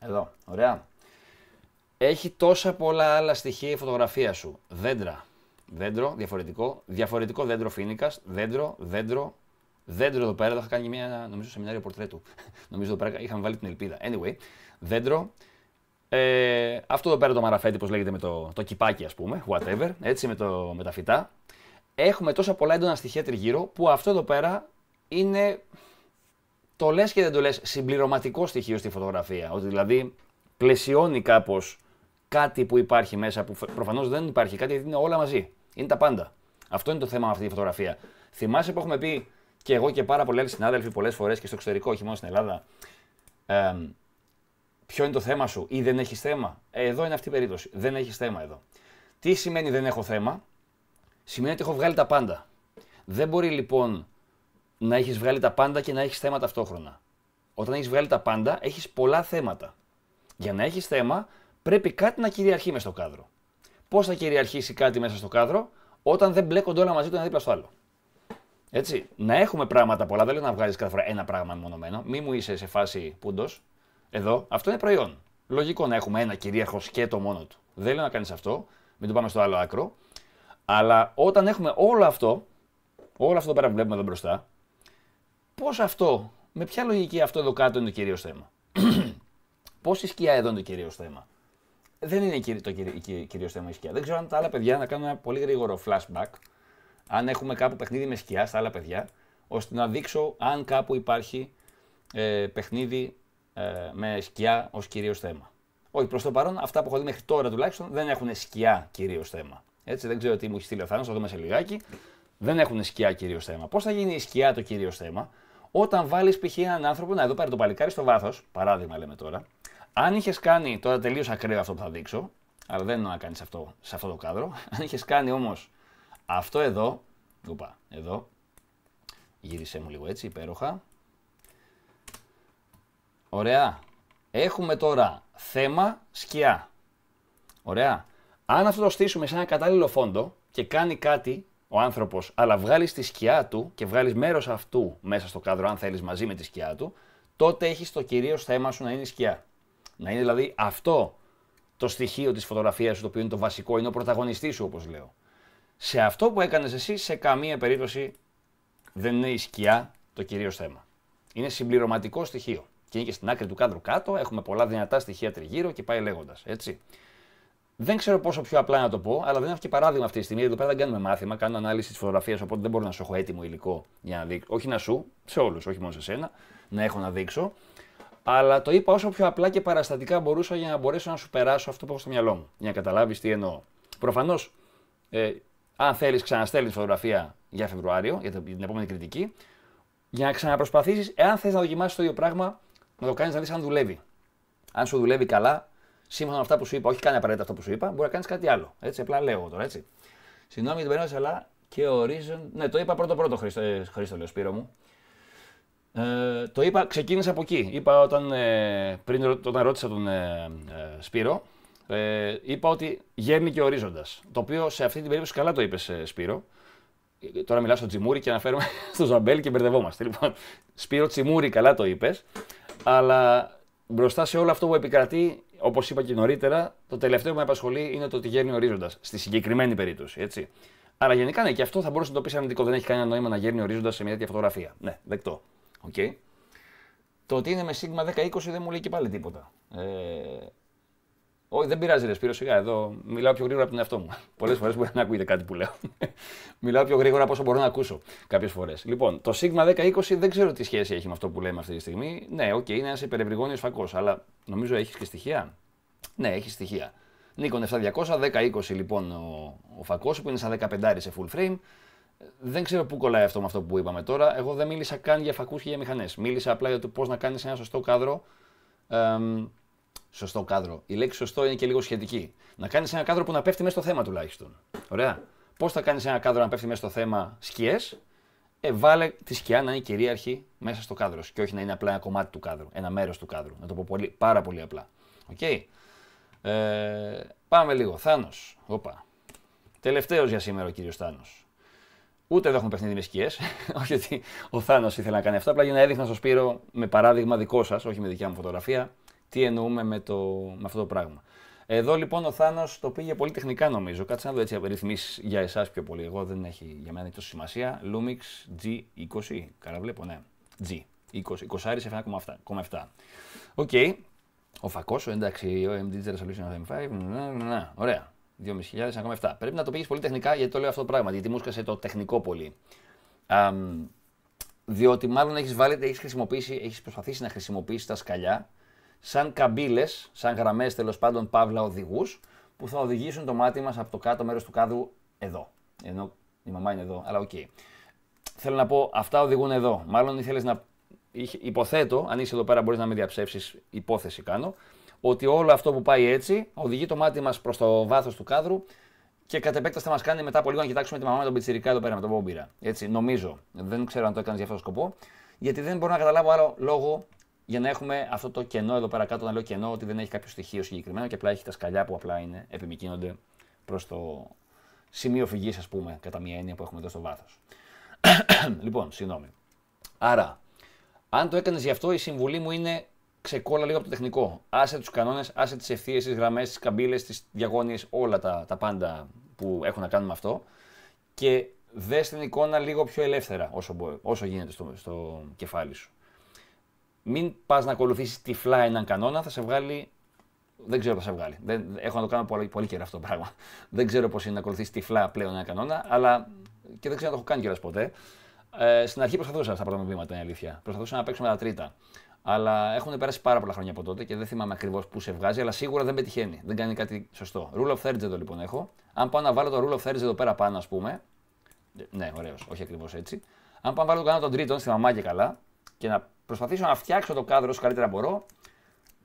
Εδώ, ωραία. Έχει τόσα πολλά άλλα στοιχεία η φωτογραφία σου. Δέντρα. Δέντρο, διαφορετικό. Διαφορετικό δέντρο φίνικα. Δέντρο, δέντρο, Δέντρο εδώ πέρα, εδώ είχα κάνει μια νομίζω σεμινάριο πορτρέτου. νομίζω εδώ πέρα είχαμε βάλει την ελπίδα. Anyway, δέντρο. Ε, αυτό εδώ πέρα το μαραφέτη, όπω λέγεται με το, το κυπάκι, ας πούμε, whatever, έτσι με, το, με τα φυτά έχουμε τόσα πολλά έντονα στοιχεία τριγύρω που αυτό εδώ πέρα είναι το λες και δεν το λες συμπληρωματικό στοιχείο στη φωτογραφία. Ότι δηλαδή πλαισιώνει κάπως κάτι που υπάρχει μέσα που προφανώς δεν υπάρχει κάτι γιατί είναι όλα μαζί. Είναι τα πάντα. Αυτό είναι το θέμα με αυτή τη φωτογραφία. Θυμάσαι που έχουμε πει και εγώ και πάρα πολλοί άλλοι συνάδελφοι πολλές φορές και στο εξωτερικό, όχι μόνο στην Ελλάδα, ε, ποιο είναι το θέμα σου ή δεν έχεις θέμα. Ε, εδώ είναι αυτή η περίπτωση. Δεν έχεις θέμα εδώ. Τι σημαίνει δεν έχω θέμα σημαίνει ότι έχω βγάλει τα πάντα. Δεν μπορεί λοιπόν να έχεις βγάλει τα πάντα και να έχεις θέματα ταυτόχρονα. Όταν έχεις βγάλει τα πάντα, έχεις πολλά θέματα. Για να έχεις θέμα, πρέπει κάτι να κυριαρχεί μέσα στο κάδρο. Πώς θα κυριαρχήσει κάτι μέσα στο κάδρο, όταν δεν μπλέκονται όλα μαζί το ένα δίπλα στο άλλο. Έτσι, να έχουμε πράγματα πολλά, δεν λέω να βγάζεις κάθε φορά ένα πράγμα μονομένο. Μη μου είσαι σε φάση πούντος. Εδώ, αυτό είναι προϊόν. Λογικό να έχουμε ένα κυρίαρχο σκέτο μόνο του. Δεν λέω να κάνεις αυτό, μην το πάμε στο άλλο άκρο. Αλλά όταν έχουμε όλο αυτό, όλο αυτό πέρα που βλέπουμε εδώ μπροστά, πώς αυτό, με ποια λογική αυτό εδώ κάτω είναι το κυρίως θέμα. πώς η σκιά εδώ είναι το κυρίως θέμα. Δεν είναι το κυρίως θέμα η σκιά. Δεν ξέρω αν τα άλλα παιδιά να κάνουν ένα πολύ γρήγορο flashback. Αν έχουμε κάπου παιχνίδι με σκιά στα άλλα παιδιά, ώστε να δείξω αν κάπου υπάρχει ε, παιχνίδι ε, με σκιά ως κυρίως θέμα. Όχι, προς το παρόν, αυτά που έχω δει μέχρι τώρα τουλάχιστον δεν έχουν σκιά κυρίως θέμα. Έτσι, δεν ξέρω τι μου έχει στείλει ο Θάνο, θα δούμε σε λιγάκι. Δεν έχουν σκιά κυρίως θέμα. Πώς θα γίνει η σκιά το κυρίως θέμα, όταν βάλεις π.χ. έναν άνθρωπο, να εδώ πάρει το παλικάρι στο βάθος, παράδειγμα λέμε τώρα, αν είχες κάνει, τώρα τελείως ακραίο αυτό που θα δείξω, αλλά δεν εννοώ να κάνεις αυτό σε αυτό το κάδρο. Αν είχες κάνει όμως αυτό εδώ, οπα, εδώ, γύρισε μου λίγο έτσι, υπέροχα. Ωραία. Έχουμε τώρα θέμα σκιά. Ωραία. Αν αυτό το στήσουμε σε ένα κατάλληλο φόντο και κάνει κάτι ο άνθρωπος, αλλά βγάλεις τη σκιά του και βγάλεις μέρος αυτού μέσα στο κάδρο, αν θέλεις μαζί με τη σκιά του, τότε έχεις το κυρίως θέμα σου να είναι η σκιά. Να είναι δηλαδή αυτό το στοιχείο της φωτογραφίας σου, το οποίο είναι το βασικό, είναι ο πρωταγωνιστής σου, όπως λέω. Σε αυτό που έκανες εσύ, σε καμία περίπτωση δεν είναι η σκιά το κυρίως θέμα. Είναι συμπληρωματικό στοιχείο. Και είναι και στην άκρη του κάδρου κάτω, έχουμε πολλά δυνατά στοιχεία τριγύρω και πάει λέγοντας. Έτσι. Δεν ξέρω πόσο πιο απλά να το πω, αλλά δεν έχω και παράδειγμα αυτή τη στιγμή. Εδώ πέρα δεν κάνουμε μάθημα, κάνω ανάλυση της φωτογραφίας, οπότε δεν μπορώ να σου έχω έτοιμο υλικό για να δείξω. Όχι να σου, σε όλους, όχι μόνο σε σένα, να έχω να δείξω. Αλλά το είπα όσο πιο απλά και παραστατικά μπορούσα για να μπορέσω να σου περάσω αυτό που έχω στο μυαλό μου. Για να καταλάβεις τι εννοώ. Προφανώς, ε, αν θέλεις, ξαναστέλνεις φωτογραφία για Φεβρουάριο, για την επόμενη κριτική, για να ξαναπροσπαθήσεις, εάν θες να δοκιμάσεις το ίδιο πράγμα, να το κάνεις να δεις αν δουλεύει. Αν σου δουλεύει καλά, σύμφωνα με αυτά που σου είπα, όχι κάνει απαραίτητα αυτό που σου είπα, μπορεί να κάνεις κάτι άλλο. Έτσι, απλά λέω εγώ τώρα, έτσι. Συγγνώμη για την περίμενα, αλλά και ο Ναι, το είπα πρώτο-πρώτο, Χρήστο, ε, Χρήστο λέω, Σπύρο μου. Ε, το είπα, ξεκίνησα από εκεί. Είπα όταν, ε, πριν όταν ρώτησα τον ε, ε, Σπύρο, ε, είπα ότι γέρνει και ορίζοντας. Το οποίο σε αυτή την περίπτωση καλά το είπες, ε, Σπύρο. Ε, τώρα μιλάω στο Τσιμούρι και αναφέρομαι στο Ζαμπέλ και μπερδευόμαστε. Λοιπόν, Σπύρο Τσιμούρι, καλά το είπες. Αλλά μπροστά σε όλο αυτό που επικρατεί, όπως είπα και νωρίτερα, το τελευταίο που με απασχολεί είναι το ότι γέρνει ορίζοντας. Στη συγκεκριμένη περίπτωση, έτσι. Αλλά γενικά ναι, και αυτό θα μπορούσε να το πει αν Δεν έχει κανένα νόημα να γέρνει ορίζοντας σε μια τέτοια φωτογραφία. Ναι, δεκτό. Okay. Το ότι είναι με σίγμα 10-20 δεν μου λέει και πάλι τίποτα. Ε, όχι, δεν πειράζει, Ρεσπίρο, σιγά εδώ. Μιλάω πιο γρήγορα από τον εαυτό μου. Πολλές φορές μπορεί να ακούγεται κάτι που λέω. Μιλάω πιο γρήγορα από όσο μπορώ να ακούσω κάποιες φορές. Λοιπόν, το σίγμα 10-20 δεν ξέρω τι σχέση έχει με αυτό που λέμε αυτή τη στιγμή. Ναι, οκ, okay, είναι ένας υπερευρυγόνιος φακός, αλλά νομίζω έχεις και στοιχεία. Ναι, έχεις στοιχεία. Νίκον 7200, 10-20 λοιπόν ο, ο φακός που είναι σαν 15 σε full frame. Δεν ξέρω πού κολλάει αυτό με αυτό που είπαμε τώρα. Εγώ δεν μίλησα καν για φακούς και για μηχανές. Μίλησα απλά για το πώς να κάνεις ένα σωστό κάδρο σωστό κάδρο. Η λέξη σωστό είναι και λίγο σχετική. Να κάνεις ένα κάδρο που να πέφτει μέσα στο θέμα τουλάχιστον. Ωραία. Πώς θα κάνεις ένα κάδρο να πέφτει μέσα στο θέμα σκιές, ε, βάλε τη σκιά να είναι κυρίαρχη μέσα στο κάδρο και όχι να είναι απλά ένα κομμάτι του κάδρου, ένα μέρος του κάδρου. Να το πω πολύ, πάρα πολύ απλά. Οκ. Ε, πάμε λίγο. Θάνος. Όπα. Τελευταίος για σήμερα ο κύριος Θάνος. Ούτε εδώ έχουμε παιχνίδι με σκιές. όχι ότι ο Θάνος ήθελε να κάνει αυτά, απλά για να έδειχνα στο Σπύρο με παράδειγμα δικό σας, όχι με δικιά μου φωτογραφία, τι εννοούμε με, το, με αυτό το πράγμα. Εδώ λοιπόν ο Θάνος το πήγε πολύ τεχνικά νομίζω. Κάτσε να δω έτσι ρυθμίσει για εσάς πιο πολύ. Εγώ δεν έχει για μένα τόσο σημασία. Lumix G20. Καλά βλέπω, ναι. G. 20, 20 Οκ. Ο φακός, εντάξει, ο MD Resolution M5. Ναι, ναι, ναι, Ωραία. 2.500 2.500-1,7. Πρέπει να το πήγες πολύ τεχνικά γιατί το λέω αυτό το πράγμα. Γιατί μου το τεχνικό πολύ. διότι μάλλον έχεις βάλει, έχεις χρησιμοποιήσει, έχεις προσπαθήσει να χρησιμοποιήσεις τα σκαλιά σαν καμπύλες, σαν γραμμές τέλος πάντων παύλα οδηγούς, που θα οδηγήσουν το μάτι μας από το κάτω μέρος του κάδου εδώ. Ενώ η μαμά είναι εδώ, αλλά οκ. Okay. Θέλω να πω, αυτά οδηγούν εδώ. Μάλλον ήθελες να. Υποθέτω, αν είσαι εδώ πέρα, μπορείς να με διαψεύσεις. Υπόθεση κάνω. Ότι όλο αυτό που πάει έτσι οδηγεί το μάτι μας προς το βάθος του κάδρου και κατ' επέκταση θα μας κάνει μετά από λίγο να κοιτάξουμε τη μαμά με τον Πιτσυρικά εδώ πέρα με τον Μπόμπιρα. Έτσι, νομίζω. Δεν ξέρω αν το έκανες για αυτό το σκοπό. Γιατί δεν μπορώ να καταλάβω άλλο λόγο για να έχουμε αυτό το κενό εδώ πέρα κάτω, να λέω κενό ότι δεν έχει κάποιο στοιχείο συγκεκριμένο και απλά έχει τα σκαλιά που απλά είναι, επιμηκύνονται προς το σημείο φυγής, ας πούμε, κατά μία έννοια που έχουμε εδώ στο βάθος. λοιπόν, συγγνώμη. Άρα, αν το έκανες γι' αυτό, η συμβουλή μου είναι ξεκόλα λίγο από το τεχνικό. Άσε τους κανόνες, άσε τις ευθείες, τις γραμμές, τις καμπύλες, τις διαγώνιες, όλα τα, τα πάντα που έχουν να κάνουν με αυτό. Και δες την εικόνα λίγο πιο ελεύθερα όσο, μπορεί, όσο γίνεται στο, στο κεφάλι σου μην πας να ακολουθήσεις τυφλά έναν κανόνα, θα σε βγάλει. Δεν ξέρω πώς θα σε βγάλει. Δεν... Έχω να το κάνω πολύ, πολύ καιρό αυτό το πράγμα. Δεν ξέρω πώς είναι να ακολουθήσεις τυφλά πλέον έναν κανόνα, αλλά και δεν ξέρω αν το έχω κάνει κιόλας ποτέ. Ε, στην αρχή προσπαθούσα στα πρώτα μου βήματα, είναι αλήθεια. Προσπαθούσα να παίξω με τα τρίτα. Αλλά έχουν περάσει πάρα πολλά χρόνια από τότε και δεν θυμάμαι ακριβώς πού σε βγάζει, αλλά σίγουρα δεν πετυχαίνει. Δεν κάνει κάτι σωστό. Rule of thirds εδώ λοιπόν έχω. Αν πάω να βάλω το rule of thirds εδώ πέρα πάνω, ας πούμε. Ναι, ωραίος, όχι ακριβώς έτσι. Αν πάω να βάλω το κανόνα των τρίτων, μαμά και καλά, και να προσπαθήσω να φτιάξω το κάδρο όσο καλύτερα μπορώ,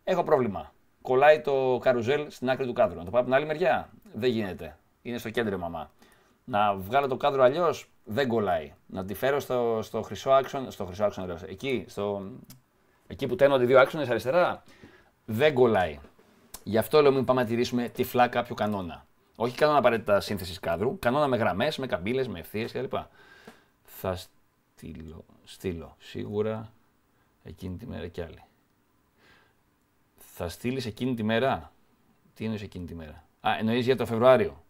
έχω πρόβλημα. Κολλάει το καρουζέλ στην άκρη του κάδρου. Να το πάω από την άλλη μεριά. Δεν γίνεται. Είναι στο κέντρο μαμά. Να βγάλω το κάδρο αλλιώς δεν κολλάει. Να τη φέρω στο, στο χρυσό άξονα. Στο χρυσό άξονα, εκεί, στο, εκεί που τένονται δύο άξονες αριστερά, δεν κολλάει. Γι' αυτό λέω μην πάμε να τηρήσουμε τυφλά κάποιο κανόνα. Όχι κανόνα απαραίτητα σύνθεσης κάδρου, κανόνα με γραμμές, με καμπύλες, με ευθείε κλπ. Θα στείλω, στείλω σίγουρα εκείνη τη μέρα κι άλλη. Θα στείλεις εκείνη τη μέρα. Τι εννοείς εκείνη τη μέρα. Α, εννοείς για το Φεβρουάριο.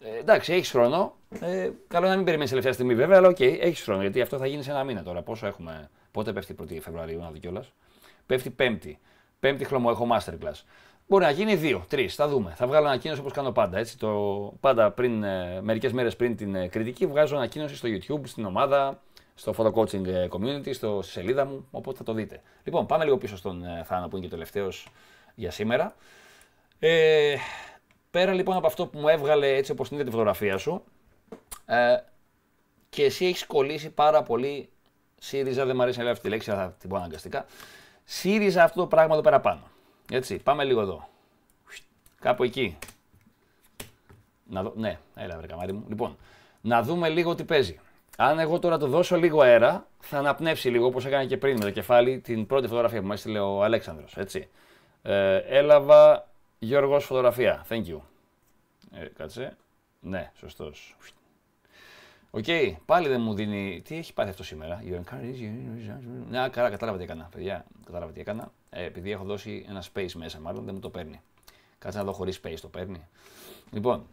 Ε, εντάξει, έχεις χρόνο. Ε, καλό να μην περιμένεις τελευταία στιγμή βέβαια, αλλά οκ, okay, έχεις χρόνο γιατί αυτό θα γίνει σε ένα μήνα τώρα. Πόσο έχουμε. Πότε πέφτει η 1η Φεβρουαρίου, να δει κιόλας. Πέφτει Πέμπτη. η χλωμό, έχω masterclass. Μπορεί να γίνει δύο, τρεις, θα δούμε. Θα βγάλω ανακοίνωση όπως κάνω πάντα. Έτσι, το, πάντα πριν, ε, μερικές μέρες πριν την ε, κριτική βγάζω ανακοίνωση στο YouTube, στην ομάδα, στο photo coaching ε, community, στο σελίδα μου, οπότε θα το δείτε. Λοιπόν, πάμε λίγο πίσω στον ε, Θάνο που είναι και τελευταίος για σήμερα. Ε, πέρα λοιπόν από αυτό που μου έβγαλε έτσι όπως είναι τη φωτογραφία σου, ε, και εσύ έχεις κολλήσει πάρα πολύ, ΣΥΡΙΖΑ δεν μου αρέσει να λέω αυτή τη λέξη, θα την πω αναγκαστικά, ΣΥΡΙΖΑ αυτό το πράγμα εδώ πέρα πάνω. Έτσι, πάμε λίγο εδώ. Κάπου εκεί. Να δω, ναι, έλα βρε καμάρι μου. Λοιπόν, να δούμε λίγο τι παίζει. Αν εγώ τώρα το δώσω λίγο αέρα, θα αναπνεύσει λίγο όπως έκανε και πριν με το κεφάλι την πρώτη φωτογραφία που μου έστειλε ο Αλέξανδρος, έτσι. Ε, έλαβα Γιώργος φωτογραφία. Thank you. Ε, κάτσε. Ναι, σωστός. Οκ, okay, πάλι δεν μου δίνει. Τι έχει πάθει αυτό σήμερα. Ναι, καλά, κατάλαβα τι έκανα. Παιδιά, κατάλαβα τι έκανα. Ε, επειδή έχω δώσει ένα space μέσα, μάλλον δεν μου το παίρνει. Κάτσε να δω χωρίς space το παίρνει. Λοιπόν,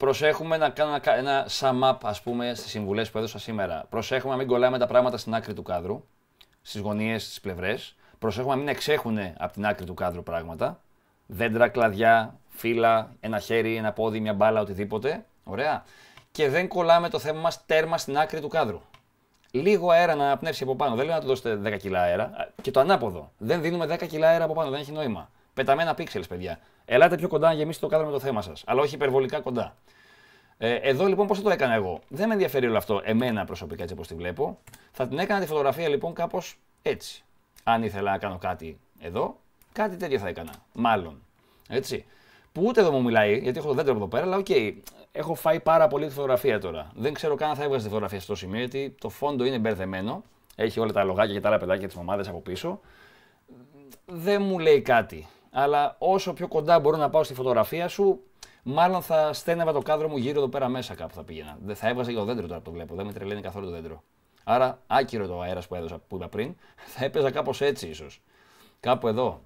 Προσέχουμε να κάνουμε ένα sum up, ας πούμε, στις συμβουλές που έδωσα σήμερα. Προσέχουμε να μην κολλάμε τα πράγματα στην άκρη του κάδρου, στις γωνίες, στις πλευρές. Προσέχουμε να μην εξέχουν από την άκρη του κάδρου πράγματα. Δέντρα, κλαδιά, φύλλα, ένα χέρι, ένα πόδι, μια μπάλα, οτιδήποτε. Ωραία. Και δεν κολλάμε το θέμα μας τέρμα στην άκρη του κάδρου. Λίγο αέρα να αναπνεύσει από πάνω. Δεν λέω να του δώσετε 10 κιλά αέρα. Και το ανάποδο. Δεν δίνουμε 10 κιλά αέρα από πάνω. Δεν έχει νόημα. Πεταμένα πίξελ, παιδιά. Ελάτε πιο κοντά να γεμίσετε το κάδρο με το θέμα σας. Αλλά όχι υπερβολικά κοντά. Ε, εδώ λοιπόν πώς θα το έκανα εγώ. Δεν με ενδιαφέρει όλο αυτό εμένα προσωπικά έτσι όπως τη βλέπω. Θα την έκανα τη φωτογραφία λοιπόν κάπως έτσι. Αν ήθελα να κάνω κάτι εδώ, κάτι τέτοιο θα έκανα. Μάλλον. Έτσι. Που ούτε εδώ μου μιλάει, γιατί έχω το δέντρο εδώ πέρα, αλλά οκ, έχω φάει πάρα πολύ τη φωτογραφία τώρα. Δεν ξέρω καν αν θα έβγαζε τη φωτογραφία στο σημείο, γιατί το φόντο είναι μπερδεμένο. Έχει όλα τα λογάκια και τα άλλα παιδάκια της ομάδα από πίσω. Δεν μου λέει κάτι αλλά όσο πιο κοντά μπορώ να πάω στη φωτογραφία σου, μάλλον θα στένευα το κάδρο μου γύρω εδώ πέρα μέσα κάπου θα πήγαινα. Δεν θα έβγαζα και το δέντρο τώρα που το βλέπω. Δεν με τρελαίνει καθόλου το δέντρο. Άρα, άκυρο το αέρας που έδωσα που είπα πριν, θα έπαιζα κάπως έτσι ίσως. Κάπου εδώ.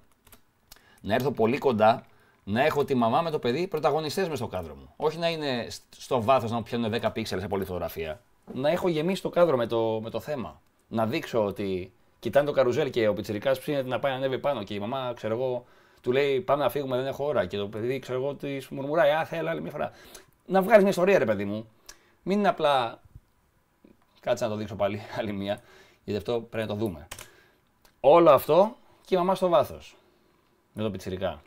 Να έρθω πολύ κοντά, να έχω τη μαμά με το παιδί πρωταγωνιστές μες στο κάδρο μου. Όχι να είναι στο βάθος να μου πιάνουν 10 πίξελ σε πολλή φωτογραφία. Να έχω γεμίσει το κάδρο με το, με το θέμα. Να δείξω ότι κοιτάνε το καρουζέλ και ο πιτσυρικά ψήνεται να πάει ανέβει πάνω και η μαμά, ξέρω εγώ, του λέει πάμε να φύγουμε, δεν έχω ώρα. Και το παιδί, ξέρω εγώ, της μουρμουράει, Α, θέλω άλλη μια φορά. Να βγάλεις μια ιστορία, ρε παιδί μου. Μην είναι απλά. Κάτσε να το δείξω πάλι άλλη μια, γιατί αυτό πρέπει να το δούμε. Όλο αυτό και η μαμά στο βάθος. Με το πιτσυρικά.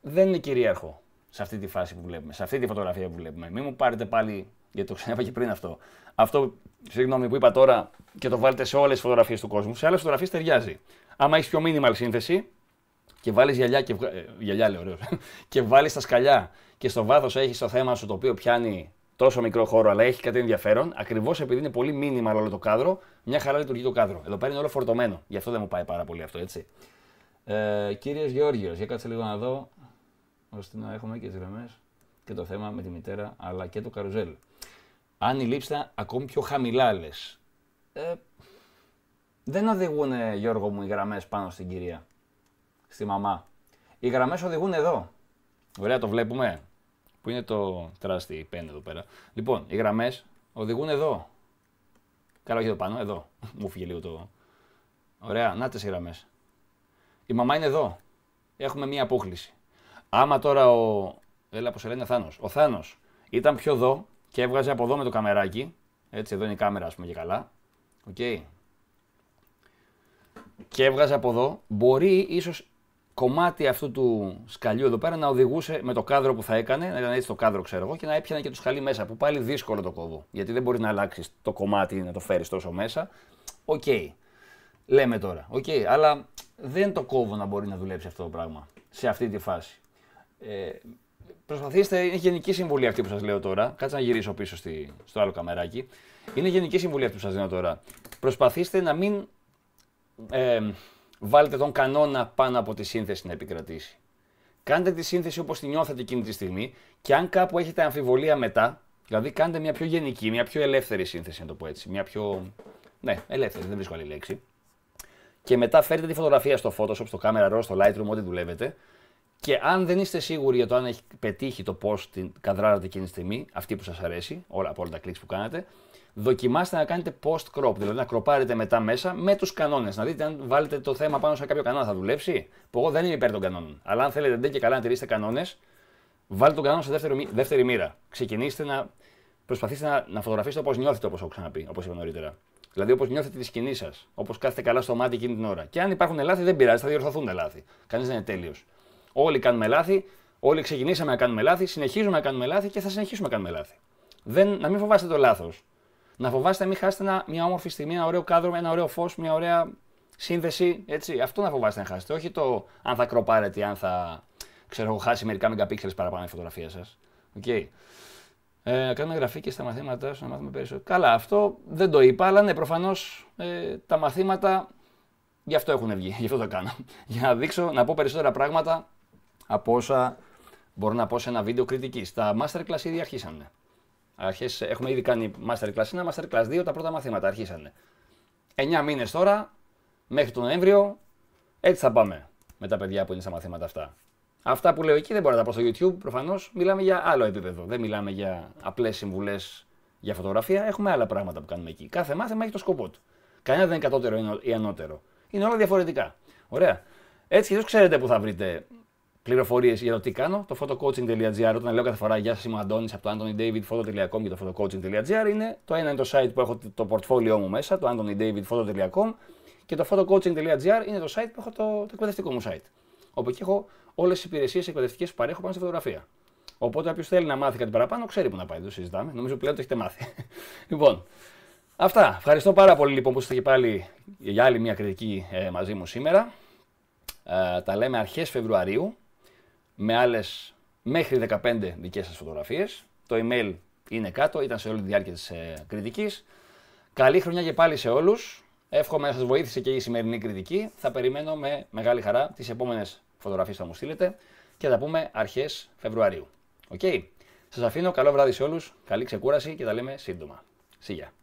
Δεν είναι κυρίαρχο σε αυτή τη φάση που βλέπουμε, σε αυτή τη φωτογραφία που βλέπουμε. Μην μου πάρετε πάλι, γιατί το ξέρετε και πριν αυτό. Αυτό, συγγνώμη, που είπα τώρα και το βάλετε σε όλες τις φωτογραφίες του κόσμου. Σε άλλες φωτογραφίες ταιριάζει. Άμα έχεις πιο minimal σύνθεση, και βάλεις γυαλιά και, ε, γυαλιά, λέω, και βάλεις τα σκαλιά και στο βάθος έχεις το θέμα σου το οποίο πιάνει τόσο μικρό χώρο, αλλά έχει κάτι ενδιαφέρον, ακριβώς επειδή είναι πολύ μήνυμα όλο το κάδρο, μια χαρά λειτουργεί το κάδρο. Εδώ πέρα είναι όλο φορτωμένο. Γι' αυτό δεν μου πάει πάρα πολύ αυτό, έτσι. Ε, Κύριος Γεώργιος, για κάτσε λίγο να δω, ώστε να έχουμε και τις γραμμές και το θέμα με τη μητέρα, αλλά και το καρουζέλ. Αν η λήψη ακόμη πιο χαμηλά, λες. Ε, δεν οδηγούν, Γιώργο μου, οι γραμμές πάνω στην κυρία στη μαμά. Οι γραμμές οδηγούν εδώ. Ωραία, το βλέπουμε. Πού είναι το τράστι πέν εδώ πέρα. Λοιπόν, οι γραμμές οδηγούν εδώ. Καλά, όχι εδώ πάνω, εδώ. Μου φύγε λίγο το. Ωραία, να τις γραμμές. Η μαμά είναι εδώ. Έχουμε μία απόκληση. Άμα τώρα ο. Έλα, πώς λένε, Θάνος. Ο Θάνος ήταν πιο εδώ και έβγαζε από εδώ με το καμεράκι. Έτσι, εδώ είναι η κάμερα, ας πούμε και καλά. Οκ. Και έβγαζε από εδώ. Μπορεί ίσως κομμάτι αυτού του σκαλιού εδώ πέρα να οδηγούσε με το κάδρο που θα έκανε, να ήταν έτσι το κάδρο, ξέρω εγώ, και να έπιανε και το σκαλί μέσα. Που πάλι δύσκολο το κόβω. Γιατί δεν μπορεί να αλλάξεις το κομμάτι να το φέρεις τόσο μέσα. Οκ. Okay. Λέμε τώρα. Οκ. Okay. Αλλά δεν το κόβω να μπορεί να δουλέψει αυτό το πράγμα σε αυτή τη φάση. Ε, προσπαθήστε, είναι γενική συμβουλή αυτή που σας λέω τώρα. Κάτσε να γυρίσω πίσω στη, στο άλλο καμεράκι. Είναι γενική συμβουλή αυτή που σας δίνω τώρα. Προσπαθήστε να μην. Ε, Βάλετε τον κανόνα πάνω από τη σύνθεση να επικρατήσει. Κάντε τη σύνθεση όπως τη νιώθετε εκείνη τη στιγμή και αν κάπου έχετε αμφιβολία μετά, δηλαδή κάντε μια πιο γενική, μια πιο ελεύθερη σύνθεση, να το πω έτσι. Μια πιο. Ναι, ελεύθερη, δεν βρίσκω άλλη λέξη. Και μετά φέρετε τη φωτογραφία στο Photoshop, στο Camera Raw, στο Lightroom, ό,τι δουλεύετε και αν δεν είστε σίγουροι για το αν έχει πετύχει το πώ την καδράρατε εκείνη τη στιγμή, αυτή που σας αρέσει, όλα, από όλα τα κλικ που κάνατε, δοκιμάστε να κάνετε post crop, δηλαδή να κροπάρετε μετά μέσα με τους κανόνες. Να δείτε αν βάλετε το θέμα πάνω σε κάποιο κανόνα θα δουλέψει. Που εγώ δεν είμαι υπέρ των κανόνων. Αλλά αν θέλετε ντε και καλά να τηρήσετε κανόνες, βάλτε τον κανόνα σε δεύτερη, δεύτερη μοίρα. Ξεκινήστε να προσπαθήσετε να, να φωτογραφίσετε όπως νιώθετε, όπως έχω ξαναπεί, όπως είπα νωρίτερα. Δηλαδή, όπως νιώθετε τη σκηνή σας, όπως κάθετε καλά στο μάτι εκείνη την ώρα. Και αν υπάρχουν λάθη, δεν πειράζει, θα διορθωθούν τα λάθη. Κανείς δεν είναι τέλειος. Όλοι κάνουμε λάθη, όλοι ξεκινήσαμε να κάνουμε λάθη, συνεχίζουμε να κάνουμε λάθη και θα συνεχίσουμε να κάνουμε λάθη. Δεν, να μην φοβάστε το λάθος. Να φοβάστε να μην χάσετε ένα, μια όμορφη στιγμή, ένα ωραίο κάδρο, ένα ωραίο φως, μια ωραία σύνδεση. Έτσι. Αυτό να φοβάστε να χάσετε. Όχι το αν θα κροπάρετε, αν θα ξέρω, χάσει μερικά μεγαπίξελ παραπάνω η φωτογραφία σας. Okay. Ε, κάνουμε γραφή και στα μαθήματά σου να μάθουμε περισσότερο. Καλά, αυτό δεν το είπα, αλλά ναι, προφανώς ε, τα μαθήματα γι' αυτό έχουν βγει, γι' αυτό το κάνω. Για να δείξω, να πω περισσότερα πράγματα από όσα μπορώ να πω σε ένα βίντεο κριτικής. Τα masterclass ήδη αρχίσανε. Αρχές, έχουμε ήδη κάνει masterclass 1, masterclass 2, τα πρώτα μαθήματα αρχίσανε. 9 μήνες τώρα, μέχρι τον Νοέμβριο, έτσι θα πάμε με τα παιδιά που είναι στα μαθήματα αυτά. Αυτά που λέω εκεί δεν μπορώ να τα πω στο YouTube, προφανώς μιλάμε για άλλο επίπεδο. Δεν μιλάμε για απλές συμβουλές για φωτογραφία, έχουμε άλλα πράγματα που κάνουμε εκεί. Κάθε μάθημα έχει το σκοπό του. Κανένα δεν είναι κατώτερο ή ανώτερο. Είναι όλα διαφορετικά. Ωραία. Έτσι και ξέρετε που θα βρείτε πληροφορίες για το τι κάνω, το photocoaching.gr. Όταν λέω κάθε φορά Γεια σας, είμαι ο Αντώνης από το AnthonyDavidPhoto.com και το photocoaching.gr είναι το ένα είναι το site που έχω το portfolio μου μέσα, το AnthonyDavidPhoto.com και το photocoaching.gr είναι το site που έχω το, το εκπαιδευτικό μου site. Όπου εκεί έχω όλες τις υπηρεσίες εκπαιδευτικές που παρέχω πάνω στη φωτογραφία. Οπότε όποιος θέλει να μάθει κάτι παραπάνω, ξέρει που να πάει. το συζητάμε. Νομίζω πλέον το έχετε μάθει. λοιπόν, αυτά. Ευχαριστώ πάρα πολύ λοιπόν που είστε και πάλι για άλλη μια κριτική ε, μαζί μου σήμερα. Ε, τα λέμε αρχές Φεβρουαρίου με άλλες μέχρι 15 δικές σας φωτογραφίες. Το email είναι κάτω, ήταν σε όλη τη διάρκεια της ε, κριτικής. Καλή χρονιά και πάλι σε όλους. Εύχομαι να σας βοήθησε και η σημερινή κριτική. Θα περιμένω με μεγάλη χαρά τις επόμενες φωτογραφίες που θα μου στείλετε και θα τα πούμε αρχές Φεβρουαρίου. Οκ. Σας αφήνω. Καλό βράδυ σε όλους. Καλή ξεκούραση και τα λέμε σύντομα. Σιγά.